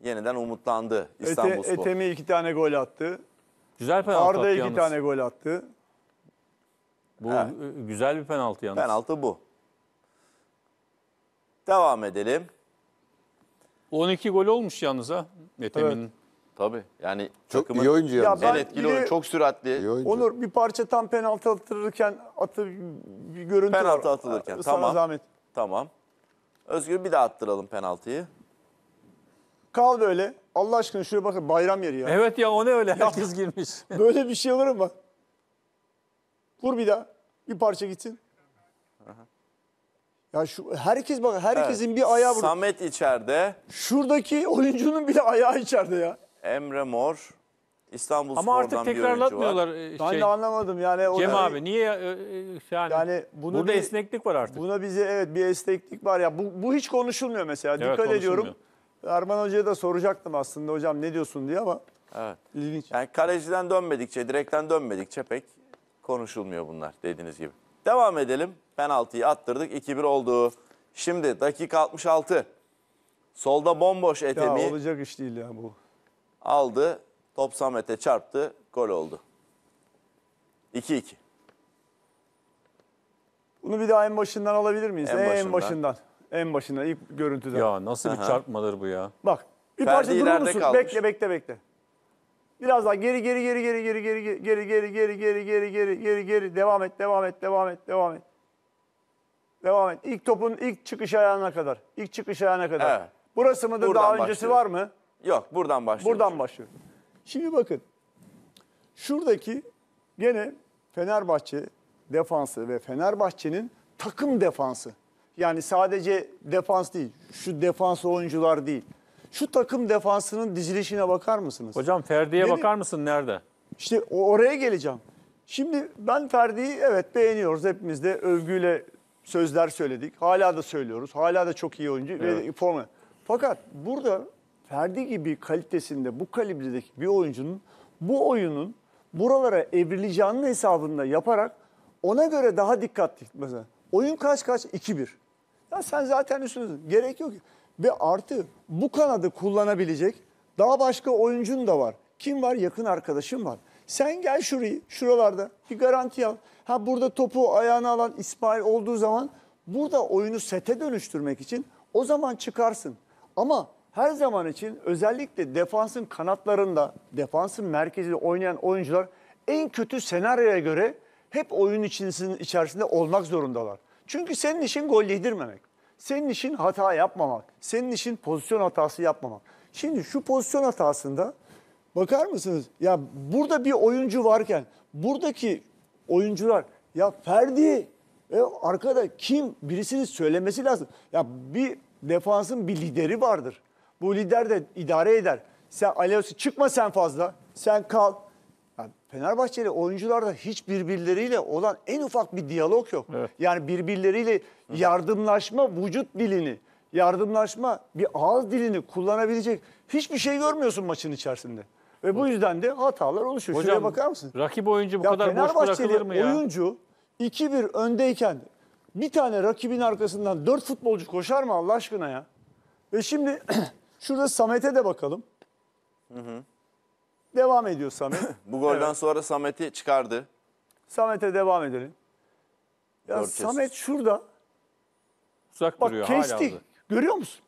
yeniden umutlandı İstanbulspor. Ete, Etemi iki tane gol attı. Güzel penaltı Arda attı iki tane gol attı. Bu He. güzel bir penaltı yalnız. Penaltı bu. Devam edelim. 12 gol olmuş yalnız ha Etemin'in. Evet. Tabii. Yani çok iyi oyuncu yalnız. Ya en etkili oyuncu, çok süratli. Onur bir parça tam penaltı attırırken atı bir görüntü penaltı var. Penaltı atılırken. Sana tamam. zahmet. Tamam. Özgür bir daha attıralım penaltıyı. Kav da öyle. Allah aşkına şuraya bakın bayram yeri ya. Evet ya o ne öyle herkes girmiş. Böyle bir şey olur mu? Vur bir daha. Bir parça gitsin. Ya şu herkes bak herkesin bir ayağı burada. Samet içeride, Şuradaki oyuncunun bile ayağı içeride ya. Emre Mor, İstanbul Ama Spor'dan artık tekrarlatmıyorlar e, Ben şey. de anlamadım yani. o- Cem abi niye yani, e, e, Yani bunu burada bir- esneklik var artık. Buna bize evet bir esneklik var ya. Bu, bu hiç konuşulmuyor mesela. Evet, Dikkat ediyorum. Erman Hoca'ya da soracaktım aslında hocam ne diyorsun diye ama evet. ilginç. Yani kaleciden dönmedikçe, direkten dönmedikçe pek konuşulmuyor bunlar dediğiniz gibi. Devam edelim. Penaltıyı attırdık. 2-1 oldu. Şimdi dakika 66. Solda bomboş Etemi. Ya olacak iş değil ya bu. Aldı. Top Samet'e çarptı. Gol oldu. 2-2. Bunu bir daha en başından alabilir miyiz? En, en başından. En başından. En başında ilk görüntüde. Ya nasıl bir çarpmadır bu ya? Bak bir parça durur musun? kalmış. Bekle bekle bekle. Biraz daha geri geri geri geri geri geri geri geri geri geri geri geri geri geri devam et devam et devam et devam et. Devam et. İlk topun ilk çıkış ayağına kadar. İlk çıkış ayağına kadar. Evet. Burası mıdır Buradan daha öncesi var mı? Yok buradan başlıyor. Buradan başlıyor. Şimdi bakın. Şuradaki gene Fenerbahçe defansı ve Fenerbahçe'nin takım defansı. Yani sadece defans değil, şu defans oyuncular değil. Şu takım defansının dizilişine bakar mısınız? Hocam Ferdi'ye Benim- bakar mısın nerede? İşte oraya geleceğim. Şimdi ben Ferdi'yi evet beğeniyoruz. Hepimiz de övgüyle sözler söyledik. Hala da söylüyoruz. Hala da çok iyi oyuncu ve forma. Fakat burada Ferdi gibi kalitesinde bu kalibredeki bir oyuncunun bu oyunun buralara evrileceğinin hesabında yaparak ona göre daha dikkatli mesela. Oyun kaç kaç? 2-1. Ya sen zaten üstünüzün. Gerek yok. Ve artı bu kanadı kullanabilecek daha başka oyuncun da var. Kim var? Yakın arkadaşım var. Sen gel şurayı, şuralarda bir garanti al. Ha burada topu ayağına alan İsmail olduğu zaman burada oyunu sete dönüştürmek için o zaman çıkarsın. Ama her zaman için özellikle defansın kanatlarında, defansın merkezinde oynayan oyuncular en kötü senaryoya göre hep oyun içerisinde olmak zorundalar. Çünkü senin işin gol yedirmemek. Senin işin hata yapmamak. Senin işin pozisyon hatası yapmamak. Şimdi şu pozisyon hatasında bakar mısınız? Ya burada bir oyuncu varken buradaki oyuncular ya Ferdi e, arkada kim birisinin söylemesi lazım. Ya bir defansın bir lideri vardır. Bu lider de idare eder. Sen Alevsi çıkma sen fazla. Sen kal. Yani Fenerbahçeli oyuncularda hiç birbirleriyle olan en ufak bir diyalog yok. Evet. Yani birbirleriyle yardımlaşma vücut dilini, yardımlaşma bir ağız dilini kullanabilecek hiçbir şey görmüyorsun maçın içerisinde. Ve bu yüzden de hatalar oluşuyor. Hocam, Şuraya bakar mısın? Rakip oyuncu bu ya kadar boş bırakılır mı ya? oyuncu 2-1 öndeyken bir tane rakibin arkasından 4 futbolcu koşar mı Allah aşkına ya? Ve şimdi şurada Samet'e de bakalım. Hı hı. Devam ediyor Samet. Bu golden evet. sonra Samet'i çıkardı. Samet'e devam edelim. Ya Dört Samet kez. şurada. Uzak Bak duruyor, kesti. Hala uzak. Görüyor musun?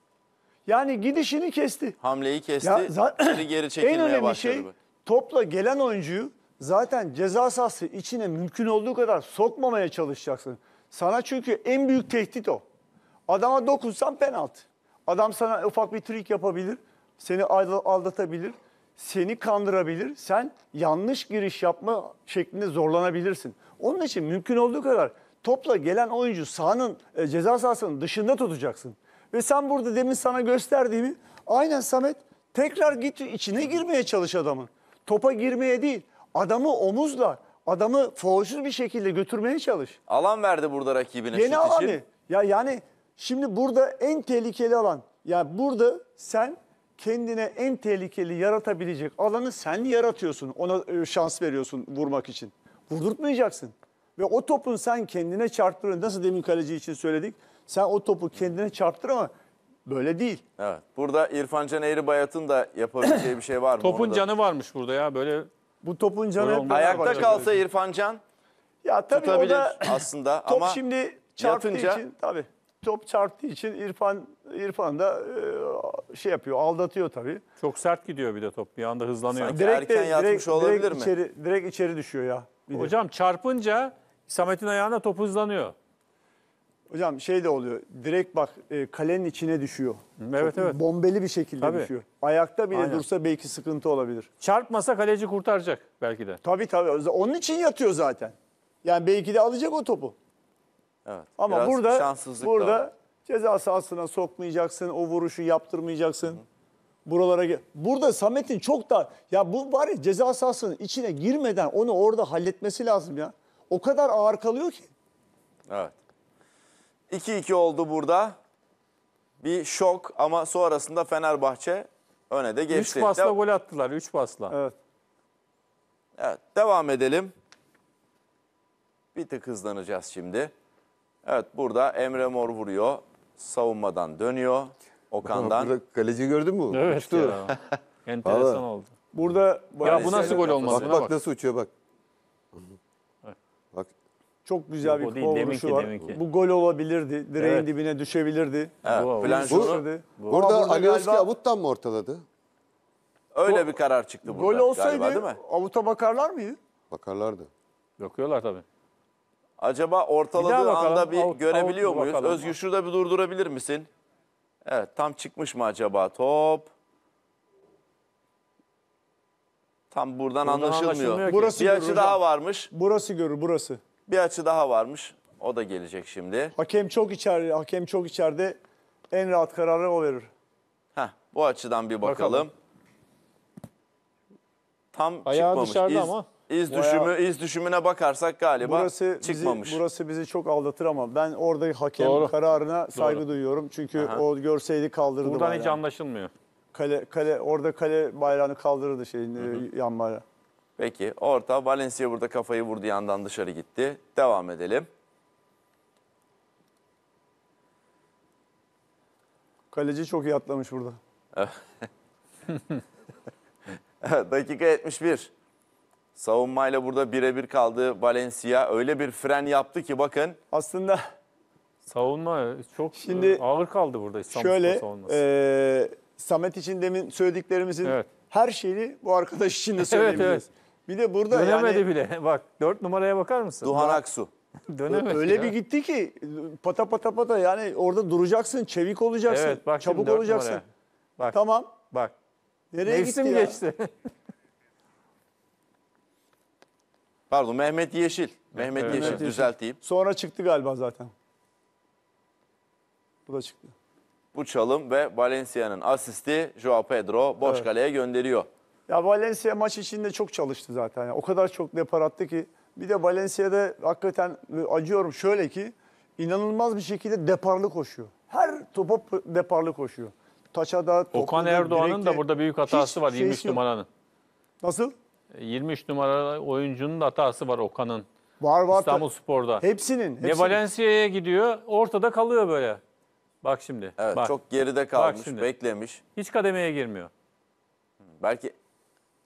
Yani gidişini kesti. Hamleyi kesti. Ya, geri geri çekilmeye en önemli başladı. Şey, topla gelen oyuncuyu zaten ceza sahası içine mümkün olduğu kadar sokmamaya çalışacaksın. Sana çünkü en büyük tehdit o. Adama dokunsan penaltı. Adam sana ufak bir trik yapabilir. Seni aldatabilir seni kandırabilir. Sen yanlış giriş yapma şeklinde zorlanabilirsin. Onun için mümkün olduğu kadar topla gelen oyuncu sahanın e, ceza sahasının dışında tutacaksın. Ve sen burada demin sana gösterdiğimi aynen Samet tekrar git içine girmeye çalış adamın. Topa girmeye değil adamı omuzla adamı foğuşsuz bir şekilde götürmeye çalış. Alan verdi burada rakibine Yeni şut alanı. için. Ya yani şimdi burada en tehlikeli alan. Yani burada sen kendine en tehlikeli yaratabilecek alanı sen yaratıyorsun. Ona e, şans veriyorsun vurmak için. Vurdurtmayacaksın. Ve o topun sen kendine çarptırın. Nasıl demin kaleci için söyledik. Sen o topu kendine çarptır ama böyle değil. Evet. Burada İrfan Can Bayat'ın da yapabileceği bir şey var mı? Topun orada? canı varmış burada ya böyle. Bu topun canı. ayakta kalsa İrfan Can ya tabii tutabilir o da, aslında top ama şimdi çarptığı yatınca... için tabii top çarptığı için İrfan İrfan da e, şey yapıyor, aldatıyor tabii. Çok sert gidiyor bir de top. Bir anda hızlanıyor. Sanki direkt erken yatmış direkt, olabilir direkt mi? Içeri, direkt içeri düşüyor ya. Bir de. Hocam çarpınca Samet'in ayağına top hızlanıyor. Hocam şey de oluyor. Direkt bak e, kalenin içine düşüyor. Evet Çok evet. Bombeli bir şekilde tabii. düşüyor. Ayakta bile Aynen. dursa belki sıkıntı olabilir. Çarpmasa kaleci kurtaracak belki de. Tabii tabii. Onun için yatıyor zaten. Yani belki de alacak o topu. Evet. Ama burada burada Ceza sahasına sokmayacaksın, o vuruşu yaptırmayacaksın. Hı. Buralara Burada Samet'in çok da ya bu var ya ceza sahasının içine girmeden onu orada halletmesi lazım ya. O kadar ağır kalıyor ki. Evet. 2-2 oldu burada. Bir şok ama sonrasında Fenerbahçe öne de geçti. 3 pasla Dev gol attılar, 3 pasla. Evet. Evet, devam edelim. Bir tık hızlanacağız şimdi. Evet, burada Emre Mor vuruyor savunmadan dönüyor. Okan'dan. Burada kaleci gördün mü? Evet Uçtu. ya. Enteresan Vallahi. oldu. Burada ya bu nasıl gol olmaz? Bak, bak, bak nasıl uçuyor bak. Bak çok güzel Yok, bir kova vuruşu var. Bu gol olabilirdi. Direğin evet. dibine düşebilirdi. Evet. Bu, düşebilirdi. Bu, burada, burada Ali Özki Avut'tan mı ortaladı? Öyle bir karar çıktı burada. Gol olsaydı galiba, Avut'a bakarlar mıydı? Bakarlardı. Bakıyorlar tabii. Acaba ortaladığı Bir anda bir Out- görebiliyor out muyuz? bakalım? Özgür şurada bir durdurabilir misin? Evet tam çıkmış mı acaba top? Tam buradan, anlaşılmıyor. anlaşılmıyor Burası bir açı hocam. daha varmış. Burası görür burası. Bir açı daha varmış. O da gelecek şimdi. Hakem çok içeride, hakem çok içeride en rahat kararı o verir. Heh, bu açıdan bir bakalım. Bakalım. Tam Ayağı çıkmamış. dışarıda ama. İz Bayağı- iz düşümüne bakarsak galiba Burası çıkmamış. Bizi, burası bizi çok aldatır ama ben orada hakem Doğru. kararına saygı duyuyorum. Çünkü o görseydi kaldırırdı Buradan hiç anlaşılmıyor. Kale, kale, orada kale bayrağını kaldırırdı şeyin e, yan bayrağı. Peki orta Valencia burada kafayı vurdu yandan dışarı gitti. Devam edelim. Kaleci çok iyi atlamış burada. Evet, Dakika 71. Savunmayla burada birebir kaldı Valencia. Öyle bir fren yaptı ki bakın. Aslında Savunma çok Şimdi, e, ağır kaldı burada İstanbul şöyle savunması. e, Samet için demin söylediklerimizin Evet. her şeyini bu arkadaş için de söyleyebiliriz. evet. Bir de burada Dönemedi yani bile. Bak dört numaraya bakar mısın? Duhan Aksu. Dönemedi öyle ya. bir gitti ki pata pata pata yani orada duracaksın, çevik olacaksın, Evet bak çabuk olacaksın. Bak, Tamam. bak. Nereye Mevsim gitti geçti. Pardon Mehmet Yeşil. Mehmet evet. Yeşil düzelteyim. Sonra çıktı galiba zaten. Bu da çıktı. Bu çalım ve Valencia'nın asisti Joao Pedro boş evet. kaleye gönderiyor. Ya Valencia maç içinde çok çalıştı zaten. Yani o kadar çok depar attı ki. Bir de Valencia'da hakikaten acıyorum şöyle ki inanılmaz bir şekilde deparlı koşuyor. Her topa deparlı koşuyor. Taça da... Okan Erdoğan'ın da burada büyük hatası var İyi Müslüman'ın. Nasıl? 23 numaralı oyuncunun da hatası var Okan'ın. Var var. İstanbul Spor'da. Hepsinin. hepsinin. Ne Valencia'ya gidiyor ortada kalıyor böyle. Bak şimdi. Evet bak. çok geride kalmış şimdi. beklemiş. Hiç kademeye girmiyor. Hmm, belki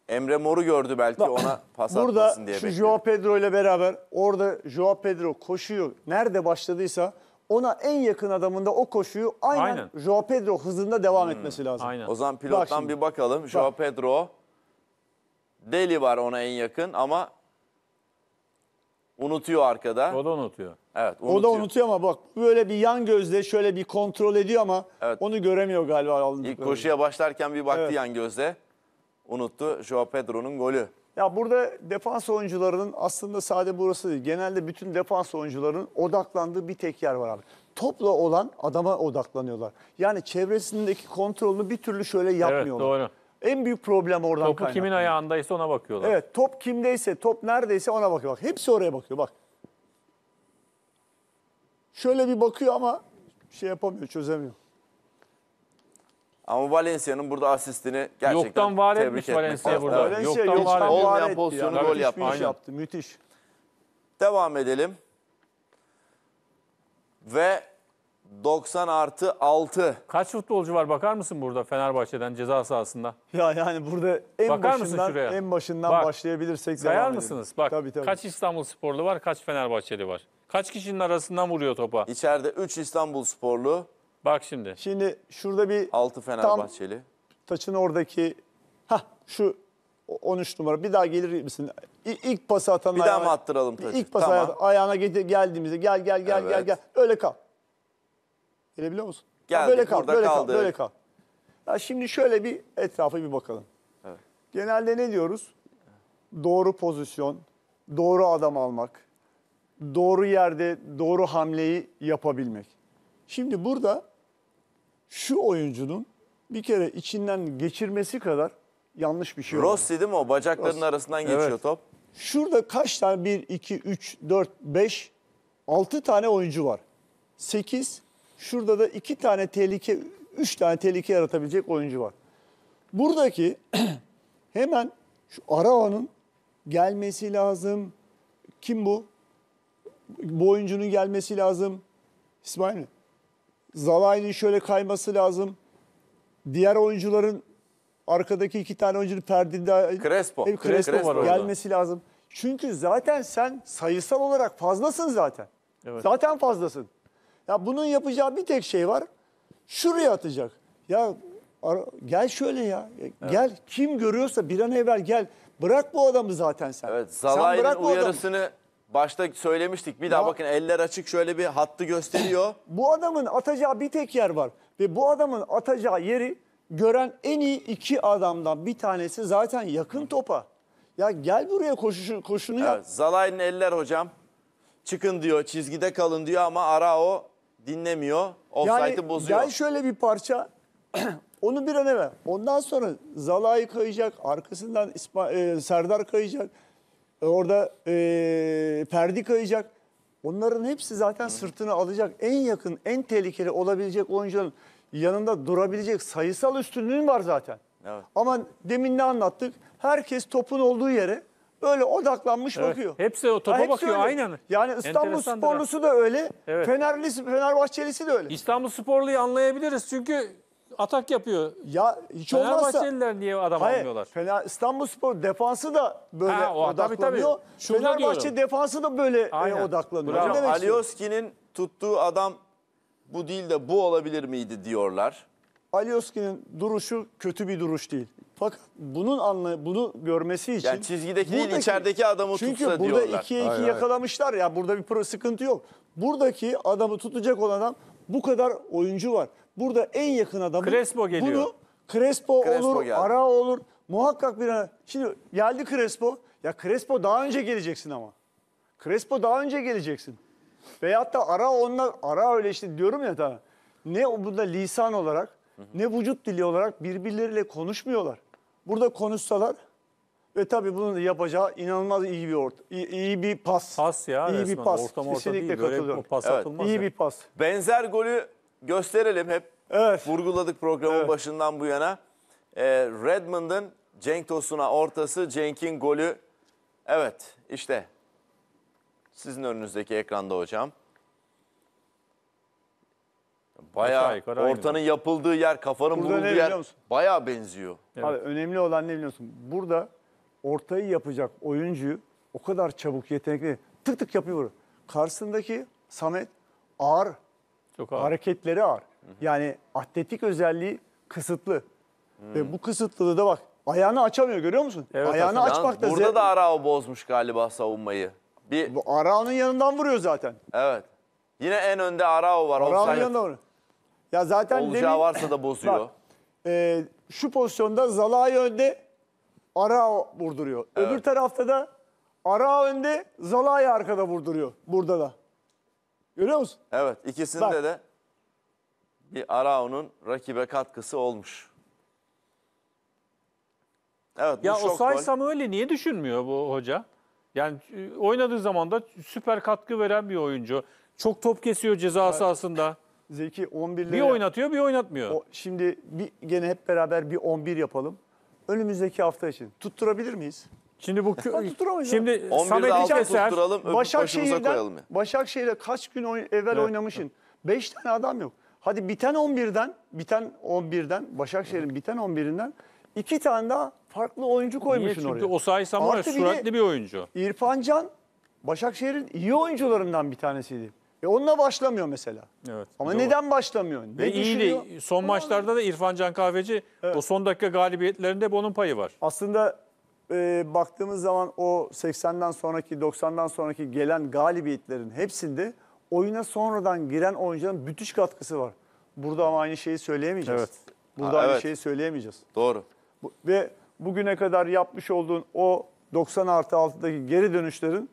Emre Mor'u gördü belki bak, ona pas burada atmasın diye bekliyor. Burada şu Joao Pedro ile beraber orada Joao Pedro koşuyor. Nerede başladıysa ona en yakın adamında o koşuyu aynen, aynen. Joao Pedro hızında devam hmm. etmesi lazım. Aynen. O zaman pilottan bak bir bakalım. Joao bak. Pedro Deli var ona en yakın ama unutuyor arkada. O da unutuyor. Evet, unutuyor. O da unutuyor ama bak böyle bir yan gözle şöyle bir kontrol ediyor ama evet. onu göremiyor galiba. İlk koşuya başlarken bir baktı evet. yan gözle. Unuttu Joao Pedro'nun golü. Ya burada defans oyuncularının aslında sadece burası değil. Genelde bütün defans oyuncularının odaklandığı bir tek yer var abi. Topla olan adama odaklanıyorlar. Yani çevresindeki kontrolünü bir türlü şöyle yapmıyorlar. Evet doğru. En büyük problem oradan Topu kaynaklı. kimin ayağındaysa ona bakıyorlar. Evet top kimdeyse, top neredeyse ona bakıyor. Bak hepsi oraya bakıyor bak. Şöyle bir bakıyor ama şey yapamıyor, çözemiyor. Ama Valencia'nın burada asistini gerçekten Yoktan var etmiş Valencia burada. Valencia Yoktan var yoktan etti. pozisyonu gol yaptı. bir yaptı, müthiş. Devam edelim. Ve 90 artı 6. Kaç futbolcu var bakar mısın burada Fenerbahçe'den ceza sahasında? Ya yani burada en Bakar başından şuraya? en başından Bak, başlayabilirsek Sayar mısınız? Bak Tabii, tabii. kaç İstanbul sporlu var kaç Fenerbahçeli var. Kaç kişinin arasından vuruyor topa. İçeride 3 İstanbul sporlu, Bak şimdi. Şimdi şurada bir 6 Fenerbahçeli. taçın oradaki ha şu 13 numara bir daha gelir misin? İ- İlk pası atan Bir daha mı attıralım taçı? İlk pası Tamam. ayağına geldiğimizde gel gel gel gel gel öyle kal. Gelebiliyor musun? Geldik, böyle kal, böyle kaldık. kal, böyle kal. Ya şimdi şöyle bir etrafı bir bakalım. Evet. Genelde ne diyoruz? Doğru pozisyon, doğru adam almak, doğru yerde doğru hamleyi yapabilmek. Şimdi burada şu oyuncunun bir kere içinden geçirmesi kadar yanlış bir şey yok. Rossi değil mi o? Bacaklarının Rossi. arasından geçiyor evet. top. Şurada kaç tane? 1, 2, 3, 4, 5, 6 tane oyuncu var. 8, Şurada da iki tane tehlike, üç tane tehlike yaratabilecek oyuncu var. Buradaki hemen şu Arao'nun gelmesi lazım. Kim bu? Bu oyuncunun gelmesi lazım. İsmail mi? Zalai'nin şöyle kayması lazım. Diğer oyuncuların arkadaki iki tane oyuncunun perdinde Crespo, Crespo, Crespo var gelmesi orada. lazım. Çünkü zaten sen sayısal olarak fazlasın zaten. Evet. Zaten fazlasın. Ya bunun yapacağı bir tek şey var. Şuraya atacak. Ya gel şöyle ya. E, gel evet. kim görüyorsa bir an evvel gel. Bırak bu adamı zaten sen. Evet, Zalay'ın sen uyarısını adamı. başta söylemiştik. Bir ya, daha bakın eller açık şöyle bir hattı gösteriyor. bu adamın atacağı bir tek yer var. Ve bu adamın atacağı yeri gören en iyi iki adamdan bir tanesi zaten yakın topa. Ya gel buraya koşuşu, koşunu evet, yap. Zalay'ın eller hocam. Çıkın diyor, çizgide kalın diyor ama Arao dinlemiyor. Offside'ı yani, bozuyor. Yani şöyle bir parça. Onu bir an evvel. Ondan sonra Zalai kayacak. Arkasından İsma, e, Serdar kayacak. E, orada e, Perdi kayacak. Onların hepsi zaten Hı. sırtını alacak. En yakın, en tehlikeli olabilecek oyuncuların yanında durabilecek sayısal üstünlüğün var zaten. Evet. Ama demin ne anlattık? Herkes topun olduğu yere Öyle odaklanmış evet. bakıyor. Hepsi o topa hepsi bakıyor öyle. aynen. Yani İstanbul Sporlusu da öyle. Evet. Fenerlisi, Fenerbahçelisi de öyle. İstanbul Sporlu'yu anlayabiliriz çünkü atak yapıyor. Ya hiç Fenerbahçeliler olmazsa. Fenerbahçeliler niye adam hayır, almıyorlar? Fener, İstanbul Spor defansı da böyle ha, o, odaklanıyor. Tabii, tabii. Fenerbahçe diyorum. defansı da böyle e, aynen. e, odaklanıyor. Hocam Alioski'nin tuttuğu adam bu değil de bu olabilir miydi diyorlar. Alioski'nin duruşu kötü bir duruş değil. Fakat bunun anla bunu görmesi için yani çizgideki değil içerideki adamı çünkü tutsa diyorlar. Çünkü burada ikiye iki yakalamışlar ya burada bir sıkıntı yok. Buradaki adamı tutacak olan adam bu kadar oyuncu var. Burada en yakın adamı Crespo geliyor. Bunu Crespo, Crespo olur, geldi. Ara olur. Muhakkak bir şimdi geldi Crespo. Ya Crespo daha önce geleceksin ama. Crespo daha önce geleceksin. Veyahut da ara onlar ara öyle işte diyorum ya da ne burada lisan olarak ne vücut dili olarak birbirleriyle konuşmuyorlar burada konuşsalar ve tabii bunun da yapacağı inanılmaz iyi bir orta, iyi, iyi bir pas. Pas ya iyi resmen. bir pas. Ortam orta Kesinlikle değil. Böyle bir pas Evet. atılmaz. İyi ya. bir pas. Benzer golü gösterelim hep. Evet. Vurguladık programın Evet. başından bu yana. Ee, Redmond'ın Cenk Tosun'a ortası, Cenk'in golü. Evet işte sizin önünüzdeki ekranda hocam. Bayağı ortanın yapıldığı yer, kafanın Burada ne yer bayağı benziyor. Evet. Abi önemli olan ne biliyorsun? Burada ortayı yapacak oyuncuyu o kadar çabuk yetenekli tık tık yapıyor. Karşısındaki Samet ağır. Çok ağır. Hareketleri ağır. Hı hı. Yani atletik özelliği kısıtlı. Hmm. Ve bu kısıtlılığı da bak ayağını açamıyor görüyor musun? Evet, ayağını aslında. açmakta Burada da Arao bozmuş galiba savunmayı. Bir... Bu Arao'nun yanından vuruyor zaten. Evet. Yine en önde Arao var. Arao'nun yanından vuruyor. Ya zaten Olacağı demin... varsa da bozuyor. Bak, e, şu pozisyonda Zalai önde Arao vurduruyor. Evet. Öbür tarafta da Arao önde Zalai arkada vurduruyor. Burada da. Görüyor musun? Evet ikisinde Bak. de bir Arao'nun rakibe katkısı olmuş. Evet, ya o Osay öyle. niye düşünmüyor bu hoca? Yani e, oynadığı zaman da süper katkı veren bir oyuncu. Çok top kesiyor ceza evet. Zeki 11'lere... Bir oynatıyor bir oynatmıyor. O, şimdi bir, gene hep beraber bir 11 yapalım. Önümüzdeki hafta için. Tutturabilir miyiz? Şimdi bu tutturamayız. Şimdi 11 6 Keser, tutturalım Başakşehir'den, koyalım. Ya. Başakşehir'e kaç gün oyn evvel evet. oynamışsın? 5 tane adam yok. Hadi biten 11'den, biten 11'den, Başakşehir'in biten 11'inden iki tane daha farklı oyuncu koymuşsun oraya. Çünkü Osayi Samuel süratli bir oyuncu. İrfan Can, Başakşehir'in iyi oyuncularından bir tanesiydi. E onunla başlamıyor mesela. Evet. Ama neden başlamıyor? Ne Ve iyiydi. Son Ama maçlarda da İrfan Can Kahveci evet. o son dakika galibiyetlerinde bunun payı var. Aslında e, baktığımız zaman o 80'den sonraki 90'dan sonraki gelen galibiyetlerin hepsinde oyuna sonradan giren oyuncuların müthiş katkısı var. Burada ama aynı şeyi söyleyemeyeceğiz. Evet. Burada ha, aynı şeyi söyleyemeyeceğiz. Doğru. Bu, ve bugüne kadar yapmış olduğun o 90 artı 6'daki geri dönüşlerin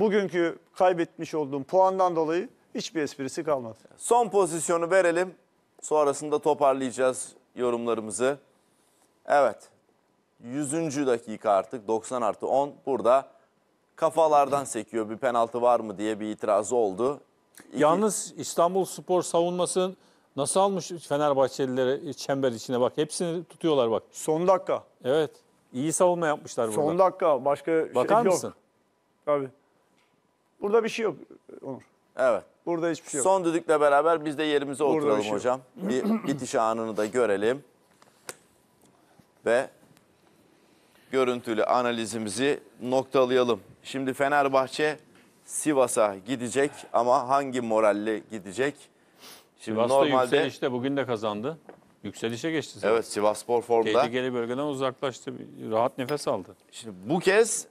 bugünkü kaybetmiş olduğum puandan dolayı hiçbir esprisi kalmadı. Son pozisyonu verelim. Sonrasında toparlayacağız yorumlarımızı. Evet. 100. dakika artık 90 artı 10 burada kafalardan sekiyor bir penaltı var mı diye bir itirazı oldu. İki... Yalnız İstanbul Spor savunmasının nasıl almış Fenerbahçelileri çember içine bak hepsini tutuyorlar bak. Son dakika. Evet iyi savunma yapmışlar burada. Son dakika başka şey Bakar şey yok. Bakar mısın? Tabii. Burada bir şey yok Onur. Evet. Burada hiçbir şey yok. Son düdükle beraber biz de yerimize Burada oturalım bir şey hocam. Bir bitiş anını da görelim. Ve görüntülü analizimizi noktalayalım. Şimdi Fenerbahçe Sivas'a gidecek ama hangi moralle gidecek? Şimdi Sivas'ta normalde yükselişte bugün de kazandı. Yükselişe geçti. zaten. Evet Sivasspor formda. Tehlikeli bölgeden uzaklaştı. Rahat nefes aldı. Şimdi bu kez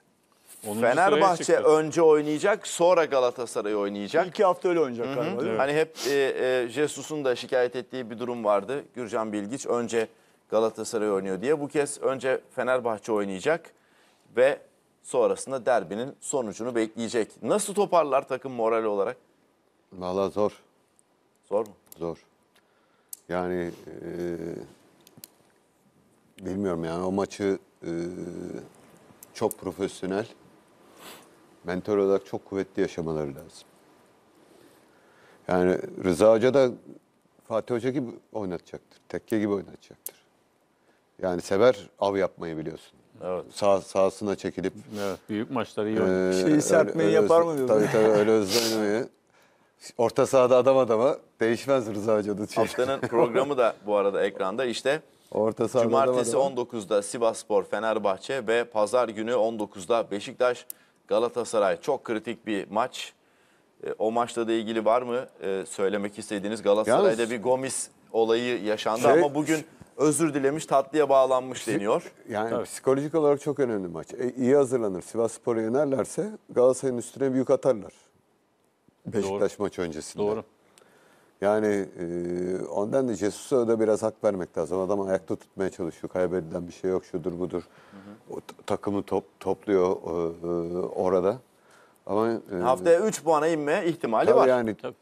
Onuncu Fenerbahçe önce oynayacak, sonra Galatasaray oynayacak. İki hafta öyle oynayacak galiba değil Hani hep e, e, Jesus'un da şikayet ettiği bir durum vardı. Gürcan Bilgiç önce Galatasaray oynuyor diye. Bu kez önce Fenerbahçe oynayacak ve sonrasında derbinin sonucunu bekleyecek. Nasıl toparlar takım moral olarak? Valla zor, Zor mu? zor. Yani eee, bilmiyorum yani o maçı eee, çok profesyonel mentor olarak çok kuvvetli yaşamaları lazım. Yani Rıza Hoca da Fatih Hoca gibi oynatacaktır. Tekke gibi oynatacaktır. Yani sever av yapmayı biliyorsun. Evet. Sağ, sahasına çekilip. Evet. Büyük maçları iyi Ee, Şeyi serpmeyi öyle, yapar mı Tabii tabii öyle hızlı oynamayı. Orta sahada adam adama değişmez Rıza Hoca'nın şey. Haftanın programı da bu arada ekranda işte. Orta sahada Cumartesi adam adama. 19'da Sivasspor Fenerbahçe ve pazar günü 19'da Beşiktaş Galatasaray çok kritik bir maç. E, o maçla da ilgili var mı e, söylemek istediğiniz? Galatasaray'da Yalnız, bir Gomis olayı yaşandı şey, ama bugün özür dilemiş tatlıya bağlanmış deniyor. Yani Tabii. psikolojik olarak çok önemli maç. E, iyi hazırlanır. Sivas yenerlerse Galatasaray'ın üstüne büyük atarlar. Beşiktaş Doğru. maç öncesinde. Doğru. Yani e, ondan da Jesus'a da biraz hak vermek lazım. Adam ayakta tutmaya çalışıyor. Kaybedilen bir şey yok şudur budur. Hı hı o takımı top, topluyor e, e, orada. Ama e, Haftaya 3 puana inme ihtimali tabii var. Yani, Tabii.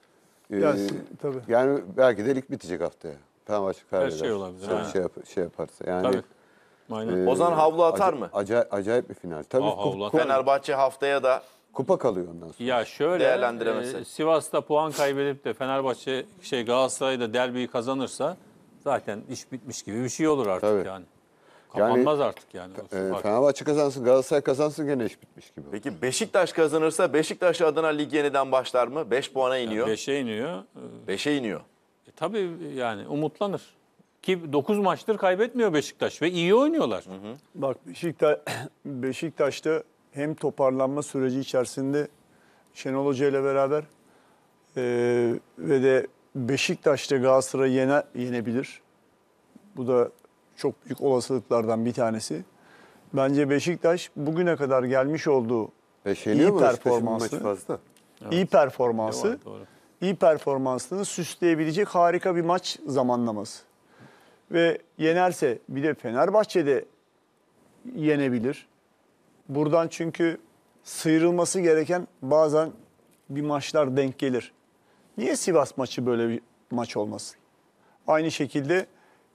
e, Yani, tabii. yani belki de lig bitecek haftaya. Fenerbahçe şey kaybeder. şey olabilir, Şey, aynen. şey, yap- şey yaparsa. Yani Tabii. Aynen. E, Ozan havlu atar mı? Acayip, acayip bir final. Tabii Aa, havlu Fenerbahçe haftaya da kupa kalıyor ondan sonra. Ya şöyle Değerlendiremezsek. e, Sivas'ta puan kaybedip de Fenerbahçe şey Galatasaray'da derbiyi kazanırsa zaten iş bitmiş gibi bir şey olur artık Tabii. yani. Kapanmaz yani, artık yani. E, Fenerbahçe kazansın, Galatasaray kazansın gene iş bitmiş gibi. Peki Beşiktaş kazanırsa Beşiktaş adına lig yeniden başlar mı? 5 puana iniyor. 5'e yani iniyor. 5'e iniyor. E, tabii yani umutlanır. Ki 9 maçtır kaybetmiyor Beşiktaş ve iyi oynuyorlar. Hı hı. Bak Beşiktaş, Beşiktaş'ta hem toparlanma süreci içerisinde Şenol Hoca ile beraber e, ve de Beşiktaş'ta Galatasaray'ı yene, yenebilir. Bu da çok büyük olasılıklardan bir tanesi. Bence Beşiktaş bugüne kadar gelmiş olduğu e, şey iyi performansı, fazla. Evet. iyi performansı, doğru, iyi performansını süsleyebilecek harika bir maç zamanlaması. Ve yenerse bir de Fenerbahçe'de yenebilir. Buradan çünkü sıyrılması gereken bazen bir maçlar denk gelir. Niye Sivas maçı böyle bir maç olmasın? Aynı şekilde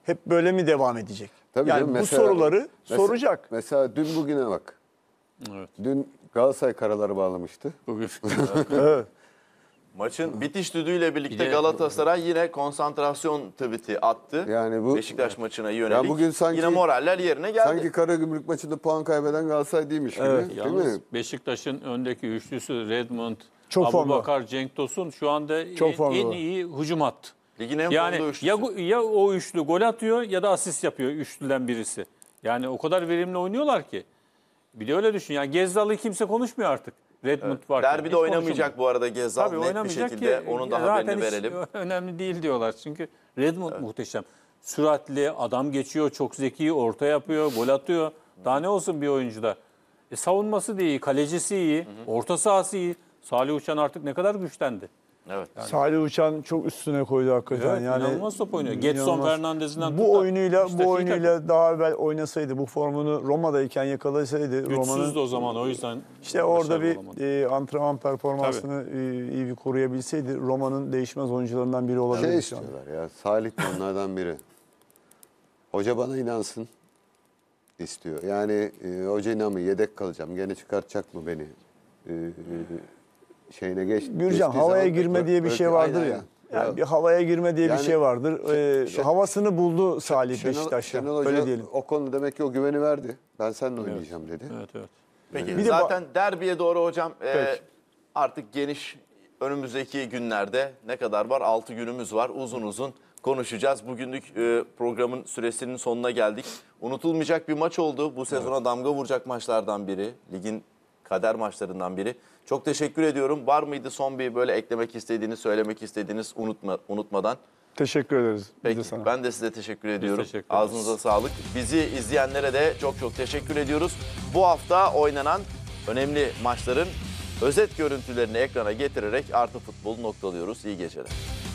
hep böyle mi devam edecek? Tabii yani canım, bu mesela, soruları mesela, soracak. Mesela dün bugüne bak. Evet. Dün Galatasaray karaları bağlamıştı. Bugün. Maçın bitiş düdüğüyle birlikte yine, Galatasaray yine konsantrasyon tweet'i attı. Yani bu Beşiktaş maçına yönelik. Ya bugün sanki, yine moraller yerine geldi. Sanki Karagümrük maçında puan kaybeden Galatasaray değilmiş gibi. Evet. Değil Yalnız mi? Beşiktaş'ın öndeki üçlüsü Redmond, Çok Abubakar, Cenk Tosun şu anda Çok en, en iyi hücum attı. Ligin en yani Ya, ya o üçlü gol atıyor ya da asist yapıyor üçlüden birisi. Yani o kadar verimli oynuyorlar ki. Bir de öyle düşün. Yani Gezdal'ı kimse konuşmuyor artık. Redmond evet. var. Derbide Hiç oynamayacak konuşmuyor. bu arada Gezdal Tabii, net bir şekilde. Ki, Onun da haberini verelim. önemli değil diyorlar. Çünkü Redmond evet. muhteşem. Süratli, adam geçiyor, çok zeki, orta yapıyor, gol atıyor. Daha ne olsun bir oyuncuda? E, savunması da iyi, kalecisi iyi, hı hı. orta sahası iyi. Salih Uçan artık ne kadar güçlendi. Evet. Yani. Salih Uçan çok üstüne koydu hakikaten. Evet, yani inanılmaz top oynuyor. Getson Fernandez'inden Bu oyunuyla bu oyunuyla takım. daha evvel oynasaydı, bu formunu Roma'dayken yakalasaydı Roma'nın o zaman o yüzden. işte orada bir e, antrenman performansını e, iyi bir koruyabilseydi Roma'nın değişmez oyuncularından biri olabilirdi. Şey istiyorlar ya. Salih onlardan biri. Hoca bana inansın istiyor. Yani e, hoca inanmıyor. Yedek kalacağım. Gene çıkartacak mı beni? E, e, şeyine geç. Gürcan şey havaya girme diye bir şey vardır ya. Yani bir havaya girme diye yani, bir şey vardır. Ee, havasını buldu Salih Şenol, Beşiktaş'a. Öyle diyelim. o konu demek ki o güveni verdi. Ben seninle evet. oynayacağım dedi. Evet evet. Ee, Peki yani. zaten derbiye doğru hocam e, artık geniş önümüzdeki günlerde ne kadar var? 6 günümüz var. Uzun uzun konuşacağız. Bugünlük e, programın süresinin sonuna geldik. Unutulmayacak bir maç oldu. Bu sezona evet. damga vuracak maçlardan biri. Ligin kader maçlarından biri. Çok teşekkür ediyorum. Var mıydı son bir böyle eklemek istediğiniz, söylemek istediğiniz unutma, unutmadan? Teşekkür ederiz. Peki, de ben de size teşekkür ediyorum. Biz teşekkür Ağzınıza sağlık. Bizi izleyenlere de çok çok teşekkür ediyoruz. Bu hafta oynanan önemli maçların özet görüntülerini ekrana getirerek artı futbol noktalıyoruz. İyi geceler.